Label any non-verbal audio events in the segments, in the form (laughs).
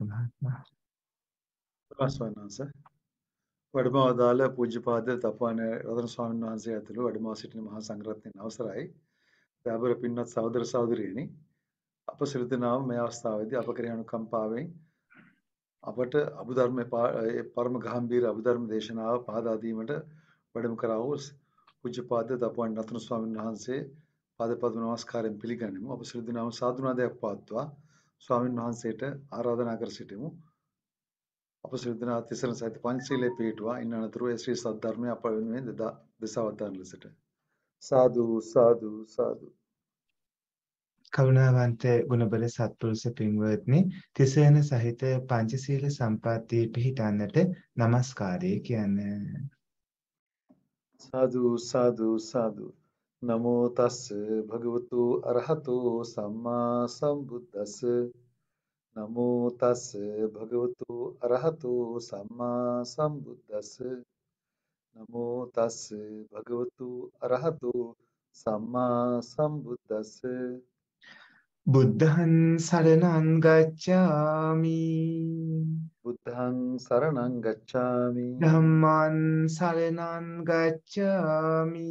ප්‍රස්වන් වහන්ස වඩමවදාළ පූජ්‍යපාද තපවන රතන ස්වාමීන් වහන්සේ ඇතුළු වැඩමවා සිටින මහා සංඝරත්නයන් අවසරයි. දබර පින්වත් සහෝදර සහෝදරියනි අප සියලු දෙනාම මේ අවස්ථාවේදී අප කෙරෙහි අනුකම්පාවෙන් අපට අභිධර්ම පරම ගාම්භීර අභිධර්ම දේශනාව පහදා දීමට වැඩම කරා වූ පූජ්‍යපාද දපුවන් රතන ස්වාමීන් වහන්සේ පාද පද්ම නමස්කාරයෙන් පිළිගනිමු අප සියලු දෙනාම සාදුනාදයක් පවත්වා ස්වාමීන් වහන්සේට ආරාධනා කර සිටිමු. අප සිරිදනා තිසරණ සහිත පංචශීලයේ පිහිටුවා ඉන්න අනතුරු ඒ ශ්‍රී සද්ධර්මය අප වෙනුවෙන් දසවතාන ලෙසට සාදු සාදු සාදු කරුණාවන්ත ගුණබල සත්පුරුෂ පින්වත්නි තිසරණ සහිත පංචශීල සම්පත්තිය පිහිටන්නට নমස්කාරය කියන්නේ සාදු සාදු සාදු නමෝ තස් භගවතු අරහතු සම්මා සම්බුද්දස් නමෝ තස් භගවතු අරහතු සම්මා සම්බුද්දස් නමෝ තස් භගවතු අරහතු සම්මා සම්බුද්දස් බුද්ධං සරණං ගච්ඡාමි බුද්ධං සරණං ගච්ඡාමි ධම්මං සරණං ගච්ඡාමි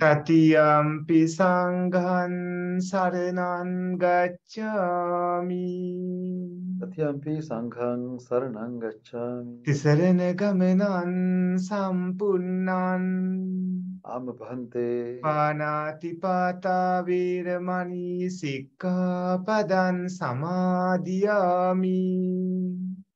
තතියම්පි සංඝන් සරණන් ගච්ඡාමි තතියම්පි සංඝං සරණං ගච්ඡාමි තිසරණ ගමනං සම්පුන්නං අමභන්තේ පානාති පාතා වීරමණී සික්ඛාපදං සමාදියාමි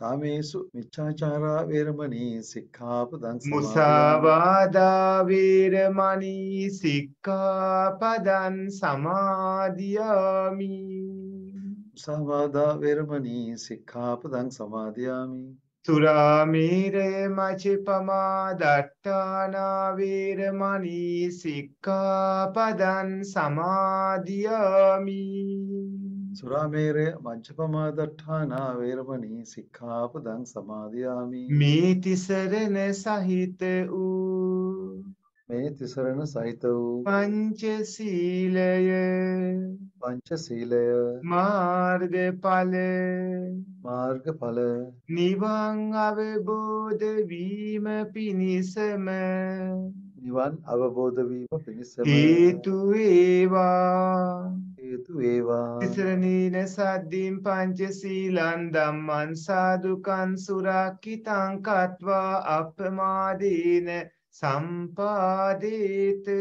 කාමේසු මිච්ඡාචාරා වේරමණී සික්ඛාපදං මුසාවාදා වේරමණී සික්ඛාපදං සමාදියාමි මුසාවාදා වේරමණී සික්ඛාපදං සමාදියාමි සුරාමීරය මචිපමා දට්ඨානා වේරමණී සික්ඛාපදං සමාදියාමි සුරාමේරය මංචපමාදට්ඨාන වේරමණී සික්ඛාපදං සමාදියාමි මේ තිසරණ සහිත වූ මේ තිසරණ සහිත වූ පංචශීලය පංචශීලය මාර්ගඵල මාර්ගඵල නිවන් අවබෝධ වීම පිණිසම නිවන් අවබෝධ වීම පිණිසම හේතු වේවා හේතු වේවා තිසරණීන සද්දීන් පංචශීලං ධම්මං සාදුකං සුරක්කිතං කତ୍වා අප්‍රමාදීන සම්පාදේත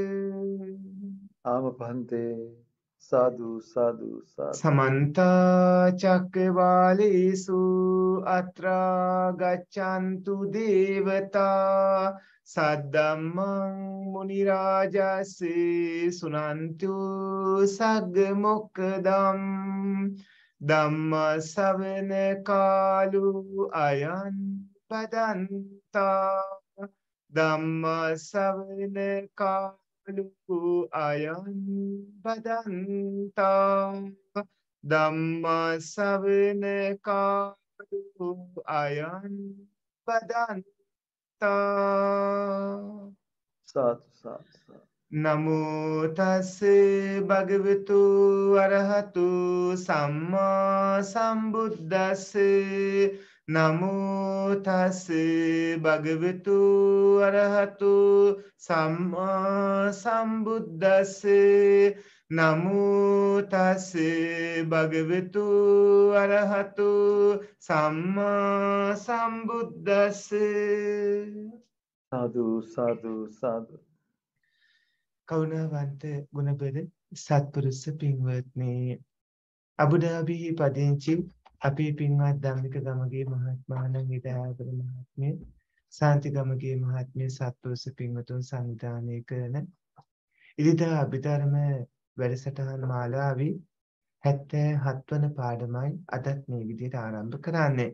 ආමපන්තේ සාදු සාදු සමන්ත චක්කවාලේසු අත්‍රා ගච්ඡන්තු දේවතා සද්දම්මං මුනි රාජස් සුනන්තු සග්ග මොක්කදම් ධම්ම ශවන කාලු අයං පදන්තා ධම්ම ශවන කාලු අලු අයන් බදන්තා ධම්ම සවන කාලු අයන් බදන්තා සාතු සාතු සාතු නමුතස්ස භගවතු වරහතු සම්මා සම්බුද්දස්සේ නමුතස් භගවතු අරහතු සම්මා සම්බුද්දස්ස නමුතස් භගවතු අරහතු සම්මා සම්බුද්දස්ස සාදු සාදු සාදු කවුණාවන්ත ගුණබද සත්පුරුෂ පින්වත්නි අබුඩාබිහි පදිංචි අපේ පින්වත් ධම්මික ගමගේ මහත්මාණන් ඉදහාතර මහත්මිය සාන්ති ගමගේ මහත්මිය සත්වස පින්වතුන් සංවිධානය කරන ඉරිදා අභිධර්ම වැඩසටහන් මාලාවේ 77 වන පාඩමයි අදත් මේ විදිහට ආරම්භ කරන්නේ.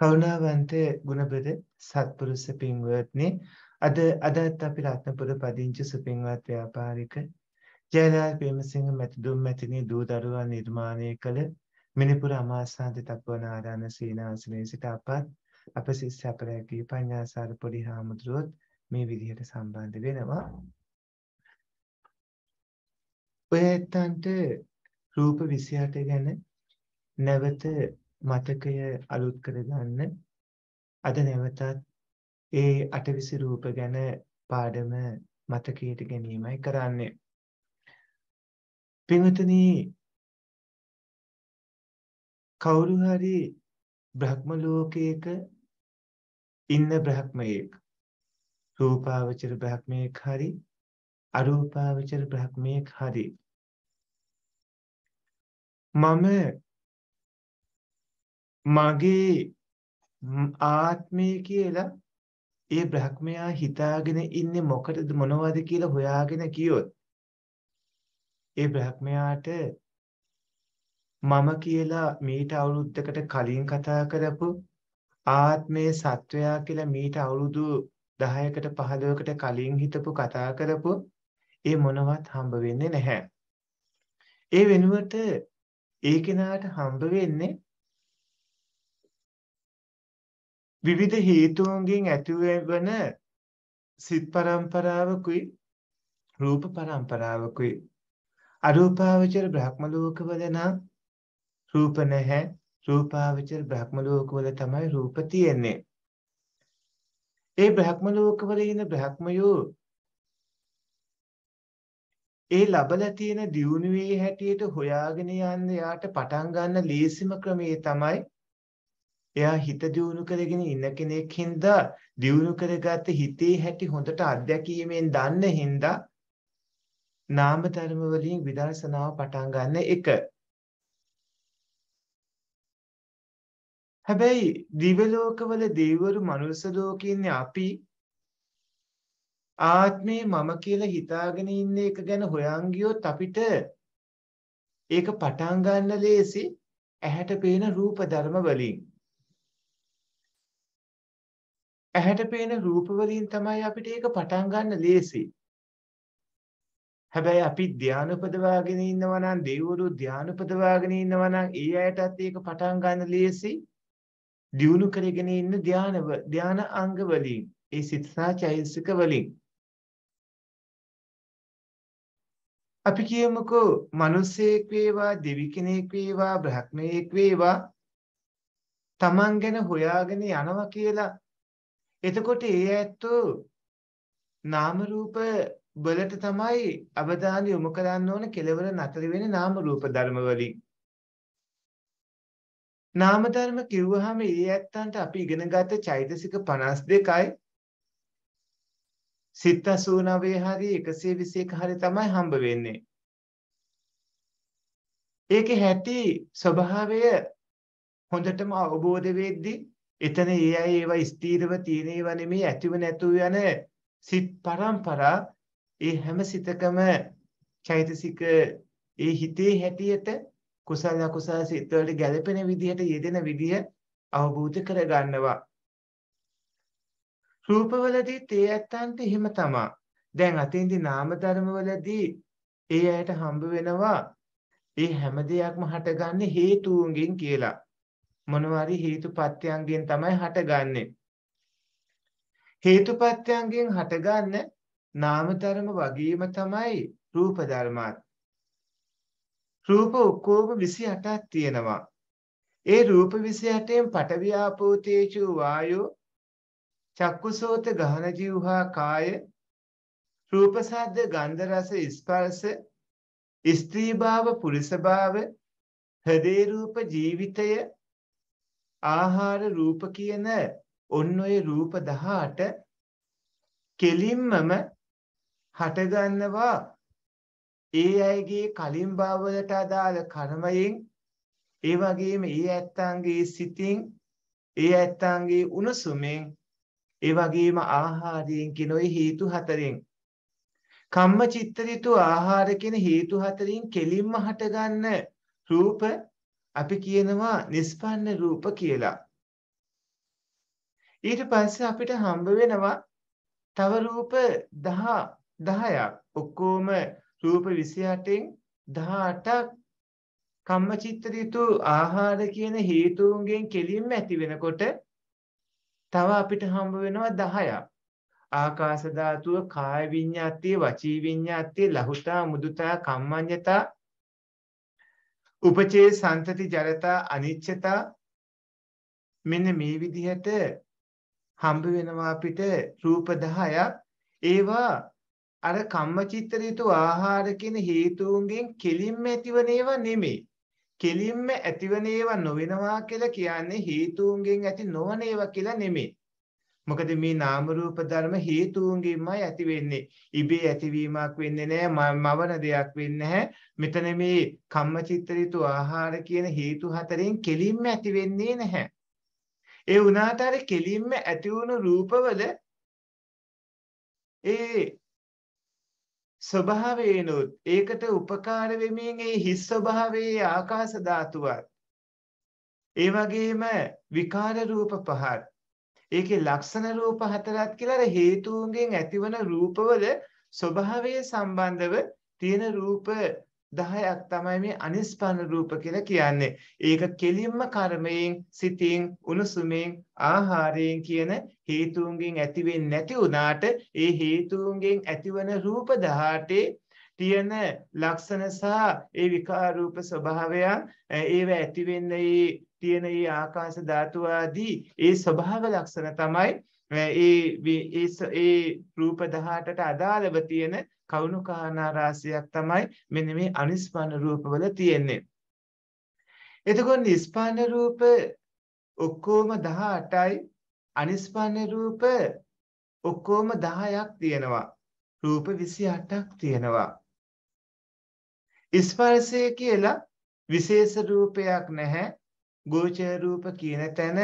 කරුණාවන්ත ගුණබද සත්පුරුෂ පින්වත්නි අද අදත් අපි රත්නපුර පදිංචි සුපින්වත් ව්‍යාපාරික ජයරාජ් පේමසිංහ මැතිදුම් මැතිනී දූ දරුවන් නිර්මාණය කළ මිනිපුර අමාසාන්ති තත්වනාරාණ සීනාසනයේ සිට අපත් අප සිස් සැපරැකී පඤ්ඤාසාර පොඩි හාමුදුරුවොත් මේ විදිහට සම්බන්ධ වෙනවා. ඔයත්තන්ට රූප 28 ගැන නැවත මතකය අලුත් කරගන්න අද නැවතත් ඒ අටවිසි රූප ගැන පාඩම මතකයට ගැනීමයි කරන්නේ. පින්විතනි කවුරු හරි බ්‍රහ්ම ලෝකයක ඉන්න බ්‍රහ්මයෙක් රූපාවචර බ්‍රහ්මයෙක් හරි අරූපාවචර බ්‍රහ්මයෙක් හරි මම මගේ ආත්මය කියලා ඒ බ්‍රහ්මයා හිතාගෙන ඉන්නේ මොකටද මොනවද කියලා හොයාගෙන කියොත් ඒ බ්‍රහ්මයාට මම කියලා මීට අවුරුද්දකට කලින් කතා කරපු ආත්මයේ සත්වයා කියලා මීට අවුරුදු 10කට 15කට කලින් හිතපු කතා කරපු ඒ මොනවත් හම්බ වෙන්නේ නැහැ. ඒ වෙනුවට ඒ කෙනාට හම්බ වෙන්නේ විවිධ හේතුන්ගෙන් ඇතිවන සිත් පරම්පරාවකුයි රූප පරම්පරාවකුයි අරූපාවචර බ්‍රහ්ම ලෝකවල නම් රූප නැහැ. රූපාවචර බ්‍රහ්ම ලෝකවල තමයි රූප තියෙන්නේ. ඒ බ්‍රහ්ම ලෝකවල ඉන්න බ්‍රහ්මයෝ ඒ ලබලා තියෙන දියුණුවේ හැටියට හොයාගෙන යන්න යාට පටන් ගන්න ලේසිම ක්‍රමයේ තමයි එයා හිත දියුණු කරගෙන ඉන්න කෙනෙක් හින්දා දියුණු කරගත්ත හිතේ හැටි හොඳට අත්දැකීමෙන් දන්න හින්දා නාම ධර්ම වලින් විදර්ශනාව පටන් ගන්න එක. හැබැයි දිව්‍ය ලෝකවල දෙවිවරු මනුස්ස ලෝකේ ඉන්නේ අපි ආත්මේ මම කියලා හිතාගෙන ඉන්න එක ගැන හොයන් ගියොත් අපිට ඒක පටන් ගන්න ලේසි ඇහැට පේන රූප ධර්ම වලින්. ඇහැට පේන රූප වලින් තමයි අපිට ඒක පටන් ගන්න ලේසි. හැබැයි අපි ධානපදවාගෙන ඉන්නවා නම් දෙවිවරු ධානපදවාගෙන ඉන්නවා නම් ඒ අයටත් ඒක පටන් ගන්න ලේසි දියුණු කරගෙන ඉන්න ධානව ධාන අංග වලින් ඒ සිත සහ චෛතසික වලින් අපි කියමුකෝ මිනිසෙක් වේවා දෙවි කෙනෙක් වේවා බ්‍රහ්මයෙක් වේවා තමන් ගැන හොයාගෙන යනවා කියලා එතකොට ඒ ඇත්තෝ නාම රූප වලට තමයි අවධානය යොමු කරන්න ඕන කෙලවර නතර වෙන්නේ නාම රූප ධර්ම වලින්. නාම ධර්ම කිව්වහම ඊයත්තන්ට අපි ඉගෙනගත්ත චෛතසික 52යි සිත 89 හරි 121 හරි තමයි හම්බ වෙන්නේ. ඒකේ හැටි ස්වභාවය හොඳටම අවබෝධ වෙද්දී එතන ඒ අය ඒවා ස්ථීරව තියෙනේව නෙමෙයි ඇතිව නැතුව යන සිත් පරම්පරා ඒ හැම සිතකම චෛතසික ඒ හිතේ හැටියට කුසල අකුසල සිත වලට ගැළපෙන විදිහට යෙදෙන විදිහ අවබෝධ කරගන්නවා. රූපවලදී තේ ඇත්තන්ට එහෙම තමා. දැන් අතින්දී නාම ධර්මවලදී ඒ ඇයට හම්බ වෙනවා ඒ හැම දෙයක්ම හටගන්නේ හේතුන්ගෙන් කියලා. මොනවාරි හේතුපත්‍යයන්ගෙන් තමයි හටගන්නේ. හේතුපත්‍යයන්ගෙන් හටගන්න නාම ධර්ම වගේම තමයි රූප ධර්මත්. රූප ඔක්කොම 28ක් තියෙනවා. ඒ රූප 28න් පඨවි ආපෝ තේජෝ වායෝ චක්කුසෝත ගහන ජීවහා කාය රූප සද්ද ගන්ධ රස ස්පර්ශ ස්ත්‍රී භාව පුරුෂ භාව හදේ රූප ජීවිතය ආහාර රූප කියන ඔන්න ඔය රූප 18 කෙලින්මම හටගන්නවා ඒ අයගේ කලින් භවවලට අදාළ කර්මයෙන් ඒ වගේම ඒ ඇත්තන්ගේ සිතින් ඒ ඇත්තන්ගේ උණුසුමෙන් ඒ වගේම ආහාරයෙන් කියන ওই හේතු හතරෙන් කම්ම චිත්ත ඍතු ආහාර කියන හේතු හතරෙන් කෙලින්ම හටගන්න රූප අපි කියනවා නිස්පන්න රූප කියලා ඊට පස්සේ අපිට හම්බ වෙනවා තව රූප 10 10ක් ඔක්කොම රූප 28න් 18ක් කම්මචිත්ත ඍතු ආහාර කියන හේතුන්ගෙන් කෙලින්ම ඇති වෙනකොට තව අපිට හම්බ වෙනවා 10ක් ආකාශ ධාතුව කාය විඤ්ඤාතිය වචී විඤ්ඤාතිය ලහුතා මුදුතා කම්මඤ්ඤතා උපචේ සන්තති ජරතා අනිච්චතා මෙන්න මේ විදිහට හම්බ වෙනවා අපිට රූප 10ක් ඒවා අර කම්මචිත්ත ඍතු ආහාර කියන හේතුන්ගෙන් කෙලින්ම ඇතිවන ඒවා නෙමෙයි. කෙලින්ම ඇතිවන ඒවා නොවෙනවා කියලා කියන්නේ හේතුන්ගෙන් ඇති නොවන ඒවා කියලා නෙමෙයි. මොකද මේ නාම රූප ධර්ම හේතුන්ගෙන්මයි ඇති වෙන්නේ. ඉබේ ඇතිවීමක් වෙන්නේ නැහැ, මවන දෙයක් වෙන්නේ නැහැ. මෙතන මේ කම්මචිත්ත ඍතු ආහාර කියන හේතු හතරෙන් කෙලින්ම ඇති වෙන්නේ නැහැ. ඒ වුණාට අර කෙලින්ම ඇති වුණු රූපවල ඒ ස්වභාවයනොත් ඒකට උපකාර වෙමින් ඒ හිස් ස්වභාවයේ ආකාශ ධාතුවත් ඒ වගේම විකාර රූප පහත් ඒකේ ලක්ෂණ රූප හතරක් කියලා හේතුන්ගෙන් ඇතිවන රූපවල ස්වභාවය සම්බන්ධව තියෙන රූප 10ක් තමයි මේ අනිස්පන්න රූප කියලා කියන්නේ. ඒක කෙලින්ම කර්මයෙන්, සිතින්, උනුසුමෙන්, ආහාරයෙන් කියන හේතුන්ගෙන් ඇති වෙන්නේ නැති වුණාට ඒ හේතුන්ගෙන් ඇතිවන රූප 18 තියෙන ලක්ෂණ සහ ඒ විකාර රූප ස්වභාවයන් ඒව ඇති වෙන්නේ තියෙන ඒ ආකාශ ධාතු ආදී ඒ ස්වභාව ලක්ෂණ තමයි ඒ ඒ ඒ රූප 18ට අදාළව තියෙන කවුණු කාරණා රාශියක් තමයි මෙන්න මේ අනිස්පන්න රූපවල තියෙන්නේ. එතකොට නිස්පන්න රූප ඔක්කොම 18යි අනිස්පන්න රූප ඔක්කොම 10ක් තියෙනවා. රූප 28ක් තියෙනවා. ස්පර්ශය කියලා විශේෂ රූපයක් නැහැ. ගෝචර රූප කියන තැන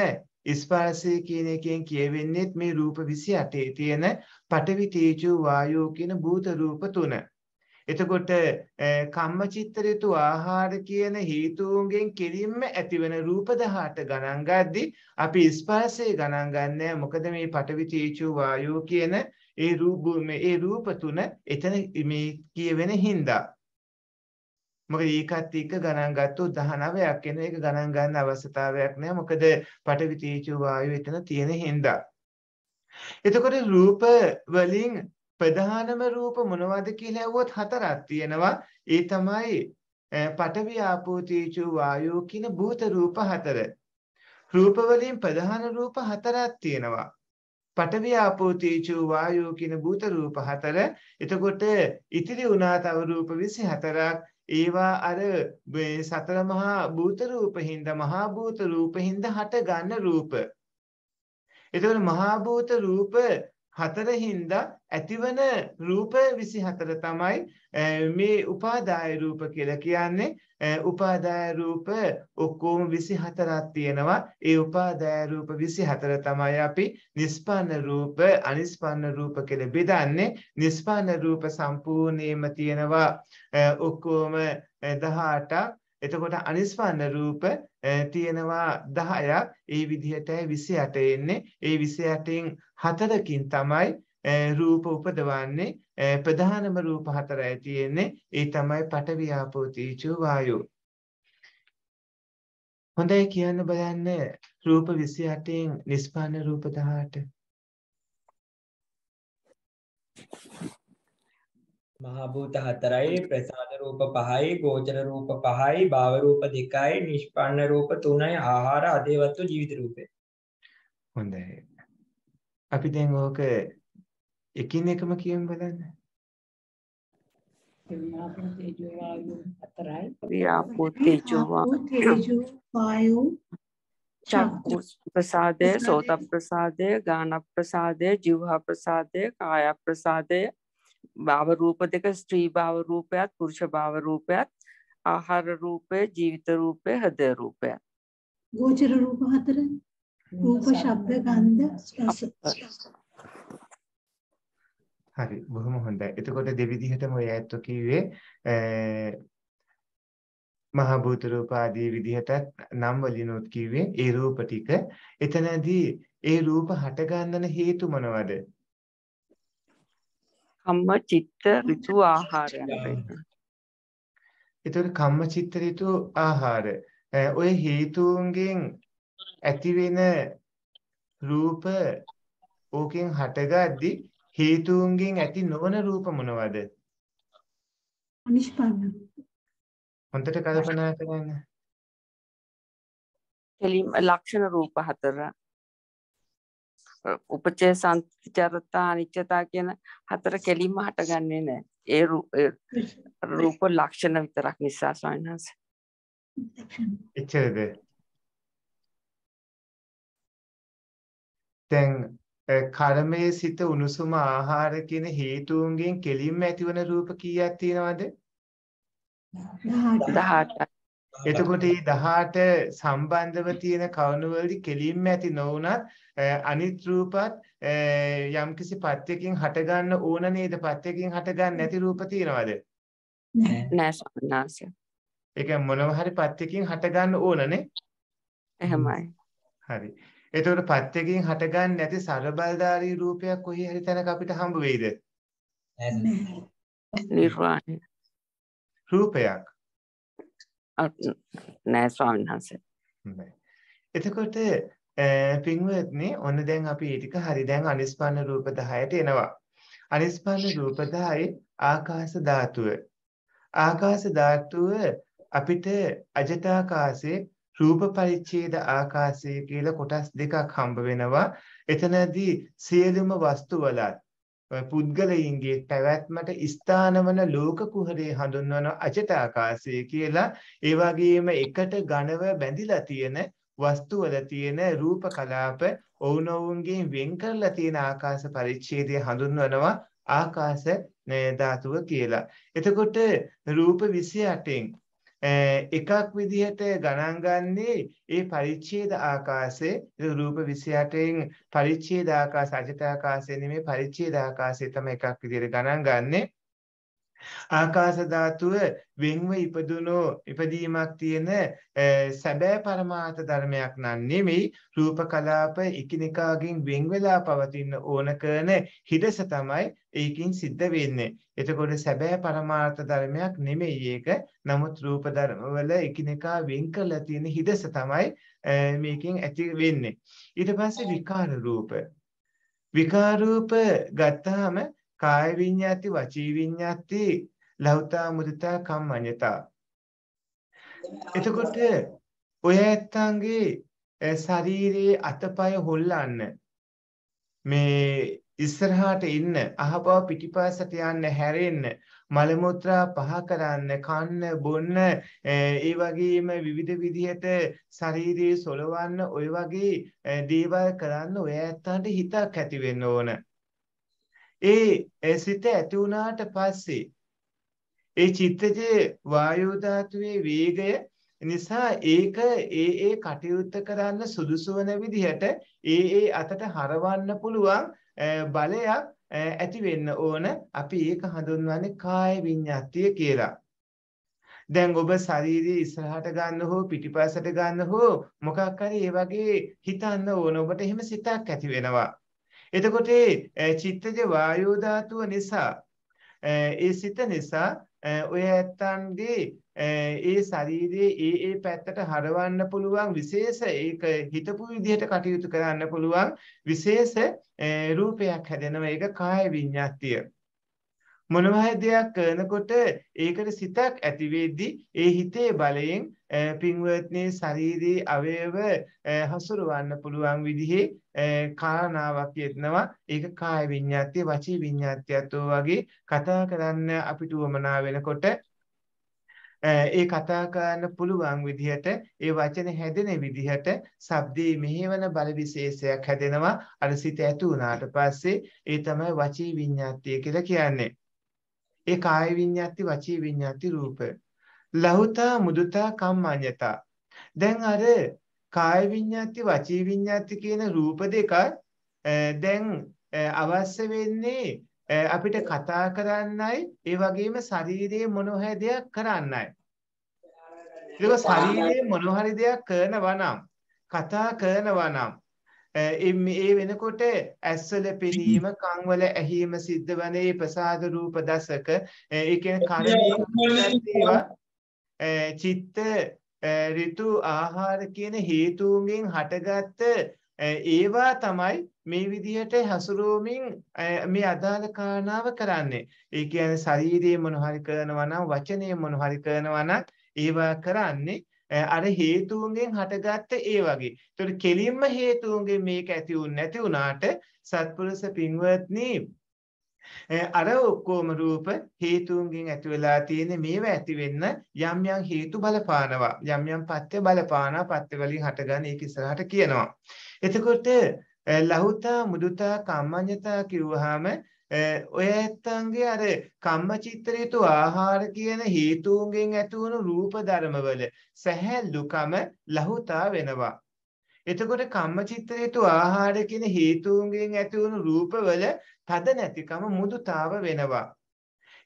ස්පර්ශය කියන එකෙන් කියවෙන්නේ මේ රූප 28 තියෙන පඨවි තේජෝ වායෝ කියන භූත රූප තුන. එතකොට කම්මචිත්ත ඍතු ආහාර කියන හේතුන්ගෙන් කෙලින්ම ඇතිවන රූප 18 ගණන් ගද්දී අපි ස්පර්ශය ගණන් ගන්නෑ මොකද මේ පඨවි තේජෝ වායෝ කියන ඒ රූප මේ රූප තුන එතන මේ කියවෙන හින්දා මොකද ඒකත් එක්ක ගණන් ගත්තොත් 19ක් එන එක ගණන් ගන්න අවශ්‍යතාවයක් නැහැ මොකද පඨවි තේජෝ වායුව එතන තියෙන හින්දා එතකොට රූප වලින් ප්‍රධානම රූප මොනවද කියලා ඇහුවොත් හතරක් තියෙනවා ඒ තමයි පඨවි ආපෝ තේජෝ වායෝ කියන භූත රූප හතර රූප වලින් ප්‍රධාන රූප හතරක් තියෙනවා පඨවි ආපෝ තේජෝ වායෝ කියන භූත රූප හතර එතකොට ඉතිරි වුණා තව රූප 24ක් ඒවා අර සතර මහා භූත රූපින්ද මහා භූත රූපින්ද හට ගන්න රූප. එතකොට මහා භූත රූප 4 හින්දා ඇතිවන රූප 24 තමයි මේ උපාදාය රූප කියලා කියන්නේ. උපාදාය රූප ඔක්කොම 24ක් තියෙනවා. ඒ උපාදාය රූප 24 තමයි අපි නිස්පන්න රූප, අනිස්පන්න රූප කියලා බෙදන්නේ. නිස්පන්න රූප සම්පූර්ණයෙන්ම තියෙනවා ඔක්කොම 18ක්. එතකොට අනිස්පන්න රූප තියෙනවා 10ක් ඒ විදිහටයි 28 එන්නේ ඒ 28න් හතරකින් තමයි රූප උපදවන්නේ ප්‍රධානම රූප හතරයි තියෙන්නේ ඒ තමයි පඨවි ආපෝ තීජෝ වායෝ හොඳයි කියන්න බලන්න රූප 28න් නිස්පාන රූප 18 महाभूत हतराय प्रसाद रूप पहाय गोचर रूप पहाय भाव रूप दिखाय निष्पन्न रूप तुनय आहार अदेवत्व जीवित रूपे प्रसादे सोता प्रसादे गाना प्रसादे जीवा प्रसादे काया प्रसादे භාව රූප දෙක ස්ත්‍රී භාව රූපයත් පුරුෂ භාව රූපයත් ආහාර රූපය ජීවිත රූපය හද රූපය ගෝචර රූප හතර රූප ශබ්ද ගන්ධ රස හරි බොහොම හොඳයි එතකොට දෙවිදිහටම ඔය ඇත්තෝ කිව්වේ මහා භූත රූප ආදී විදිහට නම් වලිනුත් කිව්වේ ඒ රූප ටික එතනදී ඒ රූප හට ගන්නන හේතු මොනවද කම්ම චිත්ත ඍතු ආහාරයන් වෙනවා. ඒතර කම්ම චිත්ත ඍතු ආහාර. ඔය හේතුන්ගෙන් ඇතිවෙන රූප ඕකෙන් හටගද්දි හේතුන්ගෙන් ඇති නොවන රූප මොනවද? අනිෂ්පන්න. හොඳට කල්පනා කරන්න. කෙලින් ලක්ෂණ රූප හතර. උපචේ සංචරතා අනිච්චතා කියන හතර කෙලින්ම හටගන්නේ නෑ ඒ රූප ලක්ෂණ විතරක් නිසා ස්වාමීන් වහන්සේ එච්චරද දැන් කර්මයේ සිට උණුසුම ආහාර කියන හේතුන්ගෙන් කෙලින්ම ඇතිවන රූප කීයක් තියෙනවද 18 එතකොට මේ 18 සම්බන්ධව තියෙන කවුණු වලදී කෙලින්ම ඇති නොවුනත් අනිත් රූපත් යම්කිසි පත්‍යකින් හට ගන්න ඕන නේද? පත්‍යකින් හට ගන්න නැති රූප තියනවද? නෑ නෑ ඒක මොනම හරි පත්‍යකින් හට ගන්න ඕනනේ. එහෙමයි. හරි. එතකොට පත්‍යකින් හට ගන්න නැති සරබල්දාරී රූපයක් කොහේ හරි තැනක අපිට හම්බ වෙයිද? නෑ නෑ. නිර්වාණය. රූපයක්. නෑ ස්වාමීන් වහන්සේ. එතකොට පින්වත්නි ඔන්න දැන් අපි ඒ ටික හරි දැන් අනිස්පන්න රූප 10ට එනවා. අනිස්පන්න රූප 10යි ආකාශ ධාතුව. ආකාශ ධාතුව අපිට අජටාකාශේ රූප පරිච්ඡේද ආකාශය කියලා කොටස් දෙකක් හම්බ වෙනවා. එතනදී සියලුම වස්තු වලත් පුද්ගලයන්ගේ පැවැත්මට ස්ථානවන ලෝක කුහරේ හඳුන්වන අචිතාකාශය කියලා ඒ වගේම එකට ඝනව බැඳිලා තියෙන වස්තුවල තියෙන රූප කලාප ඔවුනොවුන්ගේ වෙන් කරලා තියෙන ආකාශ පරිච්ඡේදය හඳුන්වනවා ආකාශ ධාතුව කියලා. එතකොට රූප 28න් එකක් විදිහට ගණන් ගන්නේ ඒ පරිච්ඡේද ආකාශයේ රූප 28න් පරිච්ඡේද ආකාශ අජිත ආකාශය නෙමෙයි පරිච්ඡේද ආකාශය තමයි එකක් විදිහට ගණන් ගන්නේ ආකාශ ධාතුව වෙන්ව ඉපදුණු ඉපදීමක් තියෙන සැබෑ પરමාර්ථ ධර්මයක් නන් නෙමෙයි රූප කලාප එකිනෙකාගෙන් වෙන් වෙලා පවතින ඕන කරන හිදස තමයි ඒකින් සිද්ධ වෙන්නේ. එතකොට සැබෑ પરමාර්ථ ධර්මයක් නෙමෙයි ඒක. නමුත් රූප ධර්මවල එකිනෙකා වෙන් කරලා තියෙන හිදස තමයි මේකෙන් ඇති වෙන්නේ. ඊට පස්සේ විකාර රූප. විකාර රූප ගත්තාම කාය විඤ්ඤාති වචී විඤ්ඤාති ලෞතා මුදිතා කම්මඤ්ඤතා එතකොට ඔය ඇත්තන්ගේ ශරීරයේ අතපය හොල්ලන්න මේ ඉස්සරහාට ඉන්න අහපව පිටිපස්සට යන්න හැරෙන්න මල මුත්‍රා පහ කරන්න කන්න බොන්න ඒ වගේම විවිධ විදිහට ශාරීරිය සොලවන්න ওই වගේ දේවල් කරන්න ඔය ඇත්තන්ට හිතක් ඇති වෙන්න ඕන ඒ සිත ඇති වුණාට පස්සේ ඒ චිත්තජේ වායෝ ධාතුවේ වේගය නිසා ඒක ඒ ඒ කටයුත්ත කරන්න සුදුසු වන විදිහට ඒ ඒ අතට හරවන්න පුළුවන් බලයක් ඇති වෙන්න ඕන අපි ඒක හඳුන්වන්නේ කාය විඤ්ඤාතිය කියලා. දැන් ඔබ ශාරීරිය ඉස්සරහට ගන්න හෝ පිටිපස්සට ගන්න හෝ මොකක් හරි ඒ වගේ හිතන්න ඕන ඔබට එහෙම සිතක් ඇති වෙනවා. එතකොට චිත්තජ වායෝ ධාතුව නිසා ඒ සිත නිසා ඔය ඇත්තන්ගේ ඒ ශරීරයේ ඒ ඒ පැත්තට හරවන්න පුළුවන් විශේෂ ඒක හිතපු විදිහට කටයුතු කරන්න පුළුවන් විශේෂ රූපයක් හැදෙනවා ඒක කාය විඤ්ඤාතිය. මොනවා දෙයක් කරනකොට ඒකට සිතක් ඇති ඒ හිතේ බලයෙන් පින්වත්නේ ශාරීරියේ අවයව හසුරවන්න පුළුවන් විදිහේ කාරණාවක් යෙදෙනවා ඒක කාය විඤ්ඤාතිය වචී විඤ්ඤාතියත් වගේ කතා කරන්න අපිට උවමනා වෙනකොට ඒ කතා කරන්න පුළුවන් විදිහට ඒ වචන හැදෙන විදිහට ශබ්දයේ මෙහෙවන බල විශේෂයක් හැදෙනවා අර සිත ඇතු වුණාට පස්සේ ඒ තමයි වචී විඤ්ඤාතිය කියලා කියන්නේ ඒ කාය විඤ්ඤාති වචී විඤ්ඤාති රූප ලහුතා මුදුතා කම්මඤ්ඤතා දැන් අර කාය විඤ්ඤාති වචී විඤ්ඤාති කියන රූප දෙක දැන් අවශ්‍ය වෙන්නේ අපිට කතා කරන්නයි ඒ වගේම ශරීරයේ මොනවා දෙයක් කරන්නයි ඒක ශරීරයේ මොනවා හරි දෙයක් කරනවා නම් කතා කරනවා නම් ඒ වෙනකොට ඇස්වල පෙනීම කන්වල ඇහිීම සිද්ධ වනේ ප්‍රසාද රූප දසක ඒ කියන්නේ චිත්ත ඍතු ආහාර කියන හේතුන්ගෙන් හටගත්ත ඒවා තමයි මේ විදිහට හසුරුවමින් මේ අදාළ කාරණාව කරන්නේ. ඒ කියන්නේ ශරීරයේ මොන හරි කරනවා නම් වචනයේ මොන හරි කරනවා නම් ඒවා කරන්නේ අර හේතුන්ගෙන් හටගත්ත ඒ වගේ. ඒතකොට කෙලින්ම හේතුන්ගෙන් මේක ඇති වුන් නැති වුණාට සත්පුරුෂ පින්වත්නි අර ඔක්කොම රූප හේතුන්ගෙන් ඇති වෙලා තියෙන මේවා ඇති වෙන්න යම් යම් හේතු බලපානවා යම් යම් පත්‍ය බලපානවා පත්‍ය වලින් හටගන්න ඒක ඉස්සරහට කියනවා එතකොට ලහුතා මුදුතා කම්මඤ්ඤතා කිව්වහම ඔය ඇත්තන්ගේ අර කම්මචිත්තරේතු ආහාර කියන හේතුන්ගෙන් ඇතිවුණු රූප ධර්මවල සැහැල්ලුකම ලහුතා වෙනවා. එතකොට කම්මචිත්තරේතු ආහාර කියන හේතුන්ගෙන් ඇතිවුණු රූපවල තද නැතිකම මුදුතාව වෙනවා.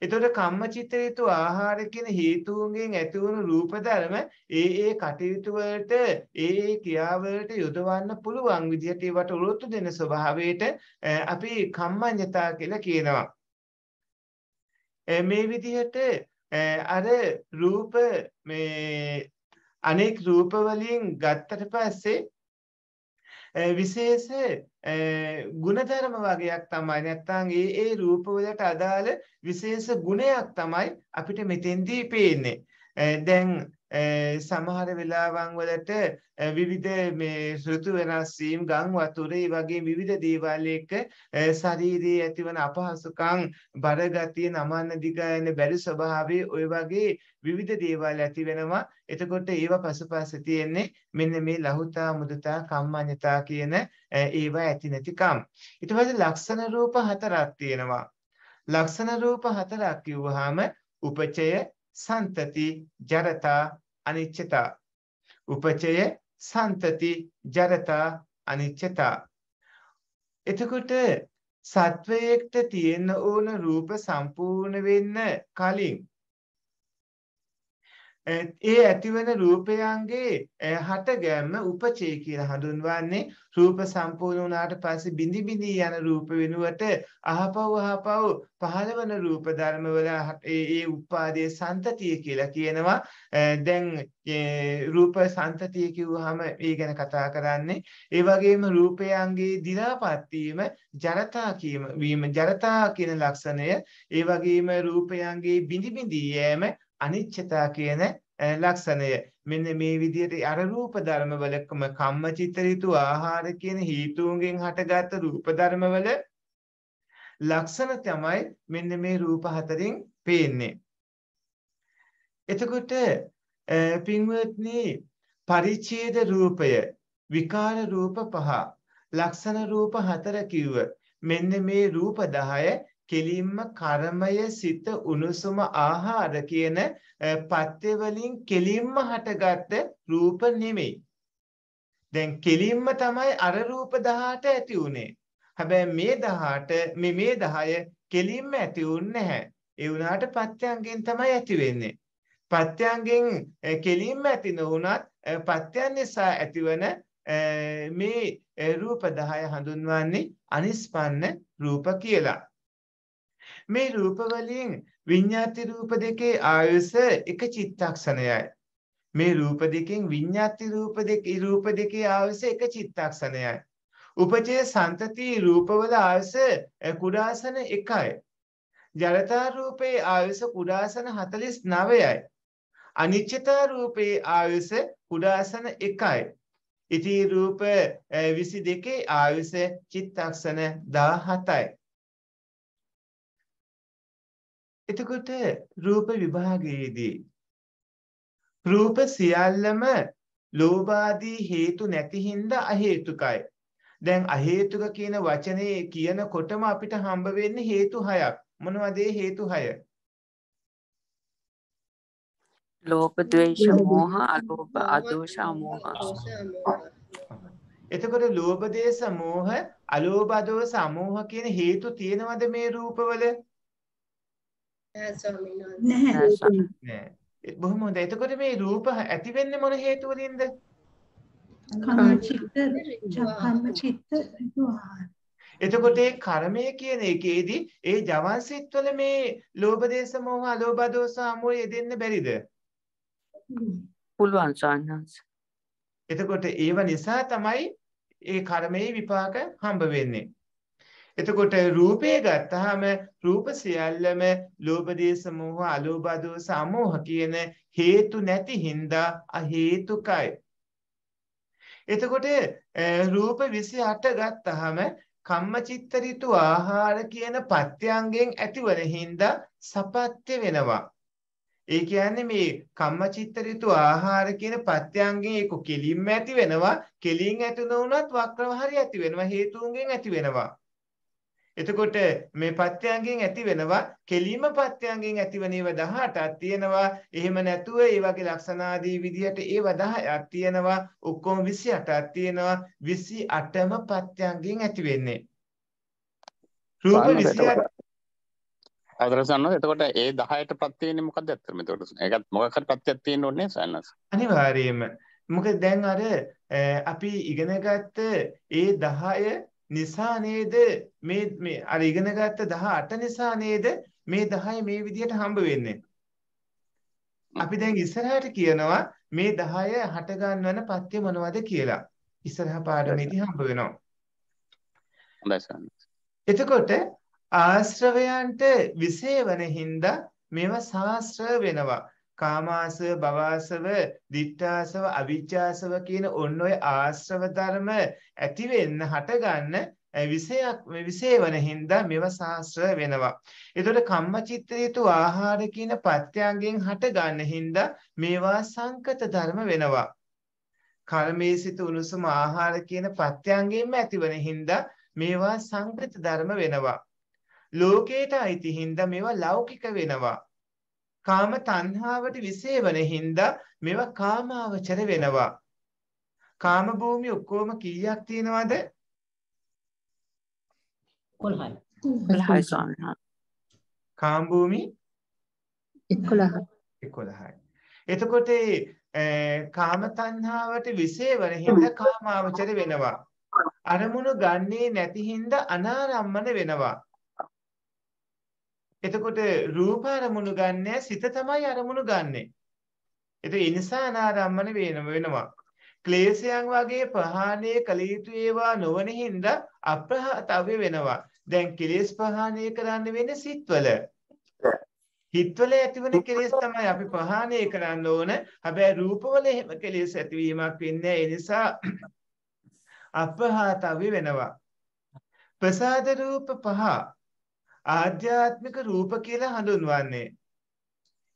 එතකොට කම්මචිත්ත ඍතු ආහාර කියන හේතුන්ගෙන් ඇතිවුණු රූප ධර්ම ඒ ඒ කටයුතු වලට ඒ ඒ ක්‍රියාවලට යොදවන්න පුළුවන් විදිහට ඒවට උරොත්තු දෙන ස්වභාවයට අපි කම්මඤ්ඤතා කියලා කියනවා. මේ විදිහට අර රූප මේ අනෙක් රූප වලින් ගත්තට පස්සේ විශේෂ ಗುಣධර්ම වගේක් තමයි නැත්නම් ඒ ඒ රූපවලට අදාළ විශේෂ ගුණයක් තමයි අපිට මෙතෙන්දී පේන්නේ. දැන් Eh, සමහර වෙලාවන් වලට eh, විවිධ මේ ඍතු වෙනස් වීම ගම් වතුර ඒ වගේ විවිධ දේවල් එක්ක eh, ශාරීරියේ ඇතිවන අපහසුකම් බරගතිය නමන්න දිගයන බැරි ස්වභාවය ওই වගේ විවිධ දේවල් ඇති වෙනවා එතකොට ඒව පසුපස තියෙන්නේ මෙන්න මේ ලහුතා මුදතා කම්මඤ්ඤතා කියන ඒවා ඇති නැතිකම් ඊට පස්සේ ලක්ෂණ රූප හතරක් තියෙනවා ලක්ෂණ රූප හතරක් කිව්වහම උපචය සන්තති ජරතා අනිච්චතා උපචය සන්තති ජරතා අනිච්චතා එතකොට සත්වයෙක්ට තියෙන ඕන රූප සම්පූර්ණ වෙන්න කලින් ඒ ඇතිවන රූපයන්ගේ හටගැම්ම උපචේ කියලා හඳුන්වන්නේ රූප සම්පූර්ණ වුණාට පස්සේ බිඳි බිඳි යන රූප වෙනුවට අහපව් අහපව් පහළවන රූප ධර්මවල ඒ උපාදයේ සන්තතිය කියලා කියනවා දැන් රූප සන්තතිය කිව්වහම ඒ ගැන කතා කරන්නේ ඒ වගේම රූපයන්ගේ දිලාපත් වීම ජරතා වීම ජරතා කියන ලක්ෂණය ඒ වගේම රූපයන්ගේ බිඳි බිඳි යෑම අනිච්චතා කියන ලක්ෂණය මෙන්න මේ විදිහට අර රූප ධර්මවලකම කම්මචිත්ත ඍතු ආහාර කියන හේතුන්ගෙන් හටගත් රූප ධර්මවල ලක්ෂණ තමයි මෙන්න මේ රූප හතරෙන් පේන්නේ. එතකොට පින්වත්නි පරිච්ඡේද රූපය විකාර රූප පහ ලක්ෂණ රූප හතර කිව්ව. මෙන්න මේ රූප 10 කෙලින්ම කර්මය සිත උනුසුම ආහාර කියන පත්‍ය වලින් කෙලින්ම හටගත්ත රූප නෙමෙයි. දැන් කෙලින්ම තමයි අර රූප 18 ඇති උනේ. හැබැයි මේ 18 මේ මේ 10 කෙලින්ම ඇති උන්නේ නැහැ. ඒ වුණාට පත්‍යංගෙන් තමයි ඇති වෙන්නේ. පත්‍යංගෙන් කෙලින්ම ඇති නොවුනත් පත්‍යන් නිසා ඇතිවන මේ රූප 10 හඳුන්වන්නේ අනිස්පන්න රූප කියලා. මේ රූප වලින් විඤ්ඤාති රූප දෙකේ ආයස එක චිත්තක්ෂණයයි. මේ රූප දෙකෙන් විඤ්ඤාති රූප දෙකේ රූප දෙකේ ආයස එක චිත්තක්ෂණයයි. උපචේ සන්තති රූපවල ආයස කුඩාසන එකයි. ජලතා රූපේ ආයස කුඩාසන 49යි. අනිච්චතා රූපේ ආයස කුඩාසන එකයි. ඉති රූප 22 ආයස චිත්තක්ෂණ 17යි. එතකොට රූප විභාගයේදී රූප සියල්ලම ලෝභාදී හේතු නැති හින්දා අහේතුකයි. දැන් අහේතුක කියන වචනේ කියනකොටම අපිට හම්බ වෙන්නේ හේතු හයක්. මොනවද ඒ හේතු හය? ලෝභ, ද්වේෂ, මෝහ, අලෝභ, අදෝෂ, අමෝහ. එතකොට ලෝභ, දේශ, මෝහ, අලෝභ, අදෝෂ, අමෝහ කියන හේතු තියෙනවද මේ රූපවල? නැහැ බොහොම හොඳයි. එතකොට මේ රූප ඇති වෙන්නේ මොන හේතුව වලින්ද? කම්ම චිත්ත, චක්කම්ම චිත්ත දුහාර. එතකොට ඒ කර්මය කියන එකේදී ඒ ජවන් සිත්වල මේ ලෝභ දේශ මොහ අලෝභ දෝස අමෝ යෙදෙන්න බැරිද? පුළුවන් සාන්නස්. එතකොට ඒව නිසා තමයි ඒ කර්මයේ විපාක හම්බ වෙන්නේ. එතකොට රූපය ගත්තාම රූප සියල්ලම ලෝභ දේශ මොහ අලෝභ දෝස අමෝහ කියන හේතු නැති හින්දා අහේතුකයි. එතකොට රූප 28 ගත්තාම කම්මචිත්ත ඍතු ආහාර කියන පත්‍යංගෙන් ඇතිවන හින්දා සපත්‍ය වෙනවා. ඒ කියන්නේ මේ කම්මචිත්ත ඍතු ආහාර කියන පත්‍යංගෙන් ඒක කෙලින්ම ඇති වෙනවා කෙලින් ඇති නොවුනත් වක්‍රව හරි ඇති වෙනවා හේතුන්ගෙන් ඇති වෙනවා එතකොට මේ පත්‍යංගෙන් ඇති වෙනවා කෙලීම පත්‍යංගෙන් ඇතිවෙන ඒවා 18ක් තියෙනවා. එහෙම නැතුව ඒ වගේ ලක්ෂණාදී විදිහට ඒවා 10ක් තියෙනවා. ඔක්කොම 28ක් තියෙනවා. 28ම පත්‍යංගෙන් ඇති වෙන්නේ. රූප 28 අදරසන්න එතකොට ඒ 10ට පත්‍යෙන්නේ මොකක්ද ඇත්තටම එතකොට ඒකත් මොකක් හරි පත්‍යක් තියෙන්න ඕනේ සයන්ස් අනිවාර්යයෙන්ම මොකද දැන් අර අපි ඉගෙනගත්ත ඒ 10 නිසා නේද මේ මේ අර ඉගෙන ගත්ත 18 නිසා නේද මේ 10 මේ විදිහට හම්බ වෙන්නේ. අපි දැන් ඉස්සරහට කියනවා මේ 10 හට ගන්නවන පත්‍ය මොනවද කියලා. ඉස්සරහ පාඩමේදී හම්බ වෙනවා. හොඳයි එතකොට ආශ්‍රවයන්ට විසේවන හින්දා මේවා සාස්ත්‍ර වෙනවා. කාමාසව භවාසව දිඨාසව අවිජ්ජාසව කියන ඔන්න ඔය ආශ්‍රව ධර්ම ඇති වෙන්න හටගන්න විෂයක් විෂේවන හින්දා මෙව සාස්ත්‍ර වෙනවා. ඒතකොට කම්මචිත්ත හේතු ආහාර කියන පත්‍යයෙන් හටගන්න හින්දා මේවා සංකත ධර්ම වෙනවා. කර්මයේ සිට උණුසුම ආහාර කියන පත්‍යයෙන්ම ඇතිවන හින්දා මේවා සංකත ධර්ම වෙනවා. ලෝකයට අයිති හින්දා මේවා ලෞකික වෙනවා. කාම තණ්හාවට විසේවන හින්දා මේවා කාමාවචර වෙනවා. කාම භූමි ඔක්කොම කීයක් තියෙනවද? 11යි. 11යි ස්වාමීන් වහන්සේ. කාම භූමි 11යි. 11යි. එතකොට කාම තණ්හාවට විසේවන හින්දා කාමාවචර වෙනවා. අරමුණු ගන්නේ නැති හින්දා අනාරම්මන වෙනවා. එතකොට රූප අරමුණු ගන්නෑ සිත තමයි අරමුණු ගන්නෙ. ඒක නිසා අනාරම්මන වෙනම වෙනවා. ක්ලේශයන් වගේ ප්‍රහාණය කළ යුතු ඒවා නොවන හින්දා අප්‍රහතව්‍ය වෙනවා. දැන් කෙලෙස් ප්‍රහාණය කරන්න වෙන්නේ සිත්වල. හිතවල ඇතිවන කෙලෙස් තමයි අපි ප්‍රහාණය කරන්න ඕන. හැබැයි රූපවල එහෙම කෙලෙස් ඇතිවීමක් වෙන්නේ ඒ නිසා අපහාතවි වෙනවා. ප්‍රසාද රූප පහ ආධ්‍යාත්මික රූප කියලා හඳුන්වන්නේ.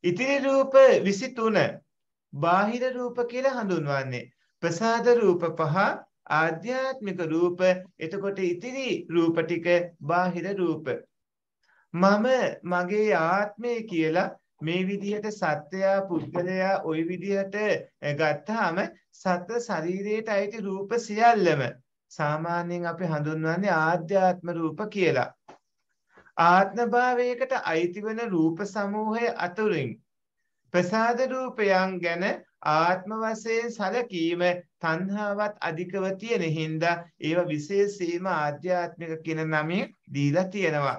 ඉතිරි රූප 23 බාහිර රූප කියලා හඳුන්වන්නේ. ප්‍රසාද රූප පහ ආධ්‍යාත්මික රූප එතකොට ඉතිරි රූප ටික බාහිර රූප මම මගේ ආත්මය කියලා මේ විදිහට සත්‍යයා පුද්ගලයා ওই විදිහට ගත්තාම සත්‍ය ශරීරයට අයිති රූප සියල්ලම සාමාන්‍යයෙන් අපි හඳුන්වන්නේ ආධ්‍යාත්ම රූප කියලා ආත්මභාවයකට අයිතිවන රූප සමූහය අතුරින් ප්‍රසාද රූපයන් ගැන ආත්ම වශයෙන් සැලකීම තණ්හාවත් අධිකව තියෙන හින්දා ඒව විශේෂීම ආධ්‍යාත්මික කියන නමින් දීලා තියෙනවා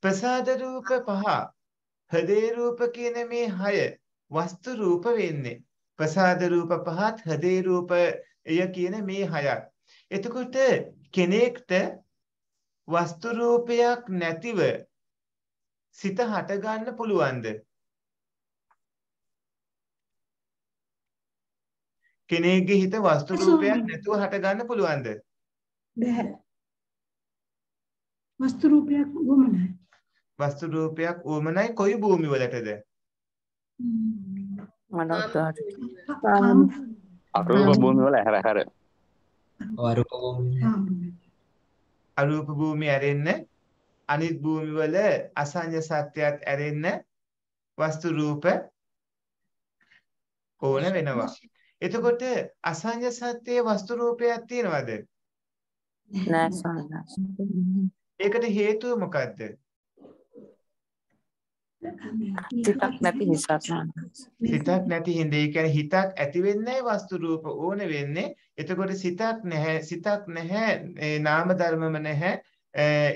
ප්‍රසාද රූප පහ හදේ රූප කියන මේ හය වස්තු රූප වෙන්නේ ප්‍රසාද රූප පහත් හදේ රූපය කියන මේ හයක් එතකොට කෙනෙක්ට වස්තු රූපයක් නැතිව සිත හට ගන්න පුළුවන්ද? කෙනෙක්ගේ හිත වස්තු රූපයක් නැතුව හට ගන්න පුළුවන්ද? බැහැ. වස්තු රූපයක් වොමනයි. වස්තු රූපයක් වොමනයි කොයි භූමිවලටද? මනෝකාට. අරූප භූමිවල හැර හැර. අරූප භූමිය. අරූප භූමිය ඇරෙන්න අනිත් භූමි වල අසඤ්ඤ සත්‍යයත් ඇරෙන්න වස්තු රූප ඕන වෙනවා. එතකොට අසඤ්ඤ සත්‍යයේ වස්තු රූපයක් තියෙනවද? නෑ ඒකට හේතුව මොකද්ද? සිතක් නැති නිසා සිතක් නැති හින්දේ කියන්නේ හිතක් ඇති වෙන්නේ වස්තු රූප ඕන වෙන්නේ එතකොට සිතක් නැහැ සිතක් නැහැ ඒ නාම ධර්මම නැහැ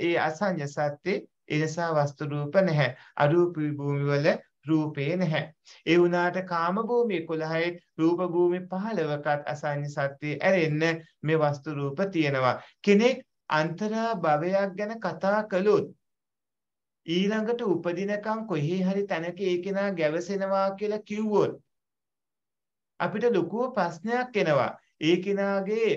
ඒ අසඤ්ඤ සත්‍යේ ඒ නිසා වස්තු රූප නැහැ අරූප භූමි වල රූපේ නැහැ ඒ වුණාට කාම භූමි 11යි රූප භූමි 15කත් අසඤ්ඤ සත්‍යේ ඇරෙන්න මේ වස්තු රූප තියෙනවා කෙනෙක් අන්තරා භවයක් ගැන කතා කළොත් ඊළඟට උපදිනකම් කොහේ හරි තැනක ඒ කෙනා ගැවසෙනවා කියලා කිව්වොත් අපිට ලොකු ප්‍රශ්නයක් එනවා. ඒ කෙනාගේ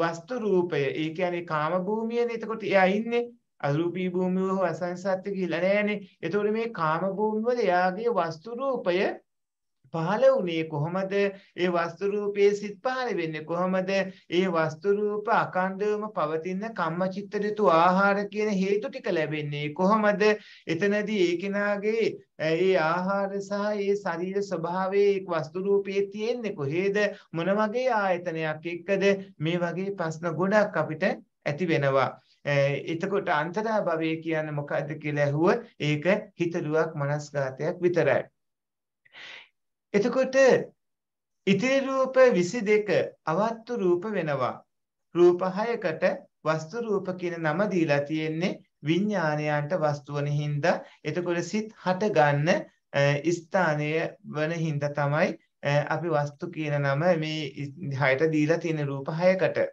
වස්තු රූපය, ඒ කියන්නේ කාම භූමියනේ. එතකොට එයා ඉන්නේ අරූපී භූමියව හෝ අසංසත්ත්‍ය කියලා නෑනේ. එතකොට මේ කාම භූමිය වල එයාගේ වස්තු රූපය පහළ වුණේ කොහොමද ඒ වස්තු රූපයේ සිත් පහළ වෙන්නේ කොහොමද ඒ වස්තු රූප අකණ්ඩවම පවතින කම්මචිත්ත ඍතු ආහාර කියන හේතු ටික ලැබෙන්නේ කොහොමද එතනදී ඒ කෙනාගේ ඒ ආහාර සහ ඒ ශරීර ස්වභාවයේ එක් වස්තු රූපයේ තියෙන්නේ කොහේද මොන වගේ ආයතනයක් එක්කද මේ වගේ ප්‍රශ්න ගොඩක් අපිට ඇති වෙනවා එතකොට අන්තරා භවය කියන්නේ මොකද්ද කියලා ඇහුවොත් ඒක හිතලුවක් මනස්ගතයක් විතරයි එතකොට ඉතිරි රූප 22 අවත්තු රූප වෙනවා. රූප 6කට වස්තු රූප කියන නම දීලා තියෙන්නේ විඥාණයන්ට වස්තු වෙන හින්දා. එතකොට සිත් හට ගන්න ස්ථානය වෙන හින්දා තමයි අපි වස්තු කියන නම මේ 6ට දීලා තියෙන රූප 6කට.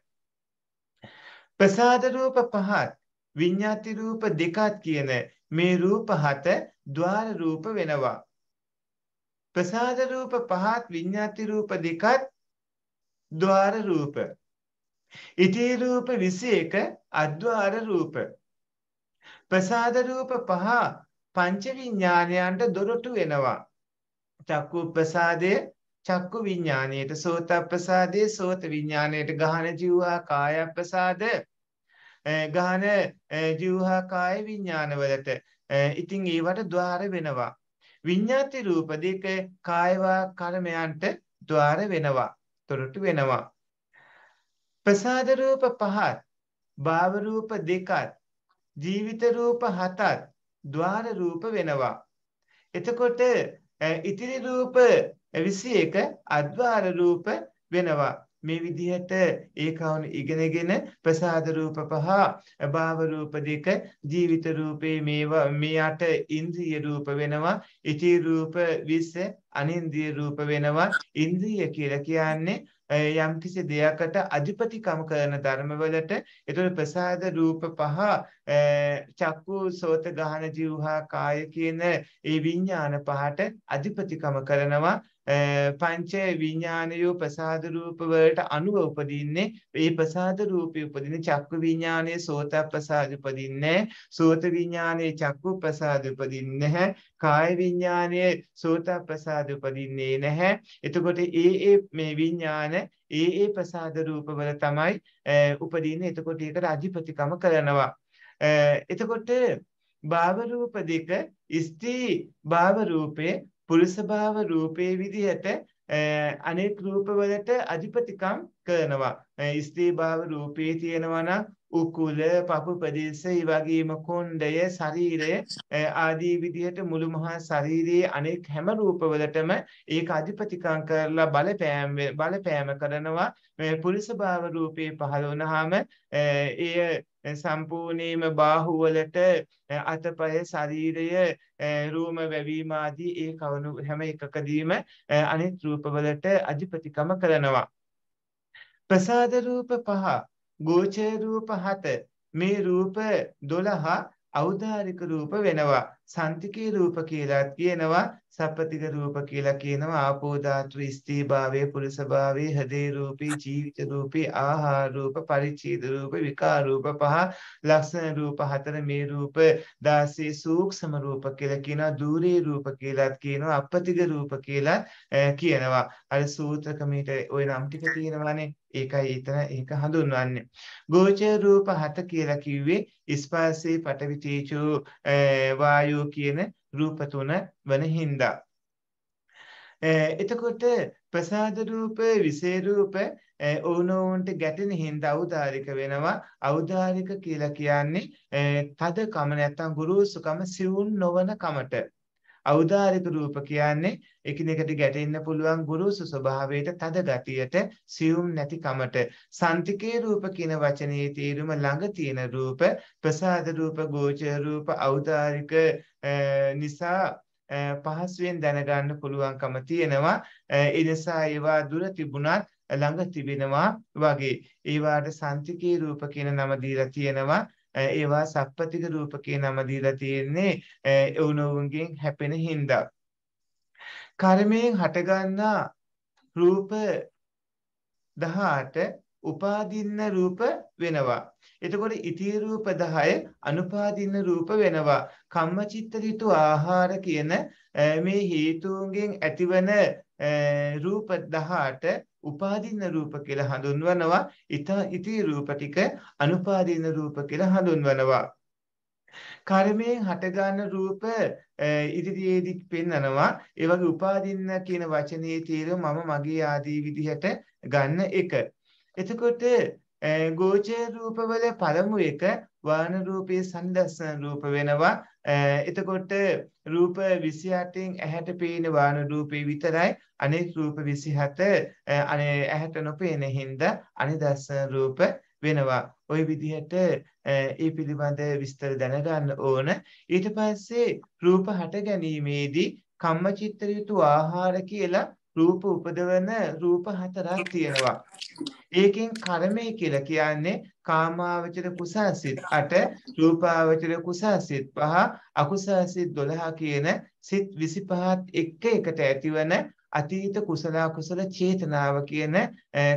ප්‍රසාද රූප පහත් විඤ්ඤාති රූප දෙකක් කියන මේ රූප හත ద్వාර රූප වෙනවා. ප්‍රසාද රූප පහත් විඤ්ඤාති රූප දෙකත් ద్వාර රූප. ඉති රූප 21 අද්වාර රූප. ප්‍රසාද රූප පහ පංච විඥානයන්ට දොරටු වෙනවා. චක්කු ප්‍රසාදය චක්කු විඥානයට සෝත ප්‍රසාදයේ සෝත විඥානයට ගහන ජීවහා කාය ප්‍රසාද ගහන ජීවහා කාය විඥානවලට ඉතින් ඒවට ద్వාර වෙනවා. විඤ්ඤාති රූප දෙක කායවා කර්මයන්ට ద్వාර වෙනවා තොරටු වෙනවා ප්‍රසාද රූප පහත් භාව රූප දෙකත් ජීවිත රූප හතත් ద్వාර රූප වෙනවා එතකොට ඉතිරි රූප 21 අද්වාර රූප වෙනවා මේ විදිහට ඒ කවුණු ඉගෙනගෙන ප්‍රසාද රූප පහ භාව රූප දෙක ජීවිත රූපේ මේවා මෙයට ඉන්ද්‍රිය රූප වෙනවා ඉති රූප 20 අනින්ද්‍රිය රූප වෙනවා ඉන්ද්‍රිය කියලා කියන්නේ යම් කිසි දෙයකට අධිපතිකම කරන ධර්මවලට ඒතර ප්‍රසාද රූප පහ චක්කු සෝත ගාහන ජීවහා කාය කියන ඒ විඥාන පහට අධිපතිකම කරනවා පංච විඥානීය ප්‍රසාද රූප වලට අනුව උපදින්නේ ඒ ප්‍රසාද රූපي උපදින්නේ චක්කු විඥානයේ සෝත ප්‍රසාද උපදින්නේ සෝත විඥානයේ චක්කු ප්‍රසාද උපදින්නේ නැහැ කාය විඥානයේ සෝත ප්‍රසාද උපදින්නේ නැහැ එතකොට ඒ ඒ මේ විඥාන ඒ ඒ ප්‍රසාද රූප වල තමයි උපදින්නේ එතකොට ඒකට අධිපතිකම කරනවා එතකොට භාව රූප දෙක ස්ත්‍රී භාව රූපේ පුරුෂ භාව රූපේ විදිහට අනෙක් රූපවලට අධිපතිකම් කරනවා. ස්ත්‍රී භාව රූපේ තියෙනවා නම් උකුල, පපු ප්‍රදේශය, වගේම කොණ්ඩය, ශරීරය ආදී විදිහට මුළු මහා ශරීරයේ අනෙක් හැම රූපවලටම ඒක අධිපතිකම් කරලා බලපෑම් බලපෑම කරනවා. මේ පුරුෂ භාව රූපේ පහළ වුණාම එය සම්පූර්ණයෙන්ම බාහුවලට අතපය ශරීරය රූම වැවීම ආදී ඒ කවණු හැම එකකදීම අනිත් රූපවලට අධිපතිකම කරනවා ප්‍රසාද රූප පහ ගෝචර රූප හත මේ රූප 12 අවදාරික රූප වෙනවා සන්තිකේ රූප කියලා කියනවා සප්පතික රූප කියලා කියනවා ආපෝ ධාතු ස්ථීභාවයේ පුරුෂ භාවයේ හදේ රූපී ජීවිත රූපී ආහාර රූප පරිච්ඡේද රූප විකාර රූප පහ ලක්ෂණ රූප හතර මේ රූප 16 සූක්ෂම රූප කියලා කියනවා দূරේ රූප කියලාත් කියනවා අපතික රූප කියලා කියනවා අර සූත්‍රක මේට ওই නම් ටික තියෙනවානේ ඒකයි එතන ඒක හඳුන්වන්නේ ගෝචර රූප හත කියලා කිව්වේ ස්පර්ශේ පටවි තේජෝ වායෝ කියන රූප තුන වන හින්දා එතකොට ප්‍රසාද රූප විසේ රූප ඕනෝන්ට ගැටෙන හින්දා අවදාාරික වෙනවා අවදාාරික කියලා කියන්නේ තද කම නැත්තම් ගුරුසුකම සිවුන් නොවන කමට ඖදාරික රූප කියන්නේ එකිනෙකට ගැටෙන්න පුළුවන් ගුරුසු ස්වභාවයට තද ගතියට සියුම් නැතිකමට සන්තිකේ රූප කියන වචනේ තේරුම ළඟ තියෙන රූප ප්‍රසාද රූප ගෝචර රූප ඖදාරික නිසා පහසුවෙන් දැනගන්න පුළුවන්කම තියෙනවා ඒ නිසා ඒවා දුර තිබුණත් ළඟ තිබෙනවා වගේ ඒවාට සන්තිකේ රූප කියන නම දීලා තියෙනවා ඒවා සප්පතික රූපකේ නම දීලා තියෙන්නේ එවුනොවුන්ගෙන් හැපෙන හින්දා. කර්මයෙන් හටගන්නා රූප 18 උපාදින්න රූප වෙනවා. එතකොට ඉතිරි රූප 10 අනුපාදින්න රූප වෙනවා. කම්මචිත්ත ඍතු ආහාර කියන මේ හේතුන්ගෙන් ඇතිවන රූප 18 උපාදීන රූප කියලා හඳුන්වනවා ඉති රූප ටික අනුපාදීන රූප කියලා හඳුන්වනවා කර්මයෙන් හටගන්න රූප ඉදිරියේදී පෙන්නනවා ඒ වගේ උපාදීන කියන වචනේ තේරුම මම මගේ ආදී විදිහට ගන්න එක එතකොට ගෝචර රූපවල පළමු එක වාන රූපයේ සම්දස්සන රූප වෙනවා Eh, එතකොට රූප 28න් ඇහැට පේන වාන රූපේ විතරයි අනෙක් රූප 27 eh, අනේ ඇහැට නොපේන හින්දා අනිදස්සන රූප වෙනවා. ওই විදිහට eh, ඒ පිළිබඳ විස්තර දැනගන්න ඕන. ඊට පස්සේ රූප හට ගැනීමේදී කම්මචිත්ත ඍතු ආහාර කියලා රූප උපදවන රූප හතරක් තියෙනවා. ඒකෙන් කර්මය කියලා කියන්නේ කාමාවචර කුසාසිත 8, රූපාවචර කුසාසිත 5, අකුසාසිත 12 කියන සිත් 25ත් එක්ක එකට ඇතිවන අතීත කුසල කුසල චේතනාව කියන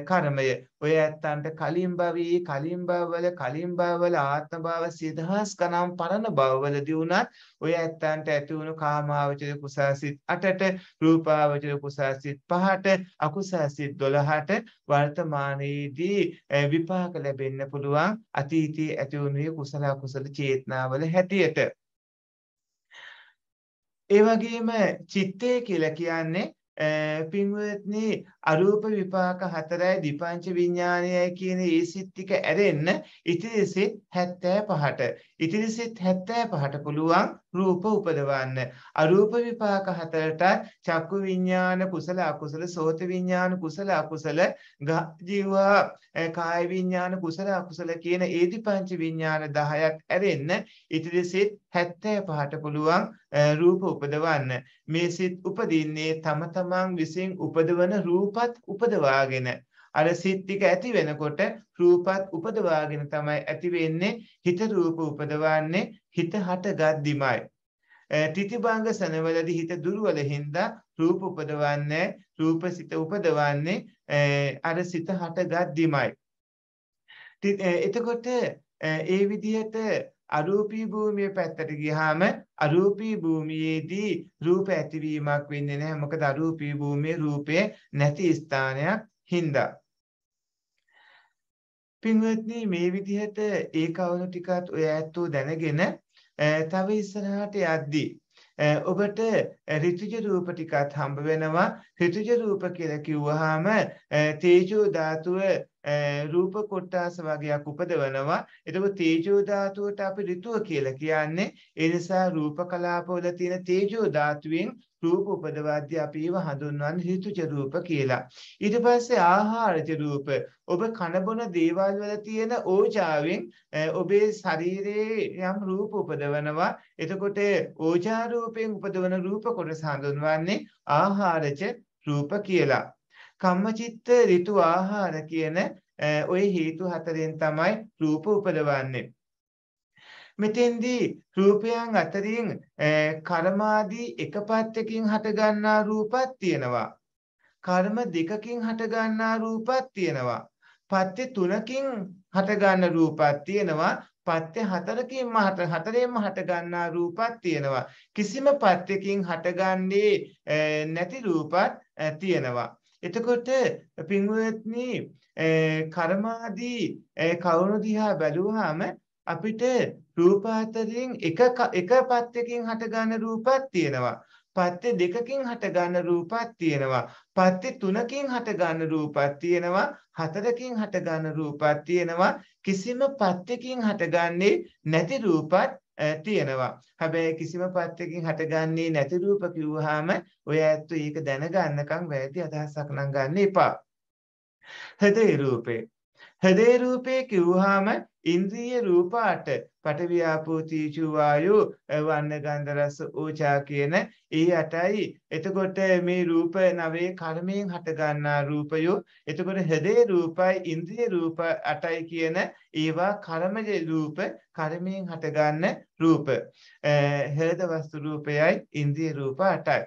කර්මය. ඔය ඇත්තන්ට කලින් භවී කලින් භවවල කලින් භවවල ආත්ම භව සියදහස් ගණන් පරණ භවවලදී වුණත් ඔය ඇත්තන්ට ඇති වුණු කාමාවචර කුසාසිත 8ට රූපාවචර කුසාසිත 5ට අකුසාසිත 12ට වර්තමානයේදී විපාක ලැබෙන්න පුළුවන් අතීතයේ ඇති වුණේ කුසල කුසල චේතනාවල හැටියට. ඒ වගේම චිත්තය කියලා කියන්නේ පින්වත්නි අරූප විපාක හතරයි දීපංච විඥානයයි කියන ඒ සිත් ටික ඇරෙන්න ඉතින් සිත් 75ට ඉතිරි සිත් 75ට පුළුවන් රූප උපදවන්න. අරූප විපාක හතරට චක්කු විඥාන කුසල අකුසල සෝත විඥාන කුසල අකුසල ජීව කාය විඥාන කුසල අකුසල කියන ඒදි පංච විඥාන 10ක් ඇරෙන්න ඉතිරි සිත් 75ට පුළුවන් රූප උපදවන්න. මේ සිත් උපදින්නේ තම තමන් විසින් උපදවන රූපත් උපදවාගෙන අර සිත්තික ඇති වෙනකොට රූපත් උපදවාගෙන තමයි ඇති වෙන්නේ හිත රූප උපදවන්නේ හිත හටගත් දිමයි. තිතිභංග සනවලදී හිත දුර්වල හින්දා රූප උපදවන්නේ රූපසිත උපදවන්නේ අර සිත හටගත් දිමයි. එතකොට ඒ විදිහට අරූපී භූමිය පැත්තට ගියාම අරූපී භූමියේදී රූප ඇතිවීමක් වෙන්නේ නැහැ මොකද අරූපී භූමියේ රූපය නැති ස්ථානයක් හින්දා පින්වත්නි මේ විදිහට ඒ කවුරු ටිකත් ඔය ඇත්තෝ දැනගෙන තව ඉස්සරහට යද්දී ඔබට ඍතුජ රූප ටිකත් හම්බ වෙනවා ඍතුජ රූප කියලා කිව්වහම තේජෝ ධාතුව රූප කොටාස වගේක් උපදවනවා. එතකොට තේජෝ ධාතුවට අපි ඍතුව කියලා කියන්නේ. ඒ නිසා රූප කලාපවල තියෙන තේජෝ ධාතුවෙන් රූප උපදවාදී අපි ඒව හඳුන්වන්නේ ඍතුජ රූප කියලා. ඊට පස්සේ ආහාරජ රූප. ඔබ කන බොන දේවල් වල තියෙන ඕජාවෙන් ඔබේ ශරීරයේ යම් රූප උපදවනවා. එතකොට ඕජා රූපයෙන් උපදවන රූප කොටස හඳුන්වන්නේ ආහාරජ රූප කියලා. කම්මචිත්ත ඍතු ආහාර කියන ওই හේතු හතරෙන් තමයි රූප උපදවන්නේ. මෙතෙන්දී රූපයන් අතරින් කර්මාදී එකපත්තකින් හටගන්නා රූපත් තියෙනවා. කර්ම දෙකකින් හටගන්නා රූපත් තියෙනවා. පත්‍ය තුනකින් හටගන්න රූපත් තියෙනවා. පත්‍ය හතරකින්ම හට හතරෙන්ම හටගන්නා රූපත් තියෙනවා. කිසිම පත්‍යකින් හටගන්නේ නැති රූපත් තියෙනවා. එතකොට පින්වත්නි කර්මාදී කවුරු දිහා බැලුවාම අපිට රූපාතරින් එක එක පත්‍යකින් හටගන්න රූපත් තියෙනවා. පත්‍ය දෙකකින් හටගන්න රූපත් තියෙනවා. පත්‍ය තුනකින් හටගන්න රූපත් තියෙනවා. හතරකින් හටගන්න රූපත් තියෙනවා. කිසිම පත්‍යකින් හටගන්නේ නැති රූපත් තියෙනවා. හැබැයි කිසිම පත්‍යකින් හටගන්නේ නැති රූප කිව්වහම ඔය ඇත්ත ඒක දැනගන්නකම් වැරදි අදහසක් නම් ගන්න එපා. හදේ රූපේ. හදේ රූපේ කිව්වහම ඉන්ද්‍රිය රූපාට පටවියාපෝ තීජු වායෝ වන්න ගන්ධ රස ඕචා කියන ඒ අටයි එතකොට මේ රූප නවයේ කර්මයෙන් හට ගන්නා රූපයෝ එතකොට හදේ රූපයි ඉන්ද්‍රිය රූප අටයි කියන ඒවා කර්මජ රූප කර්මයෙන් හට ගන්න රූප හද වස්තු රූපයයි ඉන්ද්‍රිය රූප අටයි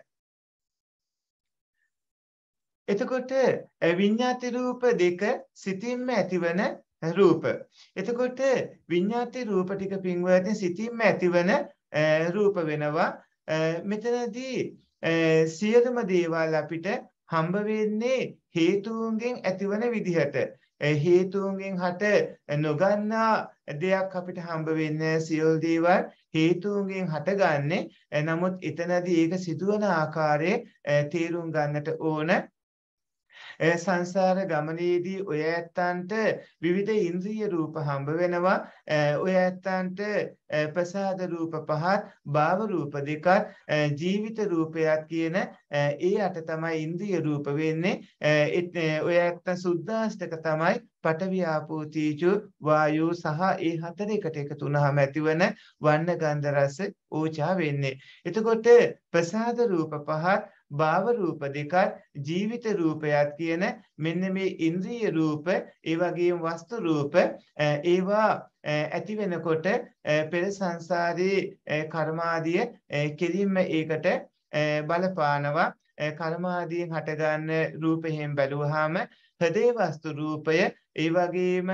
එතකොට විඤ්ඤාති රූප දෙක සිතින්ම ඇතිවන රූප. එතකොට විඤ්ඤාති රූප ටික පින්වත්නි සිතින්ම ඇතිවන රූප වෙනවා. මෙතනදී සියලුම දේවල් අපිට හම්බ වෙන්නේ හේතුන්ගෙන් ඇතිවන විදිහට. හේතුන්ගෙන් හට නොගන්නා දෙයක් අපිට හම්බ වෙන්නේ සියලු දේවල් හේතුන්ගෙන් හටගන්නේ. නමුත් එතනදී ඒක සිදුවන ආකාරයේ තේරුම් ගන්නට ඕන. ඒ සංසාර ගමනේදී ඔය ඇත්තන්ට විවිධ ඉන්ද්‍රිය රූප හම්බ වෙනවා. ඔය ඇත්තන්ට ප්‍රසාද රූප පහත්, භාව රූප දෙකත්, ජීවිත රූපයත් කියන ඒ අට තමයි ඉන්ද්‍රිය රූප වෙන්නේ. ඔය ඇත්ත සුද්දාස්තක තමයි පඨවි ආපෝ තීජු වායෝ සහ ඒ හතර එකට එකතු වුනහම ඇතිවන වන්න ගන්ධ රස ඕචා වෙන්නේ. එතකොට ප්‍රසාද රූප පහත් භාව රූප දෙකත් ජීවිත රූපයත් කියන මෙන්න මේ ඉන්ද්‍රිය රූප ඒ වගේම වස්තු රූප ඒවා ඇති වෙනකොට පෙර සංසාරේ කර්මාදිය කෙලින්ම ඒකට බලපානවා කර්මාදීන් හටගන්න රූපයෙන් බැලුවාම හදේ වස්තු රූපය ඒ වගේම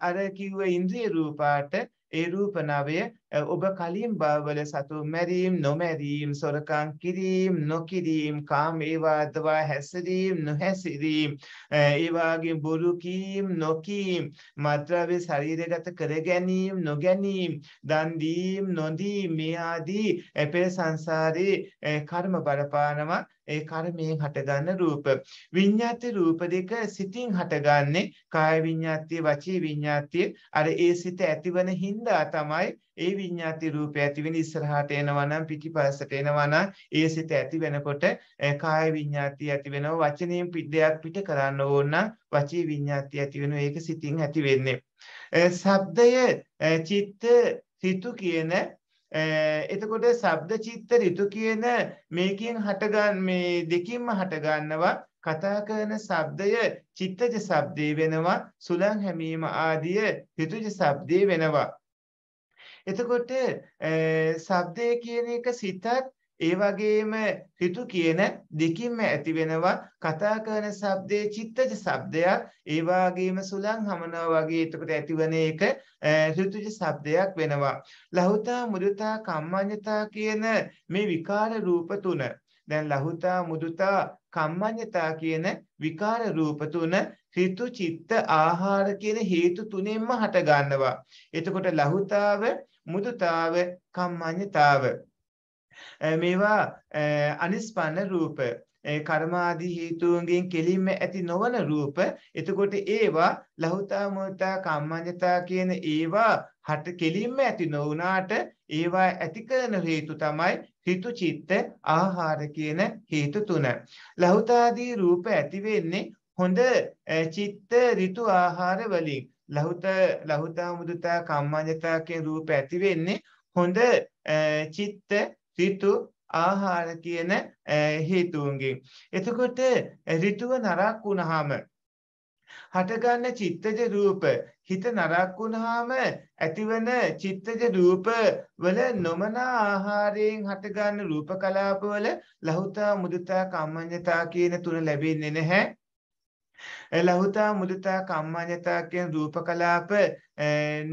අර කිව්ව ඉන්ද්‍රිය රූපාට ඒ රූප නවය Eh, ඔබ කලින් බාවල සතු මැරීම් නොමැරීම් සොරකං කිරීම් නොකිරීම් කාම් ඒවාදවා හැසිරීම් නොහැසිරීම් eh, ඒවාගේ බොරුකීම් නොකීම් මත්‍රව්‍ය ශරීරගත කර ගැනීම් නොගැනීම් දන්දීම් නොදී මේ ආදී eh, පෙර සංසාරේ කර්ම බලපානවා ඒ කර්මයෙන් හටගන්න රූප විඤ්ඤාති රූප දෙක සිතින් හටගන්නේ කාය විඤ්ඤාතිය වචී විඤ්ඤාතිය අර ඒ සිත ඇතිවන හින්දා තමයි ඒ විඤ්ඤාති රූපය ඇති වෙන ඉස්සරහාට එනවා නම් පිටිපස්සට එනවා නම් ඒ සිත ඇති වෙනකොට කාය විඤ්ඤාති ඇති වෙනවා වචනයෙන් පිටයක් පිට කරන්න ඕන නම් වචී විඤ්ඤාති ඇති වෙනවා ඒක සිතින් ඇති වෙන්නේ. ශබ්දය චිත්ත ඍතු කියන එතකොට ශබ්ද චිත්ත ඍතු කියන මේකෙන් හටගන්න මේ දෙකින්ම හටගන්නවා කතා කරන ශබ්දය චිත්තජ ශබ්දේ වෙනවා සුලං හැමීම ආදිය ඍතුජ ශබ්දේ වෙනවා එතකොට ශබ්දය කියන එක සිතත් ඒ වගේම ඍතු කියන දෙකින්ම ඇති වෙනවා කතා කරන ශබ්දයේ චිත්තජ ශබ්දයක් ඒ වගේම සුලං හමනවා වගේ එතකොට ඇතිවන එක ඍතුජ ශබ්දයක් වෙනවා ලහුතා මුදුතා කම්මඤ්ඤතා කියන මේ විකාර රූප තුන දැන් ලහුතා මුදුතා කම්මඤ්ඤතා කියන විකාර රූප තුන ඍතු චිත්ත ආහාර කියන හේතු තුනෙන්ම හට ගන්නවා එතකොට ලහුතාව මුදුතාව කම්මඤ්ඤතාව මේවා අනිස්පන්න රූප කර්මාදී හේතුන්ගෙන් කෙලින්ම ඇති නොවන රූප එතකොට ඒවා ලහුතා මුතා කම්මඤ්ඤතා කියන ඒවා හට කෙලින්ම ඇති නොවුනාට ඒවා ඇති කරන හේතු තමයි හිතු චිත්ත ආහාර කියන හේතු තුන. ලහුතාදී රූප ඇති වෙන්නේ හොඳ චිත්ත ඍතු ආහාර වලින්. ලහුත ලහුතා මුදුතා කම්මඤ්ඤතා කියන රූප ඇති වෙන්නේ හොඳ චිත්ත ඍතු ආහාර කියන හේතුන්ගෙන්. එතකොට ඍතුව නරක් වුණාම හටගන්න චිත්තජ රූප හිත නරක් වුණාම ඇතිවන චිත්තජ රූප වල නොමනා ආහාරයෙන් හටගන්න රූප කලාප වල ලහුතා මුදිතා කම්මඤ්ඤතා කියන තුන ලැබෙන්නේ නැහැ ලහුතා මුදිතා කම්මාඤ්ඤතා කියන රූප කලාප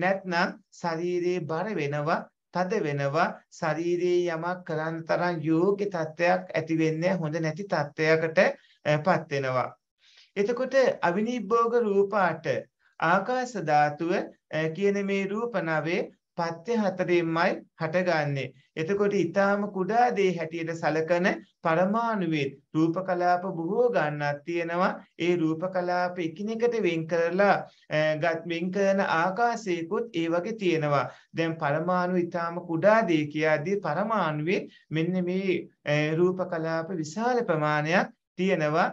නැත්නම් ශරීරේ බර වෙනවා තද වෙනවා ශරීරයේ යමක් කරන්න තරම් යෝග්‍ය තත්ත්වයක් ඇති වෙන්නේ හොඳ නැති තත්ත්වයකටපත් වෙනවා එතකොට අවිනිබ්බෝග රූපාට ආකාශ ධාතුව කියන මේ රූප නවේ පත්‍ය හතරෙන්මයි හටගන්නේ. එතකොට ඊටාම කුඩා දේ හැටියට සලකන පරමාණුවේ රූප කලාප බොහෝ ගන්නක් තියෙනවා. ඒ රූප කලාප එකිනෙකට වෙන් කරලා ගත් වෙන් කරන ආකාශයකුත් ඒ වගේ තියෙනවා. දැන් පරමාණු ඊටාම කුඩා දේ කියද්දී පරමාණුවේ මෙන්න මේ රූප කලාප විශාල ප්‍රමාණයක් තියෙනවා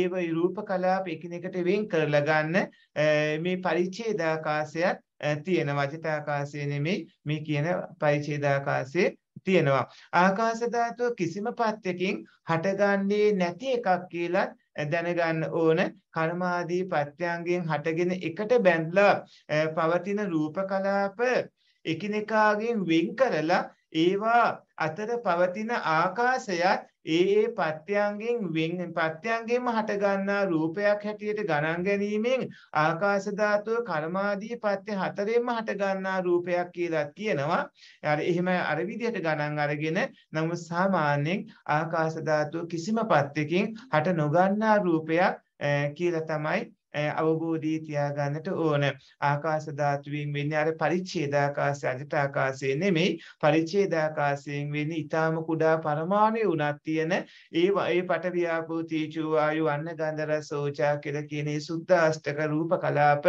ඒව රූප කලාප එකිනෙකට වෙන් කරලා ගන්න මේ පරිච්ඡේදාකාශයත් තියෙනවා චිතාකාශය නෙමෙයි මේ කියන පරිච්ඡේදාකාශයේ තියෙනවා ආකාශ ධාතුව කිසිම පත්‍යකින් හටගන්නේ නැති එකක් කියලා දැනගන්න ඕන කර්මාදී පත්‍යයන්ගෙන් හටගෙන එකට බැඳලා පවතින රූප කලාප එකිනෙකාගෙන් වෙන් කරලා ඒවා අතර පවතින ආකාශයත් ඒ ඒ පත්‍යයන්ගෙන් වෙන් පත්‍යයන්ගෙන්ම හටගන්නා රූපයක් හැටියට ගණන් ගැනීමෙන් ආකාශ ධාතුව කර්මාදී පත්‍ය හතරෙන්ම හටගන්නා රූපයක් කියලා කියනවා. අර එහෙම අර විදිහට ගණන් අරගෙන නමුත් සාමාන්‍යයෙන් ආකාශ ධාතුව කිසිම පත්‍යකින් හට නොගන්නා රූපයක් කියලා තමයි අවබෝධය තියාගන්නට ඕන. ආකාශ ධාතුවෙන් වෙන්නේ අර පරිච්ඡේදාකාශය අජට ආකාශය නෙමෙයි. පරිච්ඡේදාකාශයෙන් වෙන්නේ ඊටාම කුඩා පරමාණු උනත් තියෙන ඒ ඒ පඨවි ආපෝ තීජෝ ආයු අන්න ගන්ධ රස ඕචා කියලා කියන මේ සුද්ධාෂ්ටක රූප කලාප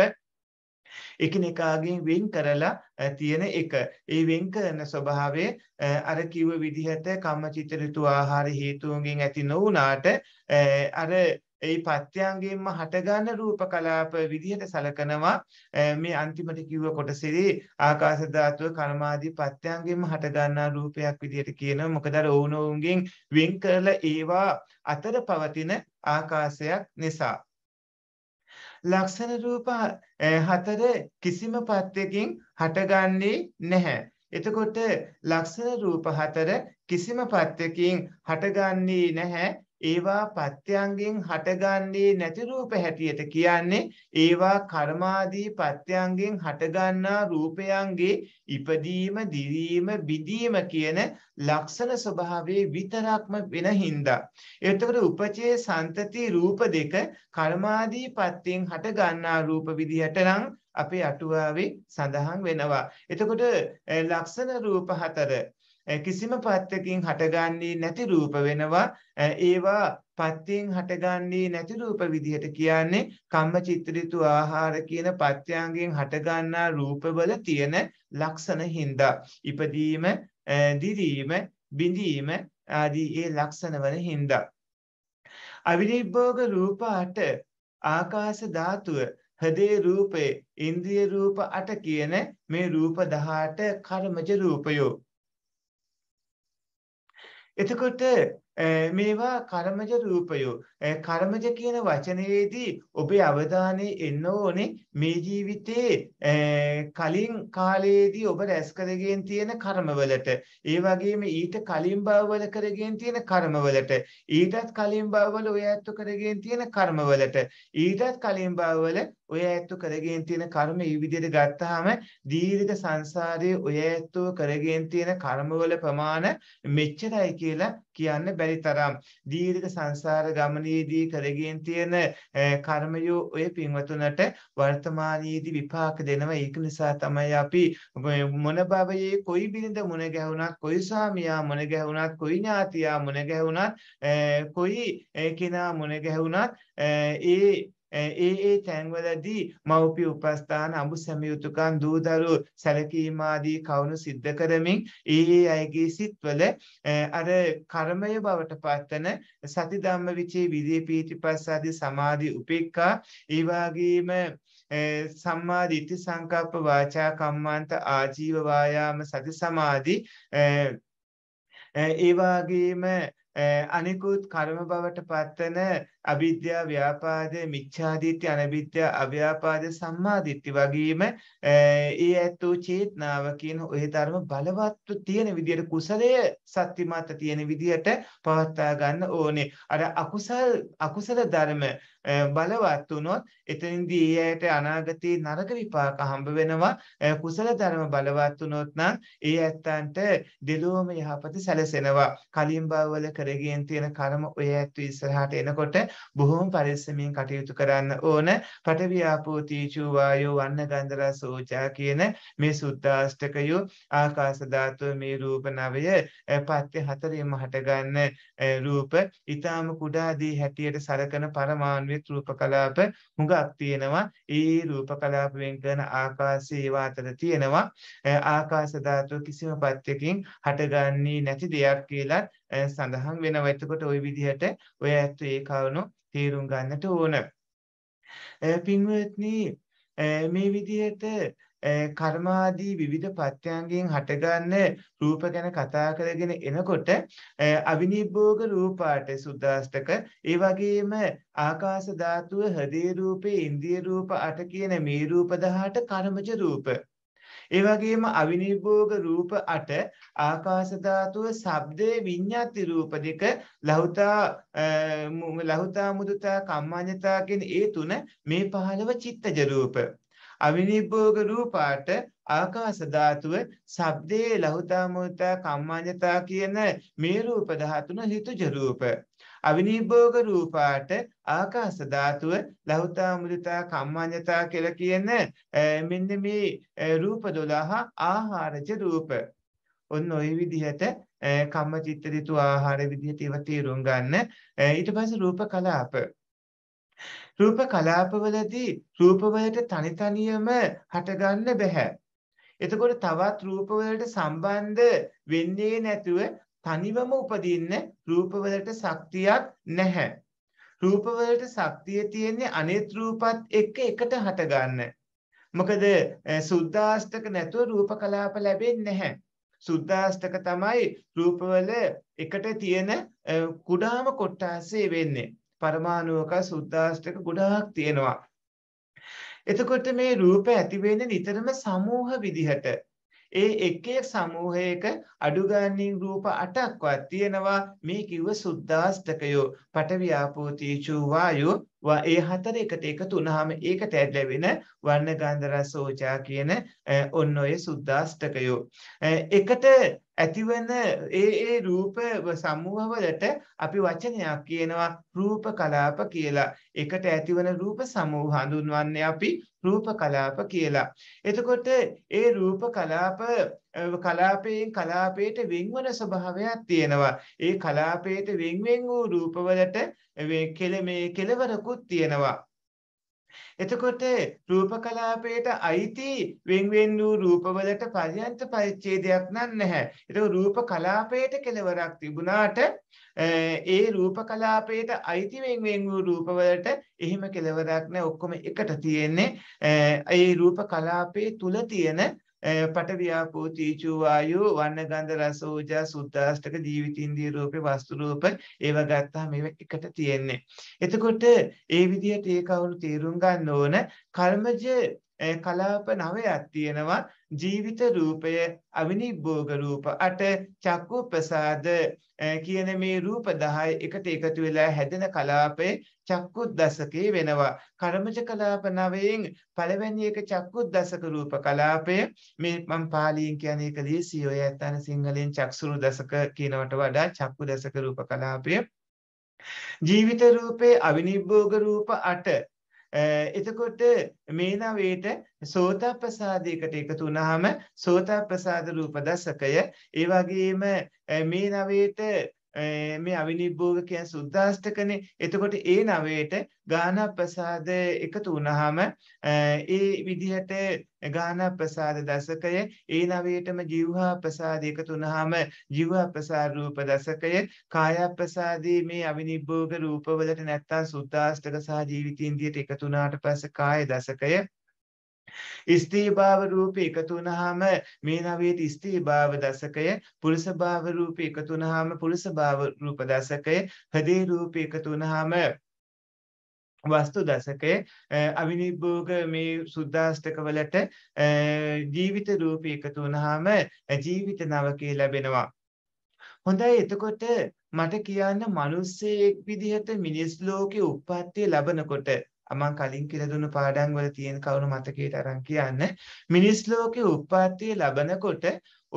එකිනෙකාගෙන් වෙන් කරලා තියෙන එක. ඒ වෙන් කරන ස්වභාවය අර කිව්ව විදිහට කම්මචිත්ත ඍතු ආහාර හේතුන්ගෙන් ඇති නොවුනාට අර ඒ පත්‍යංගයෙන්ම හටගන්න රූප කලාප විදිහට සලකනවා මේ අන්තිමට කිව්ව කොටසේදී ආකාශ ධාතුව කර්මාදී පත්‍යංගයෙන්ම හටගන්නා රූපයක් විදිහට කියනවා මොකද අර ඕනෝන්ගෙන් වෙන් කරලා ඒවා අතර පවතින ආකාශයක් නිසා ලක්ෂණ රූප හතර කිසිම පත්‍යකින් හටගන්නේ නැහැ එතකොට ලක්ෂණ රූප හතර කිසිම පත්‍යකින් හටගන්නේ නැහැ ඒවා පත්‍යංගෙන් හටගන්නේ නැති රූප හැටියට කියන්නේ ඒවා කර්මාදී පත්‍යංගෙන් හටගන්නා රූපයන්ගේ ඉපදීම, දිරීම, බිදීම කියන ලක්ෂණ ස්වභාවයේ විතරක්ම වෙන හින්දා. එතකොට උපචේ සන්තති රූප දෙක කර්මාදී පත්‍යෙන් හට ගන්නා රූප විදිහට නම් අපේ අටුවාවේ සඳහන් වෙනවා. එතකොට ලක්ෂණ රූප හතර කිසිම පත්තකින් හටගන්නේ නැති රූප වෙනවා ඒවා පත්තියෙන් හටගන්නේ නැති රූප විදිහට කියන්නේ කම්මචිත්ත ඍතු ආහාර කියන පත්‍යයෙන් හටගන්නා රූපවල තියෙන ලක්ෂණ හින්දා ඉපදීම දිරීම බිඳීම ආදී ඒ ලක්ෂණවල හින්දා අවිනිබ්බෝග රූප අට ආකාශ ධාතුව හදේ රූපේ ඉන්ද්‍රිය රූප අට කියන මේ රූප 18 කර්මජ රූපයෝ එතකොට මේවා කර්මජ රූපයෝ කර්මජ කියන වචනයේදී ඔබේ අවධානය එන්න ඕනේ මේ ජීවිතේ කලින් කාලයේදී ඔබ රැස් කරගෙන තියෙන කර්මවලට ඒ වගේම ඊට කලින් භවවල කරගෙන තියෙන කර්මවලට ඊටත් කලින් භවවල ඔය ඇත්තු කරගෙන තියෙන කර්මවලට ඊටත් කලින් භවවල ඔය ඇත්තෝ කරගෙන තියෙන කර්ම මේ විදිහට ගත්තාම දීර්ඝ සංසාරයේ ඔය ඇත්තෝ කරගෙන තියෙන කර්මවල ප්‍රමාණ මෙච්චරයි කියලා කියන්න බැරි තරම් දීර්ඝ සංසාර ගමනේදී කරගෙන තියෙන කර්මය ඔය පින්වතුන්ට වර්තමානයේදී විපාක දෙනවා ඒක නිසා තමයි අපි මොන භවයේ කොයි බිරිඳ මුණ ගැහුණත් කොයි සාමියා මුණ ගැහුණත් කොයි ඥාතියා මුණ ගැහුණත් කොයි කෙනා මුණ ගැහුණත් ඒ Eh, ඒ ඒ තැන්වලදී මව්පිය උපස්ථාන අඹු සැමියුතුකන් දූදරු සැලකීම ආදී කවුණු සිද්ධ කරමින් ඒ ඒ අයගේ සිත්වල eh, අර කර්මය බවට පත්වන සති ධම්ම විචේ විදී පීතිපස්සාදී සමාධි උපේක්ඛා ඒ වගේම eh, සම්මා දිට්ඨි සංකප්ප වාචා කම්මන්ත ආජීව වායාම සති සමාධි ඒ වගේම අනිකුත් කර්ම බවට පත්වන අවිද්‍යාව ව්‍යාපාදේ මිච්ඡාදිත්‍ය අනවිද්‍යාව අව්‍යාපාදේ සම්මාදිත්‍ය වගේම ඒ ඇතු චේතනාව කියන ওই ධර්ම බලවත්ව තියෙන විදියට කුසලය සත්‍තිමත් තියෙන විදියට පවත්වා ගන්න ඕනේ අර අකුසල් අකුසල ධර්ම බලවත් වුණොත් එතනින්දී ඒ ඇයට අනාගතේ නරක විපාක හම්බ වෙනවා කුසල ධර්ම බලවත් වුණොත් නම් ඒ ඇත්තන්ට දෙලොවම යහපත සැලසෙනවා කලින් භවවල කරගෙන තියෙන කර්ම ඔය ඇත්තු ඉස්සරහට එනකොට බොහොම පරිස්සමින් කටයුතු කරන්න ඕන. පඨවි ආපෝ තීජෝ වායෝ වන්න ගන්ධරස ඕජා කියන මේ සුද්දාෂ්ටකය ආකාශ ධාතුව මේ රූප නවය පත්‍ය හතරෙම හටගන්න රූප ඊටාම කුඩාදී හැටියට සලකන පරමාණුවේ රූප කලාප හුඟක් තියෙනවා. ඒ රූප කලාප වෙන් කරන ආකාශය ඒවා අතර තියෙනවා. ආකාශ ධාතුව කිසිම පත්‍යකින් හටගන්නේ නැති දෙයක් කියලා සඳහන් වෙනවා. එතකොට ওই විදිහට ඔය ඇත්ත ඒ කරුණු තේරුම් ගන්නට ඕන. පින්වත්නි මේ විදිහට කර්මාදී විවිධ පත්‍යයන්ගෙන් හටගන්න රූප ගැන කතා කරගෙන එනකොට අවිනිබ්බෝග රූපාට සුද්දාස්තක ඒ වගේම ආකාශ ධාතුව හදේ රූපේ ඉන්ද්‍රිය රූප අට කියන මේ රූප 18 කර්මජ රූප ඒ වගේම අවිනිභෝග රූප 8 ආකාශ ධාතුව ශබ්දේ විඤ්ඤාති රූප දෙක ලහුතා ලහුතා මුදුතා කම්මඤ්ඤතා කියන ඒ තුන මේ 15 චිත්තජ රූප අවිනිභෝග රූපාට ආකාශ ධාතුව ශබ්දේ ලහුතා මුදුතා කම්මඤ්ඤතා කියන මේ රූප 13 හිතුජ රූප අවිනිභෝග රූපාට ආකාශ ධාතුව ලහුතා මුදිතා කම්මඤ්ඤතා කියලා කියන මෙන්න මේ රූප 12 ආහාරජ රූප. ඔන්න ওই විදිහට කම්ම චිත්ත ඍතු ආහාර විදිහට ඒවා තේරුම් ගන්න. ඊට පස්සේ රූප කලාප. රූප කලාපවලදී රූපවලට තනි තනියම හටගන්න බෑ. එතකොට තවත් රූපවලට සම්බන්ධ වෙන්නේ නැතුව තනිවම උපදින්න රූපවලට ශක්තියක් නැහැ. රූපවලට ශක්තිය තියෙන්නේ අනිත් රූපත් එක්ක එකට හටගන්න. මොකද සුද්දාස්තක නැතුව රූප කලාප ලැබෙන්නේ නැහැ. සුද්දාස්තක තමයි රූපවල එකට තියෙන කුඩාම කොටාසේ වෙන්නේ. පරමාණුවක සුද්දාස්තක ගොඩාක් තියෙනවා. එතකොට මේ රූප ඇති වෙන්නේ නිතරම සමූහ විදිහට. ඒ එක එක සමූහයක අඩුගානින් රූප 8ක්වත් තියෙනවා මේ කිව්ව සුද්දාස්තකයෝ පඨවි ආපෝ තීචු වායෝ වා ඒ හතර එකට එකතු වුනහම ඒකට ලැබෙන වර්ණ ගන්ධ රස ඕජා කියන ඔන්න ඔය සුද්දාස්තකයෝ එකට ඇතිවන ඒ ඒ රූප සමූහවලට අපි වචනයක් කියනවා රූප කලාප කියලා. එකට ඇතිවන රූප සමූහ හඳුන්වන්නේ අපි රූප කලාප කියලා. එතකොට ඒ රූප කලාප කලාපයෙන් කලාපයට වෙන්වන ස්වභාවයක් තියෙනවා. ඒ කලාපයට වෙන්වෙන් වූ රූපවලට කෙල මේ කෙලවරකුත් තියෙනවා. එතකොට රූප කලාපයට අයිති වෙන්වෙන් වූ රූපවලට පරියන්ත පරිච්ඡේදයක් නැහැ. ඒක රූප කලාපයට කෙලවරක් තිබුණාට ඒ රූප කලාපයට අයිති වෙන්වෙන් වූ රූපවලට එහෙම කෙලවරක් නැහැ. ඔක්කොම එකට තියෙන්නේ ඒ රූප කලාපයේ තුල තියෙන Eh, පටවියාපෝ තීජෝ වායෝ වන්නගන්ධ රස ඕජා සුද්දාෂ්ටක ජීවිතින්දිය රූපේ වස්තු රූප ඒව ගත්තා මේව එකට තියෙන්නේ. එතකොට ඒ විදිහට ඒ කවුරු තේරුම් ගන්න ඕන කර්මජ කලාප 9ක් තියෙනවා ජීවිත රූපය අවිනිභෝග රූප 8 චක්කු ප්‍රසාද කියන මේ රූප 10 එකට එකතු වෙලා හැදෙන කලාපේ චක්කු දසකේ වෙනවා කර්මජ කලාප 9න් පළවෙනි එක චක්කු දසක රූප කලාපය මේ මම පාලියෙන් කියන්නේ ඒක දීසිය ඔය ඇත්තන සිංහලෙන් චක්සුරු දසක කියනවට වඩා චක්කු දසක රූප කලාපය ජීවිත රූපේ අවිනිභෝග රූප 8 එතකොට මේනා වේට සෝතප්‍රසාදයකට එකතු වුනහම සෝතප්‍රසාද රූප දසකය ඒ වගේම මේ නවේට Eh, මේ අවිනිබ්බෝග කියන සුද්දාස්තකනේ එතකොට ඒ නවයට ගාන ප්‍රසාද එකතු වුණාම eh, ඒ විදිහට ගාන ප්‍රසාද දශකය ඒ නවයටම ජීවහා ප්‍රසාද එකතු වුණාම ජීවහා ප්‍රසාද රූප දශකය කාය ප්‍රසාදී මේ අවිනිබ්බෝග රූපවලට නැත්තම් සුද්දාස්තක සහ ජීවිතින්දියට එකතු වුණාට පස්සේ කාය දශකය ස්ත්‍රී භාව රූපේ එකතු වුනහම මේ නවයේ ස්ත්‍රී භාව දශකය, පුරුෂ භාව රූපේ එකතු වුනහම පුරුෂ භාව රූප දශකය, හදේ රූපේ එකතු වුනහම වස්තු දශකයේ අවිනිභෝග මේ සුද්දාස්තක වලට ජීවිත රූපේ එකතු වුනහම ජීවිත නවකේ ලැබෙනවා. හොඳයි එතකොට මට කියන්න මිනිස්සෙක් විදිහට මිනිස් ලෝකේ උප්පත්තිය ලැබනකොට මම කලින් කියලා දුන්න පාඩම් වල තියෙන කවුරු මතකයට අරන් කියන්න මිනිස් ලෝකේ උප්පත්තිය ලැබනකොට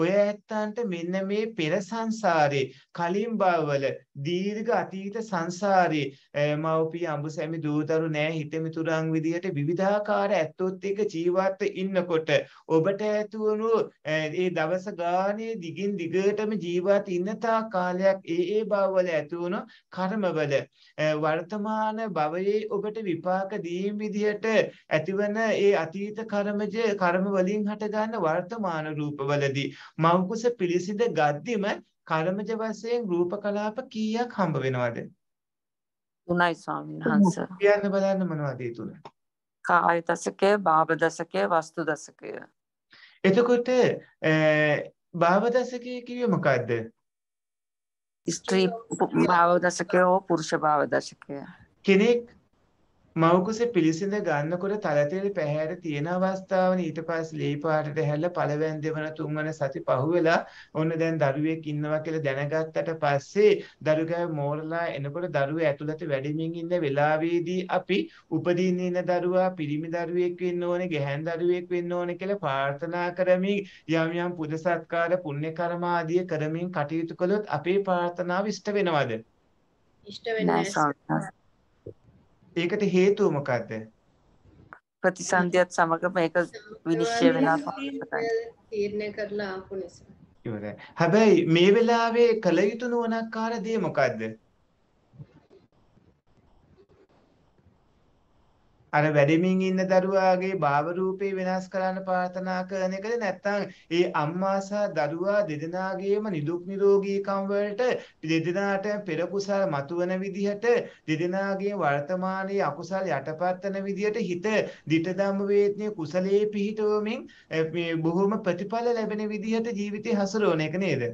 ඔය ඇත්තන්ට මෙන්න මේ පෙර සංසාරේ කලින් භවවල දීර්ඝ අතීත සංසාරේ මව්පිය අඹසැමි දූතරු නෑ හිතමිතුරන් විදියට විවිධාකාර ඇත්තොත් එක්ක ජීවත් ඉන්නකොට ඔබට ඇතුණු ඒ දවස ගානේ දිගින් දිගටම ජීවත් ඉන්න තා කාලයක් ඒ ඒ භවවල ඇතුණු කර්මවල වර්තමාන භවයේ ඔබට විපාක දීම් විදියට ඇතිවන ඒ අතීත කර්මජ කර්ම වලින් හටගන්න වර්තමාන රූපවලදී මෞකුස පිළිසිඳ ගද්දිම කර්මජ වශයෙන් රූප කලාප කීයක් හම්බ වෙනවද? තුනයි ස්වාමීන් වහන්සේ. කියන්න බලන්න මොනවද ඒ තුන? කාය දශකය, භාව දශකය, වස්තු දශකය. එතකොට භාව දශකය කිව්වේ මොකද්ද? ස්ත්‍රී භාව දශකය හෝ පුරුෂ භාව දශකය. කෙනෙක් මව්කුසේ පිළිසිඳ ගන්නකොට තලතෙල් පැහැර තියෙන අවස්ථාවනේ ඊට පස්සේ ලේ පාටට හැල්ල පළවෙනි දෙවන තුන්වන සති පහුවෙලා ඔන්න දැන් දරුවෙක් ඉන්නවා කියලා දැනගත්තට පස්සේ දරුවා මෝරලා එනකොට දරුවා ඇතුළත වැඩිමින් ඉන්න වෙලාවේදී අපි උපදීන ඉන්න දරුවා පිරිමි දරුවෙක් වෙන්න ඕනේ ගැහැණු දරුවෙක් වෙන්න ඕනේ කියලා ප්‍රාර්ථනා කරමින් යම් යම් පුද සත්කාර පුණ්‍ය කර්ම ආදී කරමින් කටයුතු කළොත් අපේ ප්‍රාර්ථනාව ඉෂ්ට වෙනවද? ඉෂ්ට වෙන්නේ නැහැ. ඒකට හේතුව මොකක්ද? ප්‍රතිසන්දියත් සමග මේක විනිශ්චය වෙනවා තීරණය කරලා ආපු නිසා. ඉවරයි. හැබැයි මේ වෙලාවේ කල යුතු නුවණක්කාර දේ මොකද්ද? අර වැඩෙමින් ඉන්න දරුවාගේ භාව රූපේ වෙනස් කරන්න ප්‍රාර්ථනා කරන එකද නැත්නම් ඒ අම්මා සහ දරුවා දෙදෙනාගේම නිදුක් නිරෝගීකම් වලට දෙදෙනාට පෙර කුසල් මතුවන විදිහට දෙදෙනාගේ වර්තමානයේ අකුසල් යටපත්වන විදිහට හිත ditta ධම්ම වේත්‍ය කුසලයේ පිහිටවමින් මේ බොහොම ප්‍රතිඵල ලැබෙන විදිහට ජීවිතය හසුරවන එක නේද?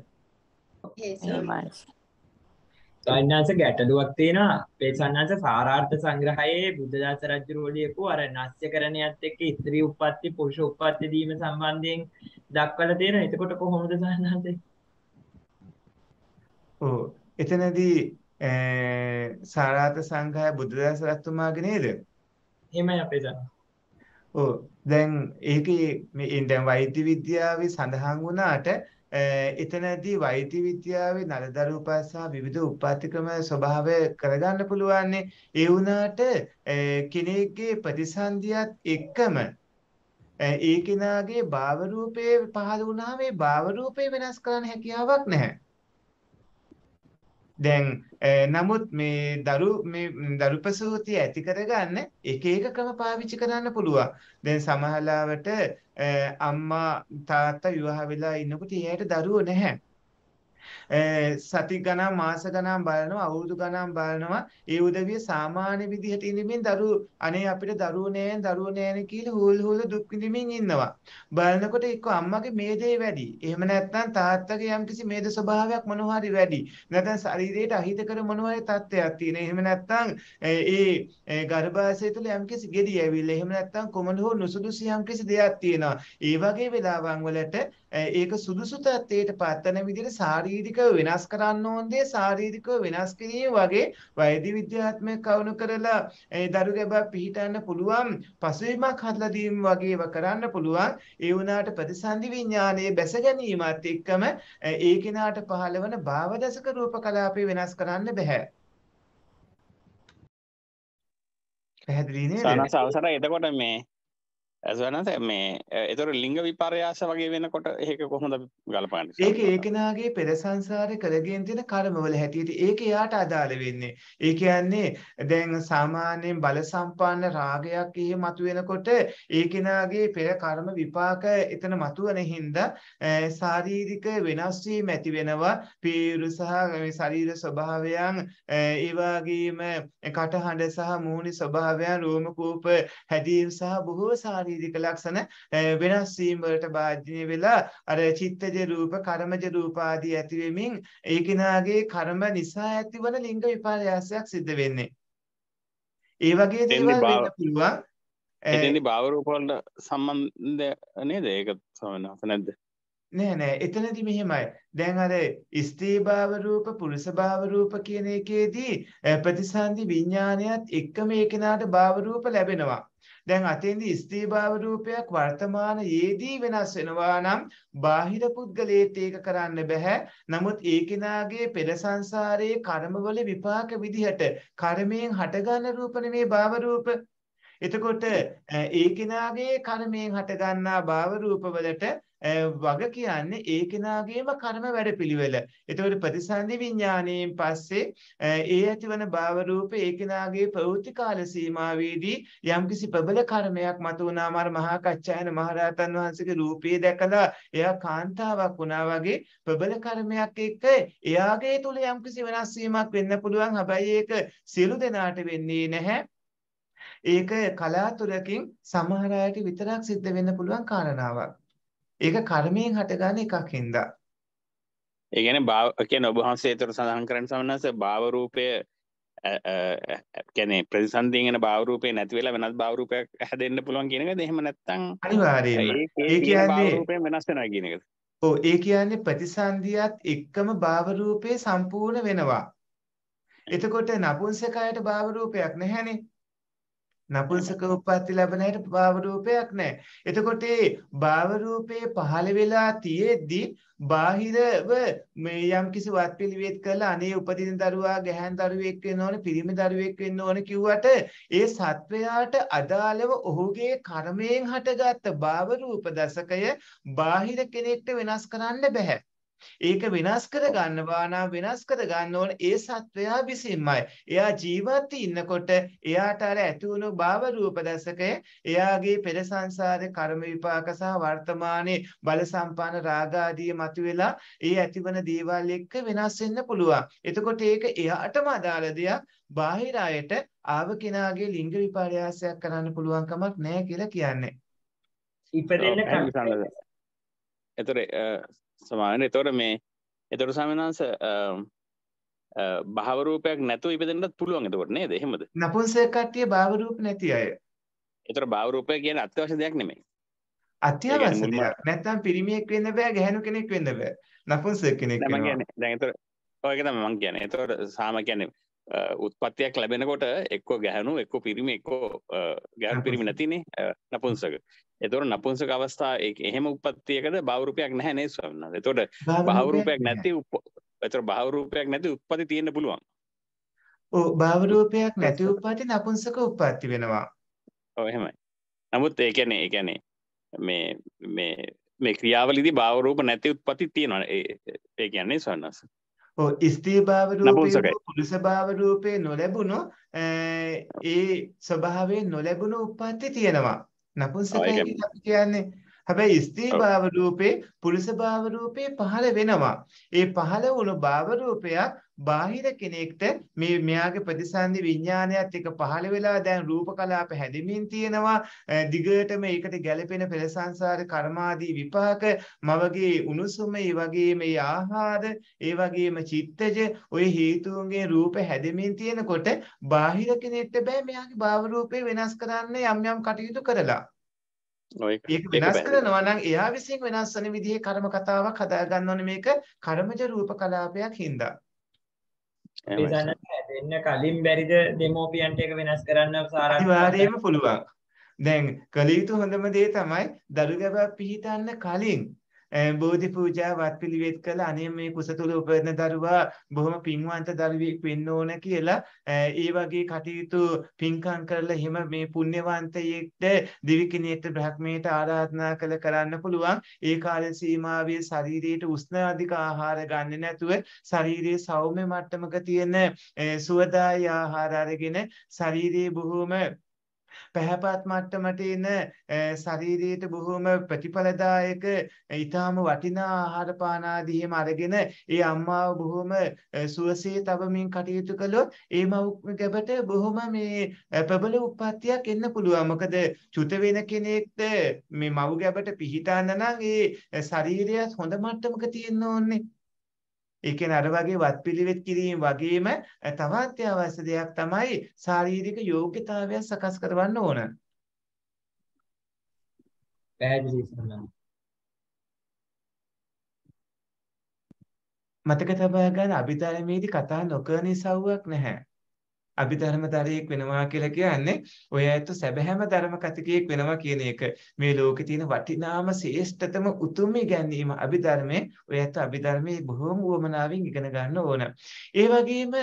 Okay, so much. සාරාර්ථ ගැටලුවක් තියෙනවා මේ සන්නාස සාරාර්ථ සංග්‍රහයේ බුද්ධදාස රජුරෝ ලියපු අර නාස්‍යකරණයත් එක්ක ඉස්ත්‍රි උප්පත්ති පුරුෂ උප්පත්ති දීම සම්බන්ධයෙන් දක්වලා තියෙනවා. එතකොට කොහොමද සන්නාස? ඔව් එතනදී සාරාර්ථ සංග්‍රහය බුද්ධදාස රජතුමාගේ නේද? එහෙමයි අපේ දන්නා. ඔව් දැන් ඒකේ මේ දැන් වෛද්‍ය විද්‍යාවේ සඳහන් වුණාට එතනදී වෛද්‍ය විද්‍යාවේ නලදරු උපස් සහ විවිධ උපාතික්‍රම ස්වභාවය කරගන්න පුළුවන්. ඒ වුණාට කෙනෙක්ගේ ප්‍රතිසන්දියත් එක්කම ඒ කෙනාගේ භාව රූපයේ පහළ වුණාම ඒ භාව රූපේ වෙනස් කරන්න හැකියාවක් නැහැ. දැන් නමුත් මේ දරු මේ දරු ප්‍රසූතිය ඇති කරගන්න එක එක ක්‍රම පාවිච්චි කරන්න පුළුවන්. දැන් සමහරවට අම්මා තාත්තා විවාහ වෙලා ඉන්නකොට එයාට දරුවෝ නැහැ. සති ගණන් මාස ගණන් බලනවා අවුරුදු ගණන් බලනවා ඒ උදවිය සාමාන්‍ය විදිහට ඉඳමින් දරු අනේ අපිට දරුවෝ නෑනේ දරුවෝ නෑනේ කියලා හූල් හූල් දුක් විඳමින් ඉන්නවා බලනකොට එක්ක අම්මගේ මේදේ වැඩි එහෙම නැත්නම් තාත්තගේ යම්කිසි මේද ස්වභාවයක් මොනවා හරි වැඩි නැත්නම් ශරීරයට අහිතකර මොනවා හරි තත්ත්වයක් තියෙන එහෙම නැත්නම් ඒ ගර්භාෂය තුළ යම්කිසි gediy ඇවිල්ලා එහෙම නැත්නම් කොමන හෝ නුසුදුසු යම්කිසි දෙයක් තියෙනවා ඒ වගේ වෙලාවන් වලට ඒක සුදුසු තත්ත්වයට පත්වන විදිහට ශාරීරිකව වෙනස් කරන්න ඕනේ ශාරීරිකව වෙනස් කිරීම වගේ වෛද්‍ය විද්‍යාත්මක කවුණු කරලා ඒ දරු ගැබක් පිහිටන්න පුළුවන් පසුබිමක් හදලා දීම වගේව කරන්න පුළුවන් ඒ වුණාට ප්‍රතිසන්දි විඥානයේ බැස ගැනීමත් එක්කම ඒ කෙනාට පහළවන භාවදසක රූප කලාපේ වෙනස් කරන්න බෑ පැහැදිලි නේද? සනස අවසරයි එතකොට මේ ඇසනත මේ එතොර eh, ලිංග විපර්යාස වගේ වෙනකොට ඒක කොහොඳ ගලපන්න ඒක ඒකෙනගේ පෙර සංසාරය කරගෙන් තියෙන කර්මවල හැටියට ඒක එයාට අදාළ වෙන්නේ ඒ කියන්නේ දැන් සාමාන්‍යයෙන් බල සම්පන්න රාගයක් එහෙ මතුවෙනකොට ඒකෙනාගේ පෙර කර්ම විපාක එතන මතුවන හින්දා eh, ශාරීරික වෙනස් වීම ඇති වෙනවා පීරු සහ මේ ශරීර ස්වභාවයන් eh, ඒ වගේම කටහඬ සහ මූණේ ස්වභාවයන් රෝම කූප හැදීම් සහ බොහෝ ශාරීරික ශාරීරික ලක්ෂණ වෙනස් වීම වලට භාජනය වෙලා අර චිත්තජ රූප කර්මජ රූප ආදී ඇති වෙමින් ඒ කෙනාගේ කර්ම නිසා ඇතිවන ලිංග විපර්යාසයක් සිද්ධ වෙන්නේ ඒ වගේ දේවල් වෙන්න පුළුවන් එතෙන්දී භාව රූප වල සම්බන්ධ නේද ඒක සමනස නැද්ද නෑ නෑ එතනදි මෙහෙමයි දැන් අර ස්ත්‍රී භාව රූප පුරුෂ භාව රූප කියන එකේදී ප්‍රතිසන්දි විඥානයත් එක්කම ඒ කෙනාට භාව රූප ලැබෙනවා දැන් අතින්දි ස්ථීභාව රූපයක් වර්තමානයේදී වෙනස් වෙනවා නම් බාහිර පුද්ගලයෙක් ඒක කරන්න බෑ. නමුත් ඒ කෙනාගේ පෙර සංසාරයේ කර්මවල විපාක විදිහට කර්මයෙන් හටගන්න රූප නෙමේ භාව රූප. එතකොට ඒ කෙනාගේ කර්මයෙන් හටගන්නා භාව රූපවලට වග කියන්නේ ඒ කෙනාගේම කර්ම වැඩපිළිවෙල. ඒතකොට ප්‍රතිසන්දි විඥාණයෙන් පස්සේ ඒ ඇතිවන භාව රූපේ ඒ කෙනාගේ ප්‍රවෘත්ති කාල සීමාවේදී යම්කිසි ප්‍රබල කර්මයක් මතුවනාම අර මහා කච්චායන මහරහතන් වහන්සේගේ රූපේ දැකලා එයා කාන්තාවක් වුණා වගේ ප්‍රබල කර්මයක් එක්ක එයාගේ තුල යම්කිසි වෙනස් වීමක් වෙන්න පුළුවන්. හැබැයි ඒක සියලු දෙනාට වෙන්නේ නැහැ. ඒක කලාතුරකින් සමහර අයට විතරක් සිද්ධ වෙන්න පුළුවන් කාරණාවක්. ඒක කර්මයෙන් හටගන්න එකක් හින්දා. ඒ කියන්නේ භාව කියන්නේ ඔබ වහන්සේ ඒතර සඳහන් කරන්න සමනස භාව රූපය කියන්නේ ප්‍රතිසන්දීන් යන භාව රූපේ නැති වෙලා වෙනත් භාව රූපයක් හැදෙන්න පුළුවන් කියන එකද? එහෙම නැත්නම් අනිවාර්යයෙන්ම. ඒ කියන්නේ භාව රූපේ වෙනස් වෙනවා කියන එකද? ඔව් ඒ කියන්නේ ප්‍රතිසන්දියත් එක්කම භාව රූපේ සම්පූර්ණ වෙනවා. එතකොට නපුංසකයට භාව රූපයක් නැහැනේ. නපුංසක උප්පත්ති ලැබෙන හැට භාව රූපයක් නැහැ. එතකොට ඒ භාව රූපයේ පහළ වෙලා තියෙද්දි බාහිරව මේ යම් කිසි වත් පිළිවෙත් කරලා අනේ උපදින දරුවා ගැහැන් දරුවෙක් වෙන්න ඕනේ පිරිමි දරුවෙක් වෙන්න ඕනේ කිව්වට ඒ සත්වයාට අදාළව ඔහුගේ කර්මයෙන් හටගත් භාව රූප දසකය බාහිර කෙනෙක්ට වෙනස් කරන්න බෑ. ඒක වෙනස් කර ගන්න බානා වෙනස් කර ගන්න ඕන ඒ සත්වයා විසින්මයි. එයා ජීවත් ඉන්නකොට එයාට අර ඇති වුණු භාව රූප දශකයේ එයාගේ පෙර සංසාරේ කර්ම විපාක සහ වර්තමානයේ බල සම්පන්න රාග ආදී මතුවෙලා ඒ ඇතිවන දේවල් එක්ක වෙනස් වෙන්න පුළුවන්. එතකොට ඒක එයාටම අදාළ දෙයක් බාහිර අයට ආව කෙනාගේ ලිංග විපර්යාසයක් කරන්න පුළුවන් කමක් නැහැ කියලා කියන්නේ. ඉපදෙන්න කලින්. ඒතර සමාන එතවට මේ එතොට සමනංස භාවරූපයක් නැතු ඉපදෙන්ට පුළුවන් එතකොට නේද එහෙමද නපුන්සේ කට්ටිය භාවරූප නැති අය එතොට භාවරූපය කියන අත්‍යවශ්‍ය දෙයක් නෙමෙයි අත්‍යවශ්‍ය දෙයක් නැත්තම් පිරිමියෙක් වෙන්න බෑ ගැහැණු කෙනෙක් වෙන්න බෑ නපුන්සේ කෙනෙක් වෙන්න දැන් එතකොට ඔයක තමයි මම කියන්නේ එතකොට සාම කියන්නේ උත්පත්තියක් ලැබෙනකොට එක්කෝ ගැහනු එක්ක පිරිමි එක්කෝ ගැහන් පිරිමි නැතිනේ නපුන්සක එතොර නපුන්සක අවස්ථා එහෙම උපත්තියකට බෞරුපයක් නැහැ නේ ස්වන්න එතොට බහවරුපයක් නැති එතර බහවරූපයක් නැති උත්පති තියෙන පුළුවන් භාවරූපයක් නැති උපාති නපුන්සක උපත්ති වෙනවා ඔහෙමයි නමුත් ඒකැනේ ඒකැනේ මේ මේ මේ ක්‍රියාවලිදි භාවරූප නැති උත්පති තියෙනවා ඒ කියන්නේ ස්වන්නස ස්ත්‍රී භාව රූපේ පුරුෂ භාව රූපේ නොලැබුණු ඒ ස්වභාවයෙන් නොලැබුණු උප්පත්ති තියෙනවා. නපුංසකයි කියන්නේ හැබැයි ස්ත්‍රී භාව රූපේ පුරුෂ භාව රූපේ පහළ වෙනවා. ඒ පහළ වුණු භාව රූපයක් බාහිර කෙනෙක්ට මේ මෙයාගේ ප්‍රතිසන්දි විඥානයත් එක පහළ වෙලා දැන් රූප කලාප හැදෙමින් තියෙනවා. දිගටම ඒකට ගැළපෙන පෙර සංසාර කර්මාදී විපාක, මවගේ උණුසුම, ඒ වගේම ආහාර, ඒ වගේම චිත්තජ ඔය හේතුන්ගේ රූප හැදෙමින් තියෙනකොට බාහිර කෙනෙක්ට බෑ මෙයාගේ භාව රූපේ වෙනස් කරන්න යම් යම් කටයුතු කරලා. ඒක වෙනස් කරනවා නම් එයා විසින් වෙනස් වෙන විදිහේ කර්ම කතාවක් හදා ගන්න ඕනේ මේක කර්මජ රූප කලාපයක් හින්දා. දෙන්න කලින් බැරිද දෙමෝපියන්ට ඒක වෙනස් කරන්න සාරාංශ අනිවාර්යයෙන්ම පුළුවන්. දැන් කලියුතු හොඳම දේ තමයි දරු ගැබ පිහිටන්න කලින් බෝධි පූජා වත් පිළිවෙත් කළ අනේ මේ කුසතුල උපදින දරුවා බොහොම පින්වන්ත දරුවෙක් වෙන්න ඕන කියලා ඒ වගේ කටයුතු පින්කම් කරලා එහෙම මේ පුණ්‍යවන්තයෙක්ට දිවි කෙනෙක්ට බ්‍රහ්මයට ආරාධනා කළ කරන්න පුළුවන් ඒ කාලේ සීමාවේ ශරීරයට උෂ්ණ අධික ආහාර ගන්න නැතුව ශරීරයේ සෞම්‍ය මට්ටමක තියෙන සුවදායි ආහාර අරගෙන ශරීරයේ බොහොම පැහැපත් මට්ටමට එන ශාරීරියට බොහොම ප්‍රතිඵලදායක ඊටාම වටිනා ආහාර පාන ආදී එහෙම අරගෙන ඒ අම්මාව බොහොම සුවසේ තවමින් කටයුතු කළොත් ඒ මව් ගැබට බොහොම මේ ප්‍රබල උප්පත්තියක් එන්න පුළුවන්. මොකද චුත වෙන කෙනෙක්ට මේ මව් ගැබට පිහිටන්න නම් ඒ ශාරීරියත් හොඳ මට්ටමක තියෙන්න ඕනේ. ඒ කියන්නේ අර වගේ වත්පිළිවෙත් කිරීම වගේම තව අත්‍යවශ්‍ය දෙයක් තමයි ශාරීරික යෝග්‍යතාවය සකස් කරවන්න ඕන. මතක තබා ගන්න අභිධර්මයේදී කතා නොකරන ඉසව්වක් නැහැ. අභිධර්මතරයෙක් වෙනවා කියලා කියන්නේ ඔය ඇත්ත සැබෑම ධර්ම කතිකයෙක් වෙනවා කියන එක. මේ ලෝකේ තියෙන වටිනාම ශ්‍රේෂ්ඨතම උතුම් ගැනීම අභිධර්මයේ ඔය ඇත්ත අභිධර්මයේ බොහෝම වමනාවෙන් ඉගෙන ගන්න ඕන. ඒ වගේම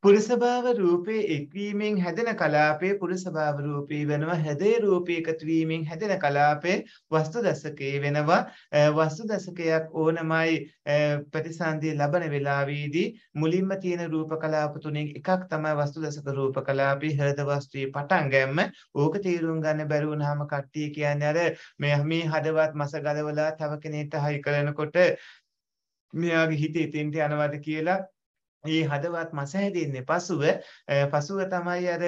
පුරුෂ භාව රූපේ එක්වීමෙන් හැදෙන කලාපය පුරුෂ භාව රූපී වෙනවා හැදේ රූපී එකතු වීමෙන් හැදෙන කලාපය වස්තු දශකයේ වෙනවා වස්තු දශකයක් ඕනමයි ප්‍රතිසන්දිය ලබන වෙලාවේදී මුලින්ම තියෙන රූප කලාප තුනෙන් එකක් තමයි වස්තු දශක රූප කලාපේ හෘද වස්තුවේ පටන් ගැම්ම ඕක තීරුම් ගන්න බැරි වුණාම කට්ටිය කියන්නේ අර මේ මේ හදවත් මස ගලවලා තව කෙනෙක්ට හයි කරනකොට මෙයාගේ හිතේ තෙන්ට යනවාද කියලා ඒ හදවත් මස හැදෙන්නේ පසුව පසුව තමයි අර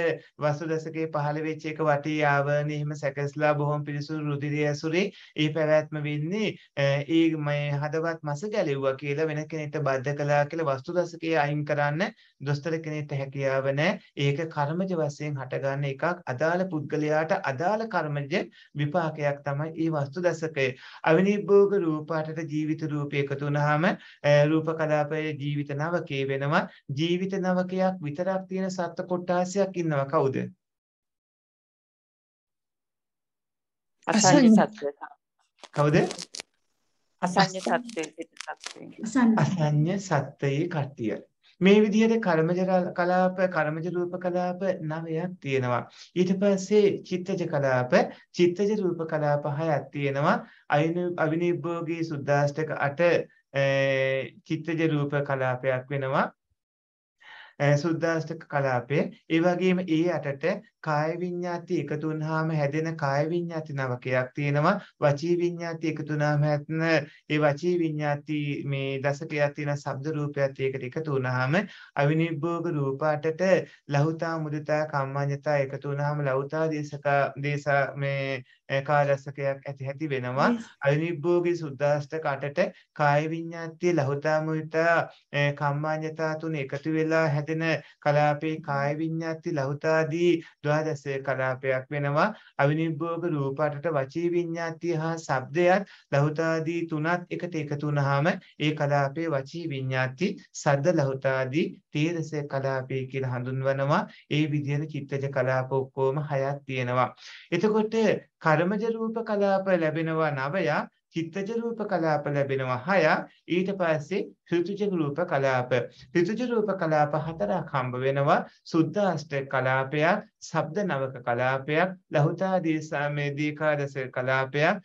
වසු දශකයේ පහළ වෙච්ච එක වටී ආවරණ එහෙම සැකස්ලා බොහොම පිළිසුළු රුධිරය ඇසුරේ ඒ පැවැත්ම වෙන්නේ ඒ මේ හදවත් මස ගැලෙව්වා කියලා වෙන කෙනෙක්ට බද්ධ කළා කියලා වස්තු දශකයේ අයින් කරන්න දොස්තර කෙනෙක්ට හැකියාව ඒක කර්මජ වශයෙන් හටගන්න එකක් අදාළ පුද්ගලයාට අදාළ කර්මජ විපාකයක් තමයි මේ වස්තු දශකය අවිනිභෝග රූපාටට ජීවිත රූපයකට උනහම රූප කලාපයේ ජීවිත නවකේ වෙනවා ජීවිත නවකයක් විතරක් තියෙන සත්ත්ව කොටාසයක් ඉන්නවා කවුද? අසඤ්ඤ සත්ත්වය. කවුද? අසඤ්ඤ සත්ත්වයේ අසඤ්ඤ සත්ත්වයේ කට්ටිය. මේ විදිහට කර්මජ කලාප කර්මජ රූප කලාප නවයක් තියෙනවා ඊට පස්සේ චිත්තජ කලාප චිත්තජ රූප කලාප හයක් තියෙනවා අයින අවිනිබ්බෝගී සුද්දාෂ්ටක 8 චිත්තජ රූප කලාපයක් වෙනවා සුද්දාස්තක කලාපය ඒ වගේම ඒ යටට කාය විඤ්ඤාති එකතු වුනහම හැදෙන කාය විඤ්ඤාති නවකයක් තියෙනවා වචී විඤ්ඤාති එකතු වුනහම හැදෙන ඒ වචී විඤ්ඤාති මේ දශකයක් තියෙන ශබ්ද රූපයත් ඒකට එකතු වුනහම අවිනිබ්බෝග රූපාටට ලහුතා මුදිතා කම්මඤ්ඤතා එකතු වුනහම ලහුතා දේශක දේශා මේ කායසකයක් ඇති ඇති වෙනවා අවිනිබ්බෝගේ සුද්දාෂ්ටකටට කාය විඤ්ඤාති ලහුතා මුදිතා කම්මඤ්ඤතා තුන එකතු වෙලා හැදෙන කලාපේ කාය විඤ්ඤාති ලහුතාදී නිර්ගාදසය කලාපයක් වෙනවා අවිනිර්භෝග රූපාටට වචී විඤ්ඤාතිය හා ශබ්දයත් ලහුතාදී තුනත් එකට එකතු වුනහම ඒ කලාපයේ වචී විඤ්ඤාති සද්ද ලහුතාදී තේරසය කලාපය කියලා හඳුන්වනවා ඒ විදිහට චිත්තජ කලාප ඔක්කොම හයක් තියෙනවා එතකොට කර්මජ රූප කලාප ලැබෙනවා නවයක් චිත්තජ රූප කලාප ලැබෙනවා 6. ඊට පස්සේ ඍතුජ රූප කලාප. ඍතුජ රූප කලාප හතරක් හම්බ වෙනවා. සුද්ධ අෂ්ට කලාපයක්, ශබ්ද නවක කලාපයක්, ලහුතාදී සාමේ දීකාදස කලාපයක්,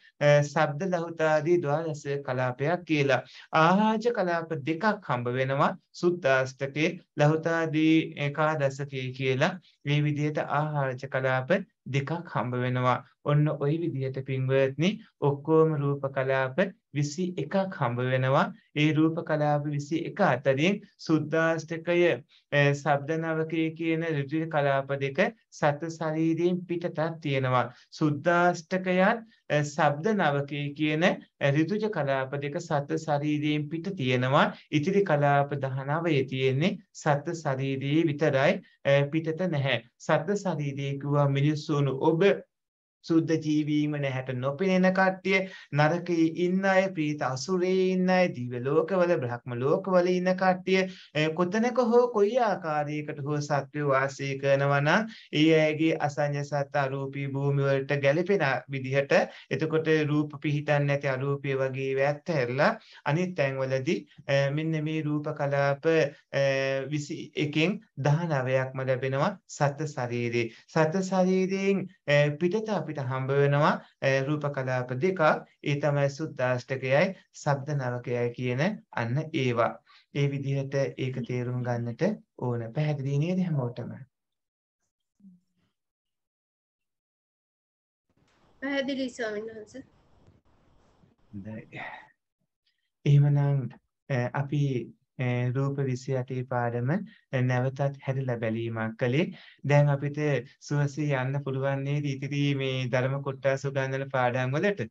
ශබ්ද ලහුතාදී ද්වාදස කලාපයක් කියලා. ආහාජ කලාප දෙකක් හම්බ වෙනවා. සුද්ධ අෂ්ටකේ ලහුතාදී ඒකාදශකේ කියලා. මේ විදිහට ආහාරජ කලාප දෙකක් හම්බ වෙනවා. ඔන්න ওই විදිහට පින්වත්නි ඔක්කොම රූප කලාප 21ක් හම්බ වෙනවා. ඒ රූප කලාප 21 අතරින් සුද්දාෂ්ටකය ශබ්ද නවකයේ කියන ඍජු කලාප දෙක සත ශරීරයෙන් පිටතක් තියෙනවා. සුද්දාෂ්ටකයත් ශබ්ද නවකයේ කියන ඍතුජ කලාප දෙක සත ශරීරයෙන් පිට තියෙනවා. ඉතිරි කලාප 19 තියෙන්නේ සත ශරීරයේ විතරයි පිටත නැහැ. සත ශරීරයේ කිව්වා මිනිස්සුණු ඔබ සුද්ධ ජීවීම නැහැට නොපෙනෙන කට්ටිය නරකයේ ඉන්න අය ප්‍රීත අසුරේ ඉන්න අය දිව්‍ය ලෝකවල බ්‍රහ්ම ලෝකවල ඉන්න කට්ටිය කොතනක හෝ කොයි ආකාරයකට හෝ සත්ව වාසය කරනවා නම් ඒ අයගේ අසඤ්ඤ සත් අරූපී භූමිය වලට ගැලපෙන විදිහට එතකොට රූප පිහිටන්නේ නැති අරූපය වගේ වැත් හැරලා අනිත් තැන්වලදී මෙන්න මේ රූප කලාප 21න් 19ක්ම ලැබෙනවා සත් ශරීරේ සත් ශරීරයෙන් පිටත අපිට අපිට හම්බ වෙනවා රූප කලාප දෙකක්. ඒ තමයි සුද්දාෂ්ටකයයි ශබ්ද නවකයයි කියන අන්න ඒවා. ඒ විදිහට ඒක තේරුම් ගන්නට ඕන. පැහැදිලි නේද හැමෝටම? පැහැදිලි ස්වාමීන් වහන්සේ. එහෙමනම් අපි රූප 28 පාඩම නැවතත් හැදලා බැලීමක් කළේ. දැන් අපිට සුවසේ යන්න පුළුවන් නේද ඉතිරි මේ ධර්ම කොටස උගන්වන පාඩම් වලට?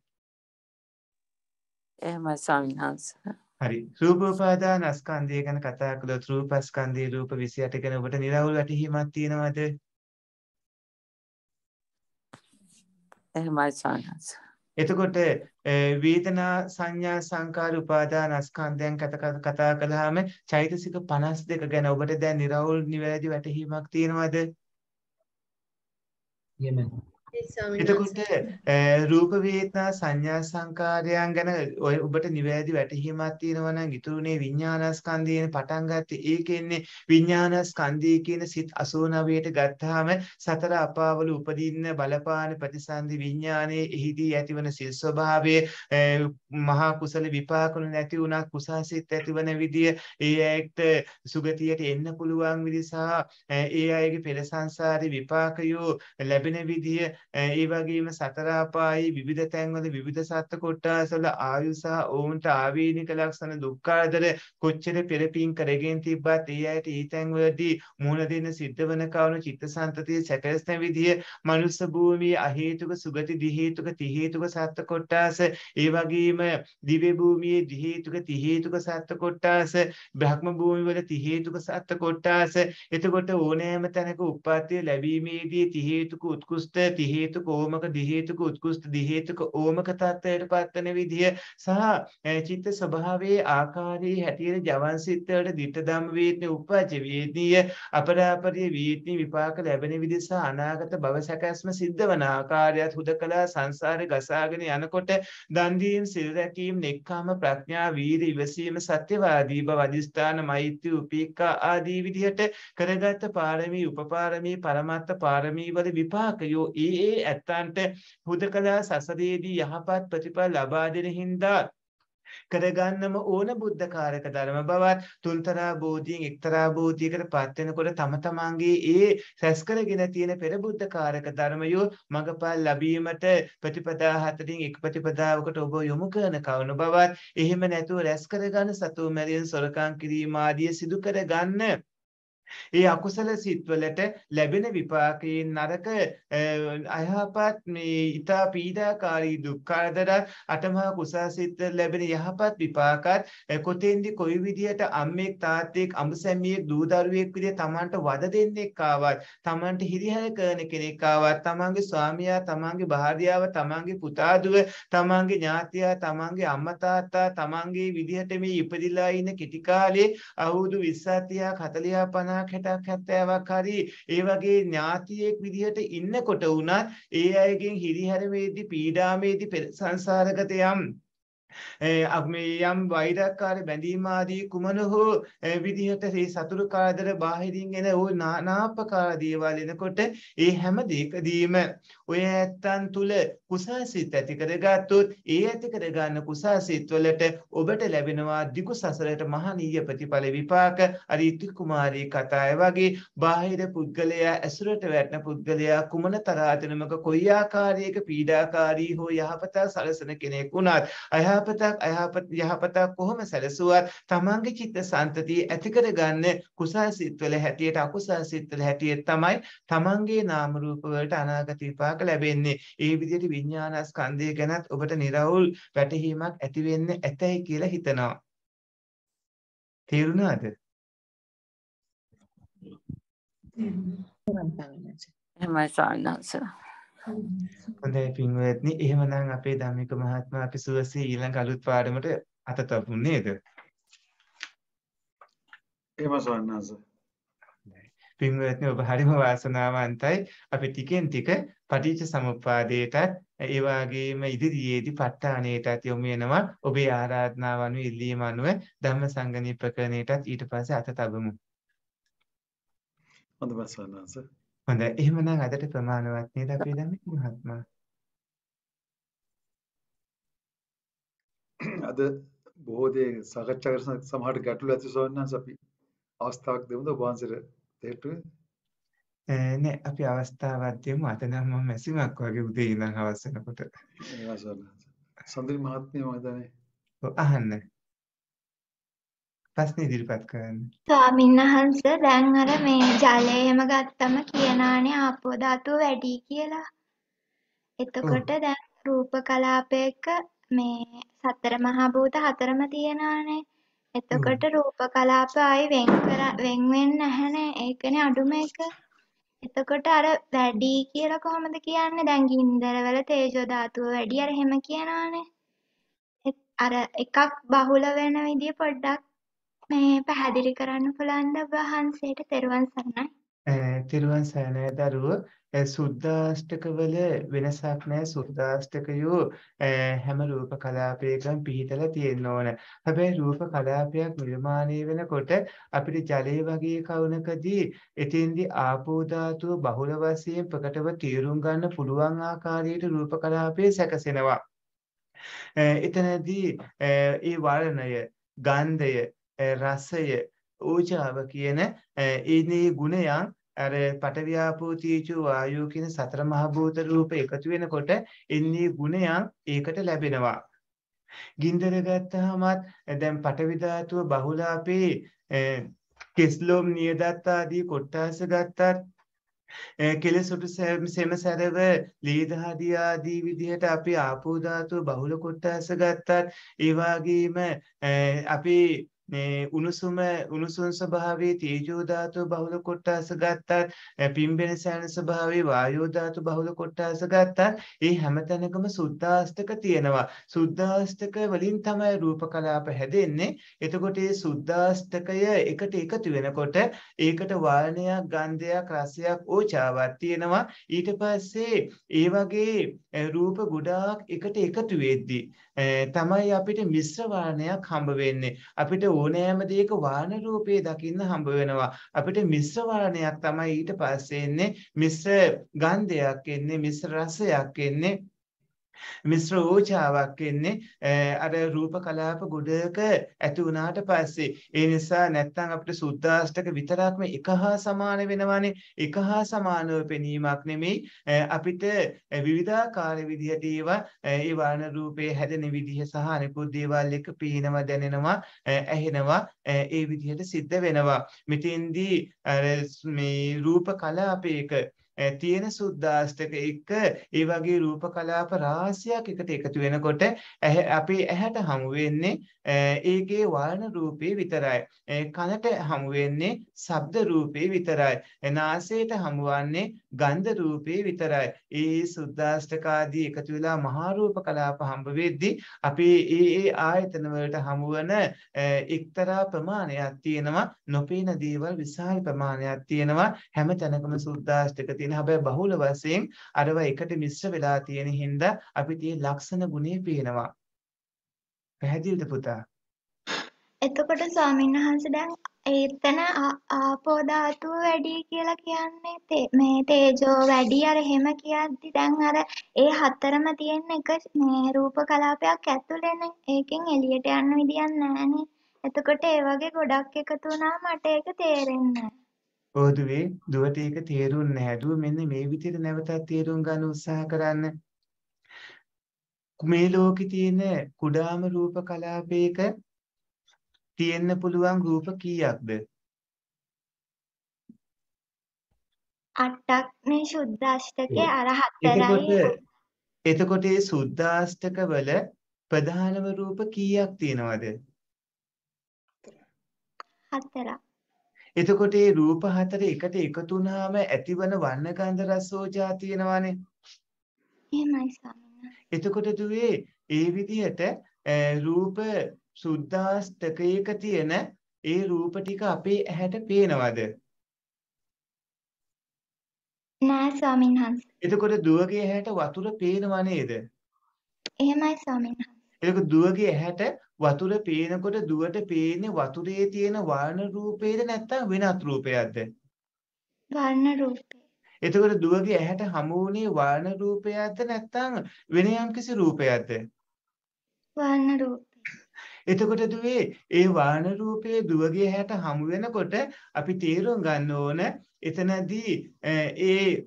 එහෙමයි ස්වාමීන් වහන්සේ. හරි. රූපෝපාදාන ස්කන්ධය ගැන කතා කළොත් රූපස්කන්ධයේ රූප 28 ගැන ඔබට නිරවුල් වැටහීමක් තියෙනවද? එහෙමයි ස්වාමීන් වහන්සේ. එතකොට වේදනා සංඥා සංකාර උපාදානස්කන්ධයන් කතා කළාම චෛතසික 52 ගැන ඔබට දැන් निराවුල් නිවැරදි වැටහීමක් තියෙනවද? යෙමෙන් එතකොට රූප වේදනා සංඥා සංකාරයන් ගැන ඔය ඔබට නිවැරදි වැටහීමක් තියෙනවා නම් ඉතුරුනේ විඥානස්කන්ධයෙන් පටන් ගත්තේ ඒකෙන්නේ විඥානස්කන්ධය කියන සිත් 89ට ගත්තාම සතර අපාවල උපදින්න බලපාන ප්‍රතිසන්දි විඥානයේ එහිදී ඇතිවන සිල් ස්වභාවය මහා කුසල විපාකණු නැති වුණා කුසාසිත ඇතිවන විදිය ඒ ඇයට සුගතියට එන්න පුළුවන් විදිහ ඒ අයගේ පෙර සංසාරේ විපාකයෝ ලැබෙන විදිය ඒ වගේම සතර අපායේ විවිධ තැන්වල විවිධ සත්ත්ව කොටාසවල ආයු සහ ඔවුන්ට ආවේනික ලක්ෂණ දුක්ඛාදර කොච්චර පෙරපින් කරගෙන තිබ්බත් ඒ ඇයට ඒ තැන්වලදී මුහුණ දෙන්න සිද්ධ වන කවුණු චිත්තසංතතිය සැකසන විදිය මනුස්ස භූමියේ අහේතුක සුගති දිහේතුක තිහේතුක සත්ත්ව කොටාස ඒ වගේම දිව්‍ය භූමියේ දිහේතුක තිහේතුක සත්ත්ව කොටාස බ්‍රහ්ම භූමිවල තිහේතුක සත්ත්ව කොටාස එතකොට ඕනෑම තැනක උප්පත්තිය ලැබීමේදී තිහේතුක උත්කෘෂ්ඨ දිහේතුක ඕමක දිහේතුක උත්කෘෂ්ඨ දිහේතුක ඕමක තත්ත්වයට පත්වන විදිය සහ චිත්ත ස්වභාවයේ ආකාරයේ හැටියට ජවන් සිත් වලට ditta ධම්ම වේදනේ උපජ්ජ වේදීය අපරාපරිය වේදනේ විපාක ලැබෙන විදිය සහ අනාගත භව සැකැස්ම සිද්ධ වන ආකාරයත් හුදකලා සංසාරේ ගසාගෙන යනකොට දන් දීම් සිල් රැකීම නෙක්ඛාම ප්‍රඥා වීර ඉවසීම සත්‍යවාදී බව අදිස්ථාන මෛත්‍රී උපේක්ඛා ආදී විදිහට කරගත් පාරමී උපපාරමී පරමත්ත පාරමී වල විපාකයෝ ඒ ඒ ඇත්තන්ට හුදකලා සසරේදී යහපත් ප්‍රතිඵල ලබා දෙන හින්දා කරගන්නම ඕන බුද්ධකාරක ධර්ම බවත් තුන්තරා බෝධියෙන් එක්තරා බෝධියකට පත් වෙනකොට තම තමාගේ ඒ සැස් කරගෙන තියෙන පෙර බුද්ධකාරක ධර්මයෝ මඟපල් ලැබීමට ප්‍රතිපදා හතරින් එක් ප්‍රතිපදාවකට ඔබ යොමු කරන කවුන බවත් එහෙම නැතුව රැස් කරගන්න සතු මැරියන් සොරකම් කිරීම ආදී සිදු කරගන්න ඒ අකුසල සිත්වලට ලැබෙන විපාකයෙන් නරක අයහපත් මේ ඊතා පීඩාකාරී දුක් කරදර අටමහා කුසාසිත ලැබෙන යහපත් විපාකත් කොතෙන්දි කොයි විදියට අම්මෙක් තාත්තෙක් අඹසැමියෙක් දූ දරුවෙක් විදියට Tamanට වද දෙන්නෙක් ආවත් Tamanට හිරිහැර කරන කෙනෙක් ආවත් Tamanගේ ස්වාමියා Tamanගේ භාර්යාව Tamanගේ පුතාදුව Tamanගේ ඥාතියා Tamanගේ අම්මා තාත්තා Tamanගේ විදියට මේ ඉපදිලා ඉන්න කෙටි කාලේ අවුරුදු 20 30 40 50 50ක් 70ක් හරි ඒ වගේ ඥාතියෙක් විදිහට ඉන්නකොට වුණත් ඒ අයගෙන් හිරිහැරමේදී පීඩාමේදී සංසාරගත යම් යම් වෛරක්කාර බැඳීම ආදී කුමන හෝ විදිහට මේ සතුරු කාදර බාහිරින් එන ඕ නානාපකාර දේවල් එනකොට ඒ හැම දෙයකදීම ඔය ඇත්තන් තුල කුසාසිත ඇති කරගත්තොත් ඒ ඇති කරගන්න කුසාසිත වලට ඔබට ලැබෙනවා දිගු සසරට මහනීය ප්‍රතිඵල විපාක අරිති කුමාරී කතාවේ වගේ බාහිර පුද්ගලයා ඇසුරට වැටෙන පුද්ගලයා කුමන තරාතිනමක කොයි ආකාරයක පීඩාකාරී හෝ යහපත සලසන කෙනෙක් වුණත් අයහපතක් අයහපත යහපතක් කොහොම සැලසුවත් තමන්ගේ චිත්ත සන්තතිය ඇති කරගන්න කුසාසිත වල හැටියට අකුසාසිත වල හැටියට තමයි තමන්ගේ නාම රූප වලට අනාගත විපාක ඔබලාට ලැබෙන්නේ. ඒ විදිහට විඥානස්කන්ධය ගැනත් ඔබට निराවුල් වැටහීමක් ඇති වෙන්නේ ඇතයි කියලා හිතනවා. තේරුණාද? එහෙමයි සාරණස. හොඳයි පින්වත්නි. එහෙමනම් අපේ ධම්මික මහත්මයා අපි සුවසේ ඊළඟ අලුත් පාඩමට අත තබමු නේද? එහෙම සාරණස. පින්වත්නි ඔබ හරිම වාසනාවන්තයි අපි ටිකෙන් ටික පටිච්ච සමුප්පාදයටත් ඒ වගේම ඉදිරියේදී ප ဋ ාණයටත් යොමු වෙනවා ඔබේ ආරාධනාව අනුව ඉල්ලීම අනුව ධම්ම සංගණී ප්‍රකරණයටත් ඊට පස්සේ අත තබමු හොඳයි සන්නස හොඳයි එහෙමනම් අදට ප්‍රමාණවත් නේද අපි දැන් මහත්මයා අද බොහෝ දේ සාකච්ඡා කරන සමහරට ගැටලු ඇති සොයන්නස් අපි අවස්ථාවක් දෙමුද ඔබ වහන්සේට දෙහෙට්ටුවේ නෑ අපි අවස්ථාවක් දෙමු අද නම් මම මැසිමක් වගේ උදේ ඉඳන් හවස වෙනකොට සඳරි මහත්මිය මහදනේ අහන්න ප්‍රශ්න ඉදිරිපත් කරන්න ස්වාමින්වහන්ස දැන් අර මේ ජලයේම ගත්තම කියනානේ ආපෝ ධාතුව වැඩි කියලා එතකොට දැන් රූප කලාපයක මේ සතර මහා භූත හතරම තියෙනානේ එතකොට රූප කලාප ආයි වෙන් කර වෙන් වෙන්නේ නැහැනේ ඒකනේ අඩුම එක එතකොට අර වැඩි කියලා කොහොමද කියන්නේ? දැන් ගින්දරවල තේජෝ ධාතුව වැඩි අර එහෙම කියනවනේ. අර එකක් බහුල වෙන විදිය පොඩ්ඩක් මේ පැහැදිලි කරන්න පුළුවන් ද වහන්සේට තෙරුවන් සරණයි. තෙරුවන් සරණයි දරුවෝ. සුද්දාෂ්ටකවල වෙනසක් නෑ සුද්දාෂ්ටකයෝ හැම රූප කලාපයකම පිහිටලා තියෙන්න ඕන. හැබැයි රූප කලාපයක් නිර්මාණය වෙනකොට අපිට ජලය වගේ කවුනකදී එතෙන්දී ආපෝ ධාතුව බහුල වශයෙන් ප්‍රකටව තීරුම් ගන්න පුළුවන් ආකාරයට රූප කලාපයේ සැකසෙනවා. එතනදී ඒ වර්ණය, ගන්ධය, රසය, ඕජාව කියන ඒනේ ගුණයන් අර පටවියාපෝ තීජෝ වායෝ කියන සතර මහා භූත රූප එකතු වෙනකොට එන්නේ ගුණයන් ඒකට ලැබෙනවා. ගින්දර ගත්තාමත් දැන් පටවි ධාතුව බහුල අපේ කෙස්ලොම් නියදත් ආදී කොටස් ගත්තත් කෙලසොටු සෙම සැරව ලීදහදී ආදී විදිහට අපි ආපෝ ධාතුව බහුල කොටස් ගත්තත් ඒ වගේම අපේ මේ උණුසුම උණුසුම් ස්වභාවයේ තේජෝ ධාතු බහුල කොටස ගත්තත් පිම්බෙන සෑන ස්වභාවයේ වායෝ ධාතු බහුල කොටස ගත්තත් ඒ හැමතැනකම සුද්ධාස්තක තියෙනවා සුද්ධාස්තක වලින් තමයි රූප කලාප හැදෙන්නේ එතකොට මේ සුද්ධාස්තකය එකට එකතු වෙනකොට ඒකට වායනයක් ගන්ධයක් රසයක් ඕචාවක් තියෙනවා ඊට පස්සේ ඒ වගේ රූප ගොඩාක් එකට එකතු වෙද්දී තමයි අපිට මිශ්‍ර වායනයක් හම්බ වෙන්නේ අපිට ඕනෑම දෙයක වාන රූපේ දකින්න හම්බ වෙනවා. අපිට මිශ්‍ර වර්ණයක් තමයි ඊට පස්සේ එන්නේ. මිශ්‍ර ගන්ධයක් එන්නේ, මිශ්‍ර රසයක් එන්නේ. මිශ්‍ර ඕචාවක් එන්නේ අර රූප කලාප ගොඩක ඇති වුණාට පස්සේ ඒ නිසා නැත්තම් අපිට සුද්දාෂ්ටක විතරක්ම එක හා සමාන වෙනවානේ එක හා සමානව පෙනීමක් නෙමෙයි අපිට විවිධාකාර විදිහට ඒවා ඒ වර්ණ රූපේ හැදෙන විදිහ සහ අනිකුත් දේවල් එක පේනවා දැනෙනවා ඇහෙනවා ඒ විදිහට සිද්ධ වෙනවා මෙතෙන්දී අර මේ රූප කලාපයක තියෙන සුද්දාස්තක එක ඒ වගේ රූප කලාප රාශියක් එකට එකතු වෙනකොට අපේ ඇහැට හමු වෙන්නේ ඒකේ වර්ණ රූපේ විතරයි. කනට හමු වෙන්නේ ශබ්ද රූපේ විතරයි. නාසයට හමුවන්නේ ගන්ධ රූපේ විතරයි. ඒ සුද්දාස්තක ආදී එකතු වෙලා මහා රූප කලාප හම්බ වෙද්දී අපි ඒ ඒ ආයතන වලට හමු වන එක්තරා ප්‍රමාණයක් තියෙනවා. නොපේන දේවල් විශාල ප්‍රමාණයක් තියෙනවා. හැම තැනකම සුද්දාස්තක තියෙන හැබැයි බහුල වශයෙන් අරව එකට මිශ්‍ර වෙලා තියෙන හින්දා අපි tie ලක්ෂණ ගුණේ පේනවා. පැහැදිලිද පුතා? එතකොට ස්වාමීන් වහන්සේ දැන් එතන ආපෝ ධාතුව වැඩි කියලා කියන්නේ මේ තේජෝ වැඩි අර එහෙම කියද්දි දැන් අර ඒ හතරම තියෙන එක මේ රූප කලාපයක් ඇතුළේනේ ඒකෙන් එළියට යන්න විදියක් නැහනේ එතකොට ඒ වගේ ගොඩක් එකතු වුණාම මට ඒක තේරෙන්නේ නැහැ හොදුවේ දුවට ඒක තේරුම් නැහැ. දුව මෙන්න මේ විදිහට නැවතත් තේරුම් ගන්න උත්සාහ කරන්න. මේ ලෝකේ තියෙන කුඩාම රූප කලාපයක තියෙන්න පුළුවන් රූප කීයක්ද? අටක් මේ සුද්දාෂ්ටකේ අර හතරයි. එතකොට ඒ සුද්දාෂ්ටක වල ප්‍රධානම රූප කීයක් තියෙනවද? හතරක්. එතකොට මේ රූප හතර එකට එකතු වුනහම ඇතිවන වර්ණ ගන්ධ රසෝජා තියෙනවානේ. එහෙමයි ස්වාමීනි. එතකොට දුවේ ඒ විදිහට රූප සුද්දාස්තකයක තියෙන ඒ රූප ටික අපේ ඇහැට පේනවද? නෑ ස්වාමීන් වහන්සේ. එතකොට දුවගේ ඇහැට වතුර පේනව නේද? එහෙමයි ස්වාමීන් වහන්සේ. එතකොට දුවගේ ඇහැට වතුර පේනකොට දුවට පේන්නේ වතුරේ තියෙන වර්ණ රූපේද නැත්නම් වෙනත් රූපයක්ද? වර්ණ රූපේ. එතකොට දුවගේ ඇහැට හමු වුණේ වර්ණ රූපයක්ද නැත්නම් වෙන යම්කිසි රූපයක්ද? වර්ණ රූපේ. එතකොට දුවේ ඒ වර්ණ රූපයේ දුවගේ ඇහැට හමු වෙනකොට අපි තේරුම් ගන්න ඕන එතනදී ඒ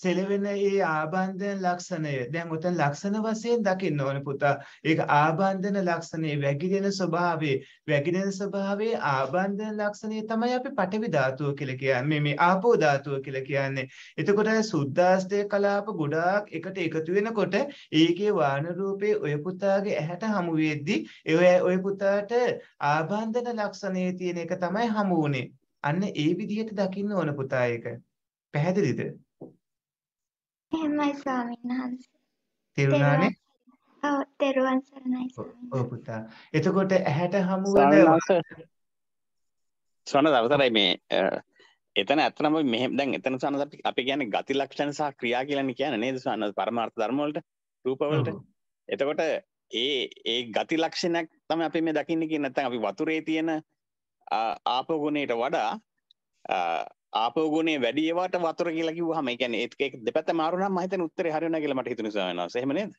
සෙලවෙන ඒ ආබන්ධන ලක්ෂණය දැන් උතන ලක්ෂණ වශයෙන් දකින්න ඕනේ පුතා. ඒක ආබන්ධන ලක්ෂණේ වැగిරෙන ස්වභාවයේ වැగిරෙන ස්වභාවයේ ආබන්ධන ලක්ෂණය තමයි අපි පටවි ධාතුව කියලා කියන්නේ. මේ ආපෝ ධාතුව කියලා කියන්නේ. එතකොට සුද්දාස්තේ කලාප ගොඩාක් එකට එකතු වෙනකොට ඒකේ වාන රූපේ ඔය පුතාගේ ඇහැට හමු වෙද්දී ඔය පුතාට ආබන්ධන ලක්ෂණයේ තියෙන එක තමයි හමු වුනේ. අන්න ඒ විදිහට දකින්න ඕන පුතා ඒක. පැහැදිලිද? එහෙමයි ස්වාමීන් වහන්සේ. තේරුණානේ? ඔව් තෙරුවන් සරණයි ස්වාමීන් ඔව් පුතා. එතකොට ඇහැට හමු වෙන සනද අවතරයි මේ එතන ඇත්තනම මෙහෙම දැන් එතන සනද අපි අපි කියන්නේ ගති ලක්ෂණ සහ ක්‍රියා කියලානේ කියන්නේ නේද සනද පරමාර්ථ ධර්ම වලට රූප වලට. එතකොට ඒ ඒ ගති ලක්ෂණයක් තමයි අපි මේ දකින්නේ කියන්නේ නැත්නම් අපි වතුරේ තියෙන ආපෝ ගුණයට වඩා ආපෝගුණේ වැඩි ඒවාට වතුර කියලා කිව්වහම ඒ කියන්නේ ඒක දෙපැත්ත මාරු නම් මම හිතන්නේ උත්තරේ හරි වෙනවා කියලා මට හිතුනේ සාවනවාස එහෙම නේද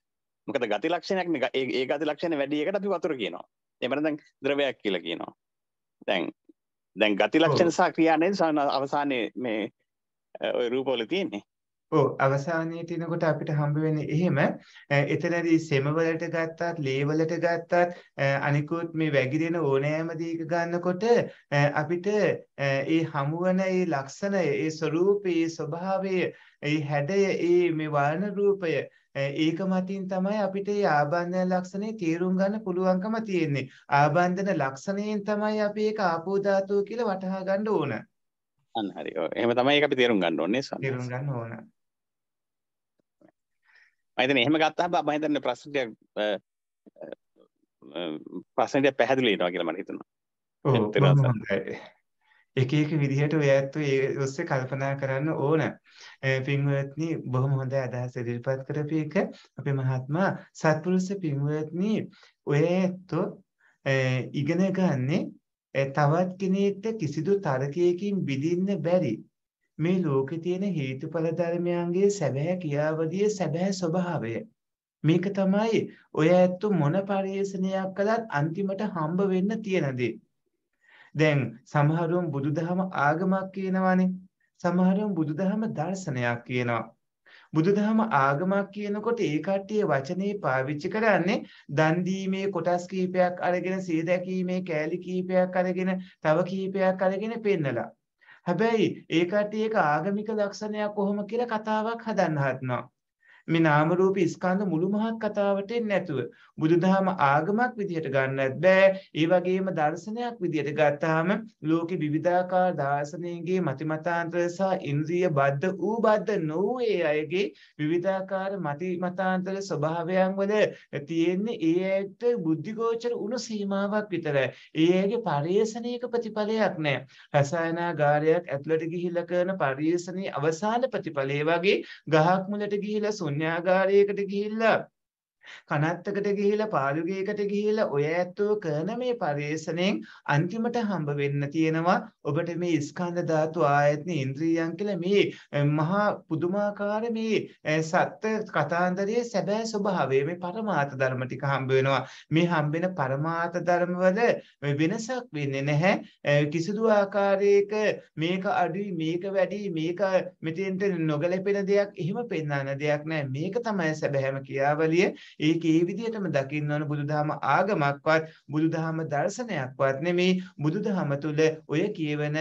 මොකද ගති ලක්ෂණයක් නේ ඒ ඒ ගති ලක්ෂණ වැඩි එකට අපි වතුර කියනවා එහෙම නැත්නම් ද්‍රවයක් කියලා කියනවා දැන් දැන් ගති ලක්ෂණ සහ ක්‍රියා නේද අවසානයේ මේ ඔය රූපවල තියෙන්නේ ඔව් අවසානයේ තිනකොට අපිට හම්බ වෙන්නේ එහෙම එතනදී සෙමවලට ගත්තත් ලේවලට ගත්තත් අනිකුත් මේ වැగిරෙන ඕනෑම දීක ගන්නකොට අපිට ඒ හමුවන ඒ ලක්ෂණය ඒ ස්වરૂපය ඒ ස්වභාවය ඒ හැඩය ඒ මේ වර්ණ රූපය ඒක මතින් තමයි අපිට මේ ආබන්ධන ලක්ෂණේ තේරුම් ගන්න පුළුවන්කම තියෙන්නේ ආබන්ධන ලක්ෂණයෙන් තමයි අපි ඒක ආපෝ ධාතුව කියලා වටහා ගන්න ඕන අන්න හරි ඔව් එහෙම තමයි ඒක අපි තේරුම් ගන්න ඕනේ තේරුම් ගන්න ඕන මහිතන එහෙම ගත්තහ මහිතන්න ප්‍රශ්නය ප්‍රශ්නයට පැහැදිලිනවා කියලමට හිතනවා එක එක විදිහට ඔය ඇත්තු ඒ ඔස්සේ කල්පනා කරන්න ඕන පින්වත්නි බොහොම හොඳ අදහස් ඉදිරිපත් කරපු එක අපේ මහත්මා සත්පුරුෂ පින්වත්නි ඔය ඇත්තෝ ඉගෙන ගන්නේ තවත් කෙනෙක්ට කිසිදු තරකයකින් බිඳින්න බැරි මේ ලෝකේ තියෙන හේතුඵල ධර්මයන්ගේ සැබෑ ක්‍රියාවලියේ සැබෑ ස්වභාවය. මේක තමයි ඔය ඇත්තු මොන පරිේශනයක් කළත් අන්තිමට හම්බ වෙන්න තියෙන දේ. දැන් සමහරුන් බුදුදහම ආගමක් කියනවානේ. සමහරුන් බුදුදහම දර්ශනයක් කියනවා. බුදුදහම ආගමක් කියනකොට ඒ කට්ටිය වචනේ පාවිච්චි කරන්නේ දන් දීමේ කොටස් කීපයක් අරගෙන සීදැකීමේ කෑලි කීපයක් අරගෙන තව කීපයක් අරගෙන පෙන්නලා. හැබැයි ඒකට ඒක ආගමික දර්ශනයක් කොහොම කියලා කතාවක් හදන්න හදනවා. මේ නාම රූප ස්කන්ධ මුළු මහත් කතාවට නැතුව බුදුදහම ආගමක් විදිහට ගන්නත් බෑ ඒ වගේම දර්ශනයක් විදිහට ගත්තාම ලෝකේ විවිධාකාර දාර්ශනිකයේ මතිමතාන්තර සහ ඉන්ද්‍රිය බද්ධ වූ බද්ධ නොවූ ඒ අයගේ විවිධාකාර මතිමතාන්තර ස්වභාවයන් වල තියෙන්නේ ඒ ඇයට බුද්ධිගෝචර උණු සීමාවක් විතරයි ඒ අයගේ පරිේශණයක ප්‍රතිඵලයක් නෑ රසායනාගාරයක් ඇතුළට ගිහිල්ලා කරන පරිේශණයේ අවසාන ප්‍රතිඵලය වගේ ගහක් මුලට ගිහිල්ලා ශුන්‍යාගාරයකට ගිහිල්ලා කනත්තකට ගිහිලා පාළුගේකට ගිහිලා ඔය ඇත්තෝ කරන මේ පරිේශණයෙන් අන්තිමට හම්බ වෙන්න තියෙනවා ඔබට මේ ස්කන්ධ ධාතු ආයතන ඉන්ද්‍රියයන් කියලා මේ මහා පුදුමාකාර මේ සත්‍ය කතාන්දරයේ සැබෑ ස්වභාවය මේ පරමාර්ථ ධර්ම ටික හම්බ වෙනවා. මේ හම්බෙන පරමාර්ථ ධර්ම වල වෙනසක් වෙන්නේ නැහැ. කිසිදු ආකාරයක මේක අඩුයි මේක වැඩි මේක මෙතෙන්ට නොගැලපෙන දෙයක් එහෙම පෙන්වන දෙයක් නැහැ. මේක තමයි සැබෑම කියාවලිය. ඒක ඒ විදිහටම දකින්න ඕන බුදුදහම ආගමක්වත් බුදුදහම දර්ශනයක්වත් නෙමේ. බුදුදහම තුල ඔය කිය වන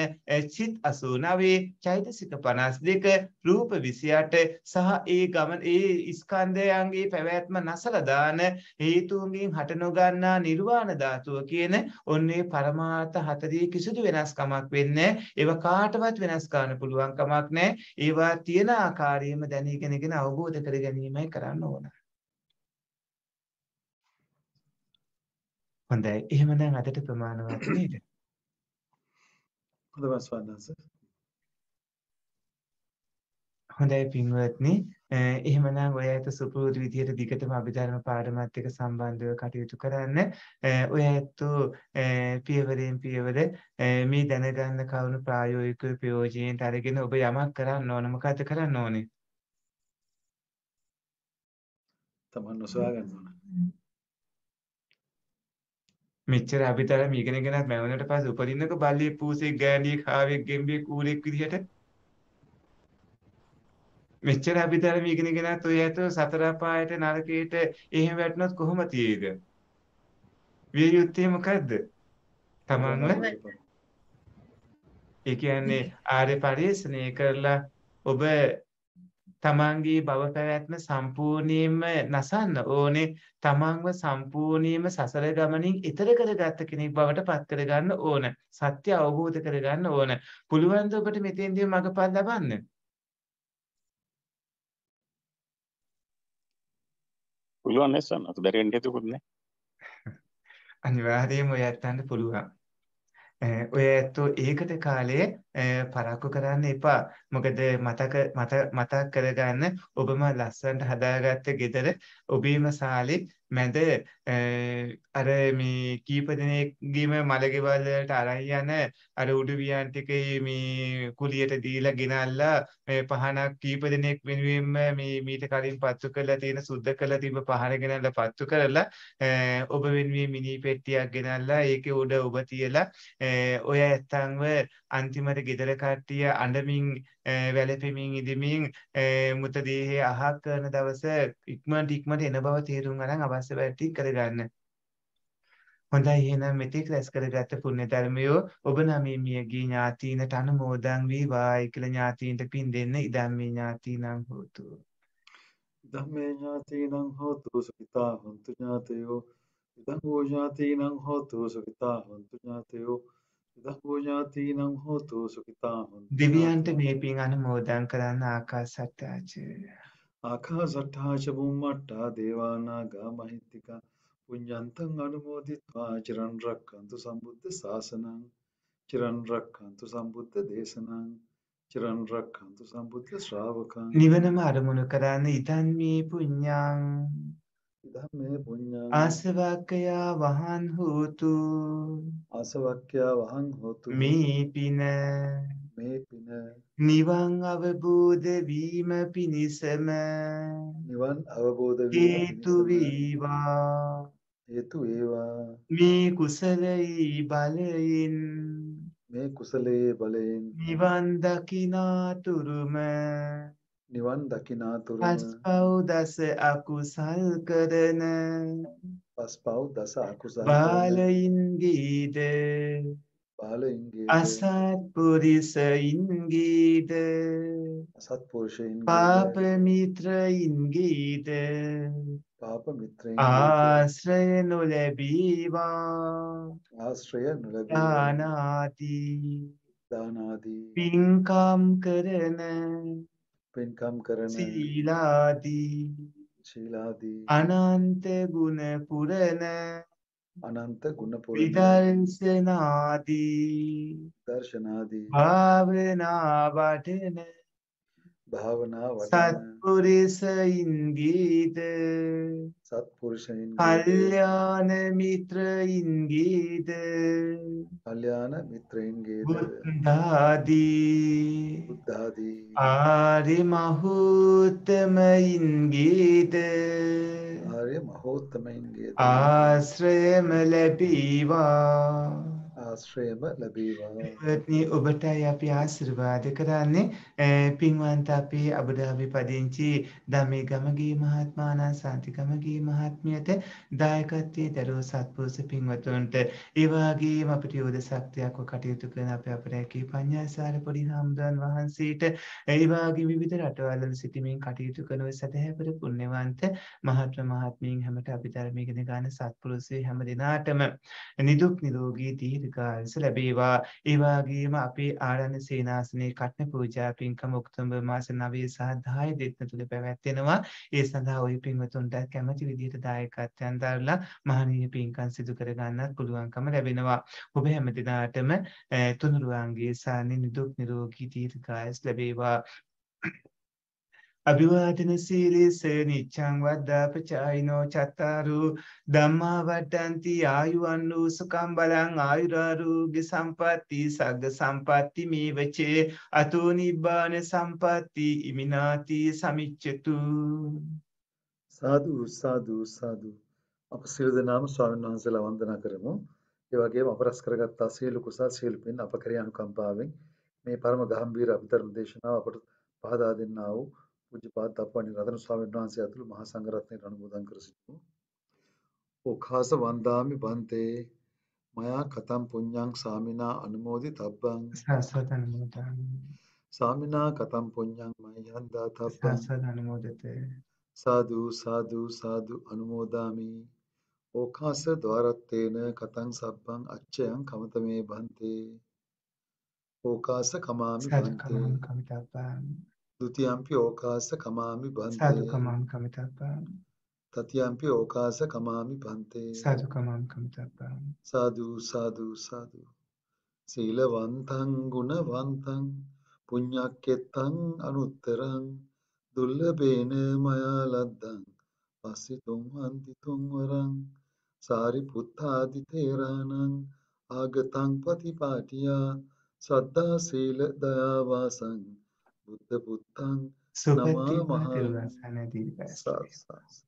චිත් 89 චෛතසික 52 රූප 28 සහ ඒ ගමන ඒ ස්කන්ධයන්ගේ පැවැත්ම නැසලා දාන හේතුන්ගෙන් හට නොගන්නා නිර්වාණ ධාතුව කියන ඔන්නේ පරමාර්ථ හතරේ කිසිදු වෙනස්කමක් වෙන්නේ ඒව කාටවත් වෙනස් කරන්න පුළුවන් කමක් නැහැ ඒවා තියෙන ආකාරයෙන්ම දැනගෙනගෙන අවබෝධ කර ගැනීමයි කරන්න ඕන හොඳයි එහෙමනම් අදට ප්‍රමාණවත් නේද හොඳමස්වන්නස හොඳයි පින්වත්නි එහෙමනම් ඔය ඇත සුපුරුදු විදියට දිගටම අභිධර්ම පාඩමත් එක්ක සම්බන්ධව කටයුතු කරන්න. ඔය ඇත්තෝ පියවරෙන් පියවර මේ දැනගන්න කවුරු ප්‍රායෝගිකව ප්‍රයෝජනයට අරගෙන ඔබ යමක් කරන්න ඕන මොකද කරන්න ඕනේ? තමන් නොසවා ගන්න ඕන. මෙච්චර අපි තරම් ඉගෙන ගෙනත් මැවුනට පස්සේ උපදින්නක බල්ලියෙක් පූසෙක් ගෑණියෙක් කාවෙක් ගෙම්බෙක් ඌරෙක් විදිහට මෙච්චර අපි තරම් ඉගෙන ගෙනත් ඔය ඇතෝ සතර පායට නරකයට එහෙම වැටුණොත් කොහොම තියේද? විය යුත්තේ මොකද්ද? තමන්ව ඒ කියන්නේ ආර්ය පරිශ්‍රණය කරලා ඔබ තමන්ගේ බව පැවැත්ම සම්පූර්ණයෙන්ම නසන්න ඕනේ තමන්ව සම්පූර්ණයෙන්ම සසර ගමනින් ඈතර කරගත්ත කෙනෙක් බවට පත් කරගන්න ඕන සත්‍ය අවබෝධ කරගන්න ඕන පුළුවන් ද ඔබට මෙතෙන්දී මඟපල් ලබන්න පුළුවන් නැසන් අත බැරෙන්න හේතුකුත් නැහැ (laughs) අනිවාර්යයෙන්ම ඔය ඇත්තන්ට පුළුවන් ඔය ඇත්තෝ ඒකට කාලේ පරක්කු කරන්න එපා. මොකද මතක මතක් කරගන්න ඔබම ලස්සනට හදාගත්ත ගෙදර ඔබේම සාලේ මැද අර මේ කීප දෙනෙක්ගේම මලගෙවල් වලට අරන් යන අර උඩුවියන් ටිකේ මේ කුලියට දීලා ගෙනල්ලා මේ පහනක් කීප දෙනෙක් වෙනුවෙන්ම මේ මීට කලින් පත්තු කරලා තියෙන සුද්ධ කරලා තිබ්බ පහන ගෙනල්ලා පත්තු කරලා ඔබ වෙනුවෙන් මිනි පෙට්ටියක් ගෙනල්ලා ඒකේ උඩ ඔබ තියලා ඔය ඇත්තන්ව අන්තිමට ගෙදර කට්ටිය අඬමින් වැළපෙමින් ඉදමින් මුත දේහය අහක් කරන දවස ඉක්මනට ඉක්මනට එන බව තේරුම් ගන්න අවශ්‍ය වැටි කරගන්න. හොඳයි එහෙනම් මෙතෙක් රැස් කරගත්ත පුණ්‍ය ධර්මයෝ ඔබ නමේ මියගිය ඥාතීනට අනුමෝදන් වේවායි කියලා ඥාතීන්ට පින් දෙන්න ඉදම්මේ ඥාතීනම් හෝතු. ඉදම්මේ ඥාතීනම් හෝතු සුඛිතා හොන්තු ඥාතයෝ ඉදං වූ ඥාතීනම් හෝතු සුඛිතා හොන්තු ඥාතයෝ දහෝඥාතිනං හෝතු සුඛිතා හොන්තු දිව්‍යයන්ට මේ පින් අනුමෝදන් කරන්න ආකාසට්ටාච ආකාසට්ටාච බුම්මට්ටා දේවානාග මහිත්‍තික පුඤ්ඤන්තං අනුමෝදිත්වා චිරන් රක්칸තු සම්බුද්ධ ශාසනං චිරන් රක්칸තු සම්බුද්ධ දේශනං චිරන් රක්칸තු සම්බුද්ධ ශ්‍රාවකං නිවනම අරමුණු කරන්න ඊතන් මේ පුඤ්ඤං ආසවක්කයා වහන් හෝතු ආසවක්කයා වහන් හෝතු මේ පින මේ පින නිවන් අවබෝධ වීම පිණිසම නිවන් අවබෝධ වීම හේතු වේවා හේතු වේවා මේ කුසලයි බලයෙන් මේ කුසලයේ බලයෙන් නිවන් දකිනාතුරුම නිවන් දකිනාතුරු පස්පව් දස අකුසල් කරන පස්පව් දස අකුසල් බාලයින්ගේද බාලයින්ගේ අසත්පුරිසයින්ගේද අසත්පුරුෂයින් පාප මිත්‍රයින්ගේද පාප මිත්‍රයින් ආශ්‍රය නොලැබීවා ආශ්‍රය නොලැබීවා දානාති දානාදී පින්කම් කරන පින්කම් කරන සීලාදී ශීලාදී අනන්ත ගුණ පුරන අනන්ත ගුණ පුරන විදර්ශනාදී දර්ශනාදී භාවනා වඩන භාවනා සත්පුරුෂයින්ගීද සත්පුරුෂයින් කල්යාණ මිත්‍රයින්ගීද කල්යාණ මිත්‍රයින්ගේද බුද්ධාදී බුද්ධාදී ආර්ය මහෝත්තමයින්ගීද ආර්ය මහෝත්තමයින්ගේද ආශ්‍රයම ලැබීවා ආශ්‍රයම ලැබේවා. ඔබටයි අපි ආශිර්වාද කරන්නේ පින්වන්ත අපේ අබුධාබි පදිංචි දමේගමගේ මහත්මානන් සාන්තිගමගේ මහත්මියට දායකත්වයේ දරුව සත්පුරුෂ පින්වතුන්ට ඒ වගේම අපිට යෝධ ශක්තියක්ව කටයුතු කරන අපේ අපරාකී පඤ්ඤාසාර පොඩි හාමුදුරන් වහන්සේට ඒ වගේ විවිධ රටවල්වල සිටමින් කටයුතු කරන සදහැපර පුණ්‍යවන්ත මහත්ම මහත්මීන් හැමට අපි ධර්මයේ ගෙන ගන්න සත්පුරුෂය හැම දිනාටම නිදුක් නිරෝගී දීර්ඝ දීර්ඝායුෂ ලැබේවා. ඒ වගේම අපේ ආරණ්‍ය සේනාසනේ කටන පූජා පින්කම ඔක්තෝබර් මාස 9 සහ 10 දෙන්න තුල පැවැත්වෙනවා. ඒ සඳහා ওই පින්වතුන්ට කැමැති විදිහට දායකත්වයන් දරලා මහණීය පින්කම් සිදු කර ගන්නත් පුළුවන්කම ලැබෙනවා. ඔබ හැම දිනාටම තුනුරුවන්ගේ සානි නිදුක් නිරෝගී දීර්ඝායුෂ ලැබේවා. අභිවාදන සීලස නිච්චං වද්දාපචායිනෝ චත්තාරු ධම්මා වට්ටන්ති ආයුවන්නු සුකම් බලං ආයුරාරෝග්‍ය සම්පatti සග්ග සම්පatti මේවචේ අතෝ නිබ්බාන සම්පatti ඉමිනාති සමිච්ඡතු සාදු සාදු සාදු අප සියලු දෙනාම ස්වාමීන් වහන්සේලා වන්දනා කරමු ඒ වගේම අප රැස් කරගත්තා සියලු කුසල් සියලු පින් අප කෙරේ අනුකම්පාවෙන් මේ පරම ගාම්භීර අභිධර්ම දේශනාව අපට පහදා දෙන්නා වූ පූජ්‍යපාද තප්පණි රතන ස්වාමීන් වහන්සේ ඇතුළු මහා සංඝරත්නයට අනුමෝදන් කර සිටිමු. ඔඛාස වන්දාමි බන්තේ මයා කතම් පුඤ්ඤං සාමිනා අනුමෝදි තබ්බං සස්සතන මුදාමි. සාමිනා කතම් පුඤ්ඤං මයං දාතබ්බං සස්සතන අනුමෝදතේ. සාදු සාදු සාදු අනුමෝදාමි. ඕකාස ద్వාරත්තේන කතං සබ්බං අච්චයන් කමතමේ බන්තේ ඕකාස කමාමි බන්තේ द्वितीयम्पि ओकास कमामि भन्ते साधु कमामि कमितापा तृतीयम्पि ओकास कमामि भन्ते साधु कमामि कमितापा साधु साधु साधु සීලවන්තං ගුණවන්තං පුඤ්ඤක්කෙත්තං අනුත්තරං දුල්ලබේන මයා ලද්දං පස්සිතුම් හන්ති තුන්වරං සාරිපුත්තාදි තේරාණං ආගතං පතිපාටියා සද්දා සීල දයාවාසං බුද්ධ බුත්තං සුගති මහා තිරුවන් සරණයි දීර්ඝායුෂ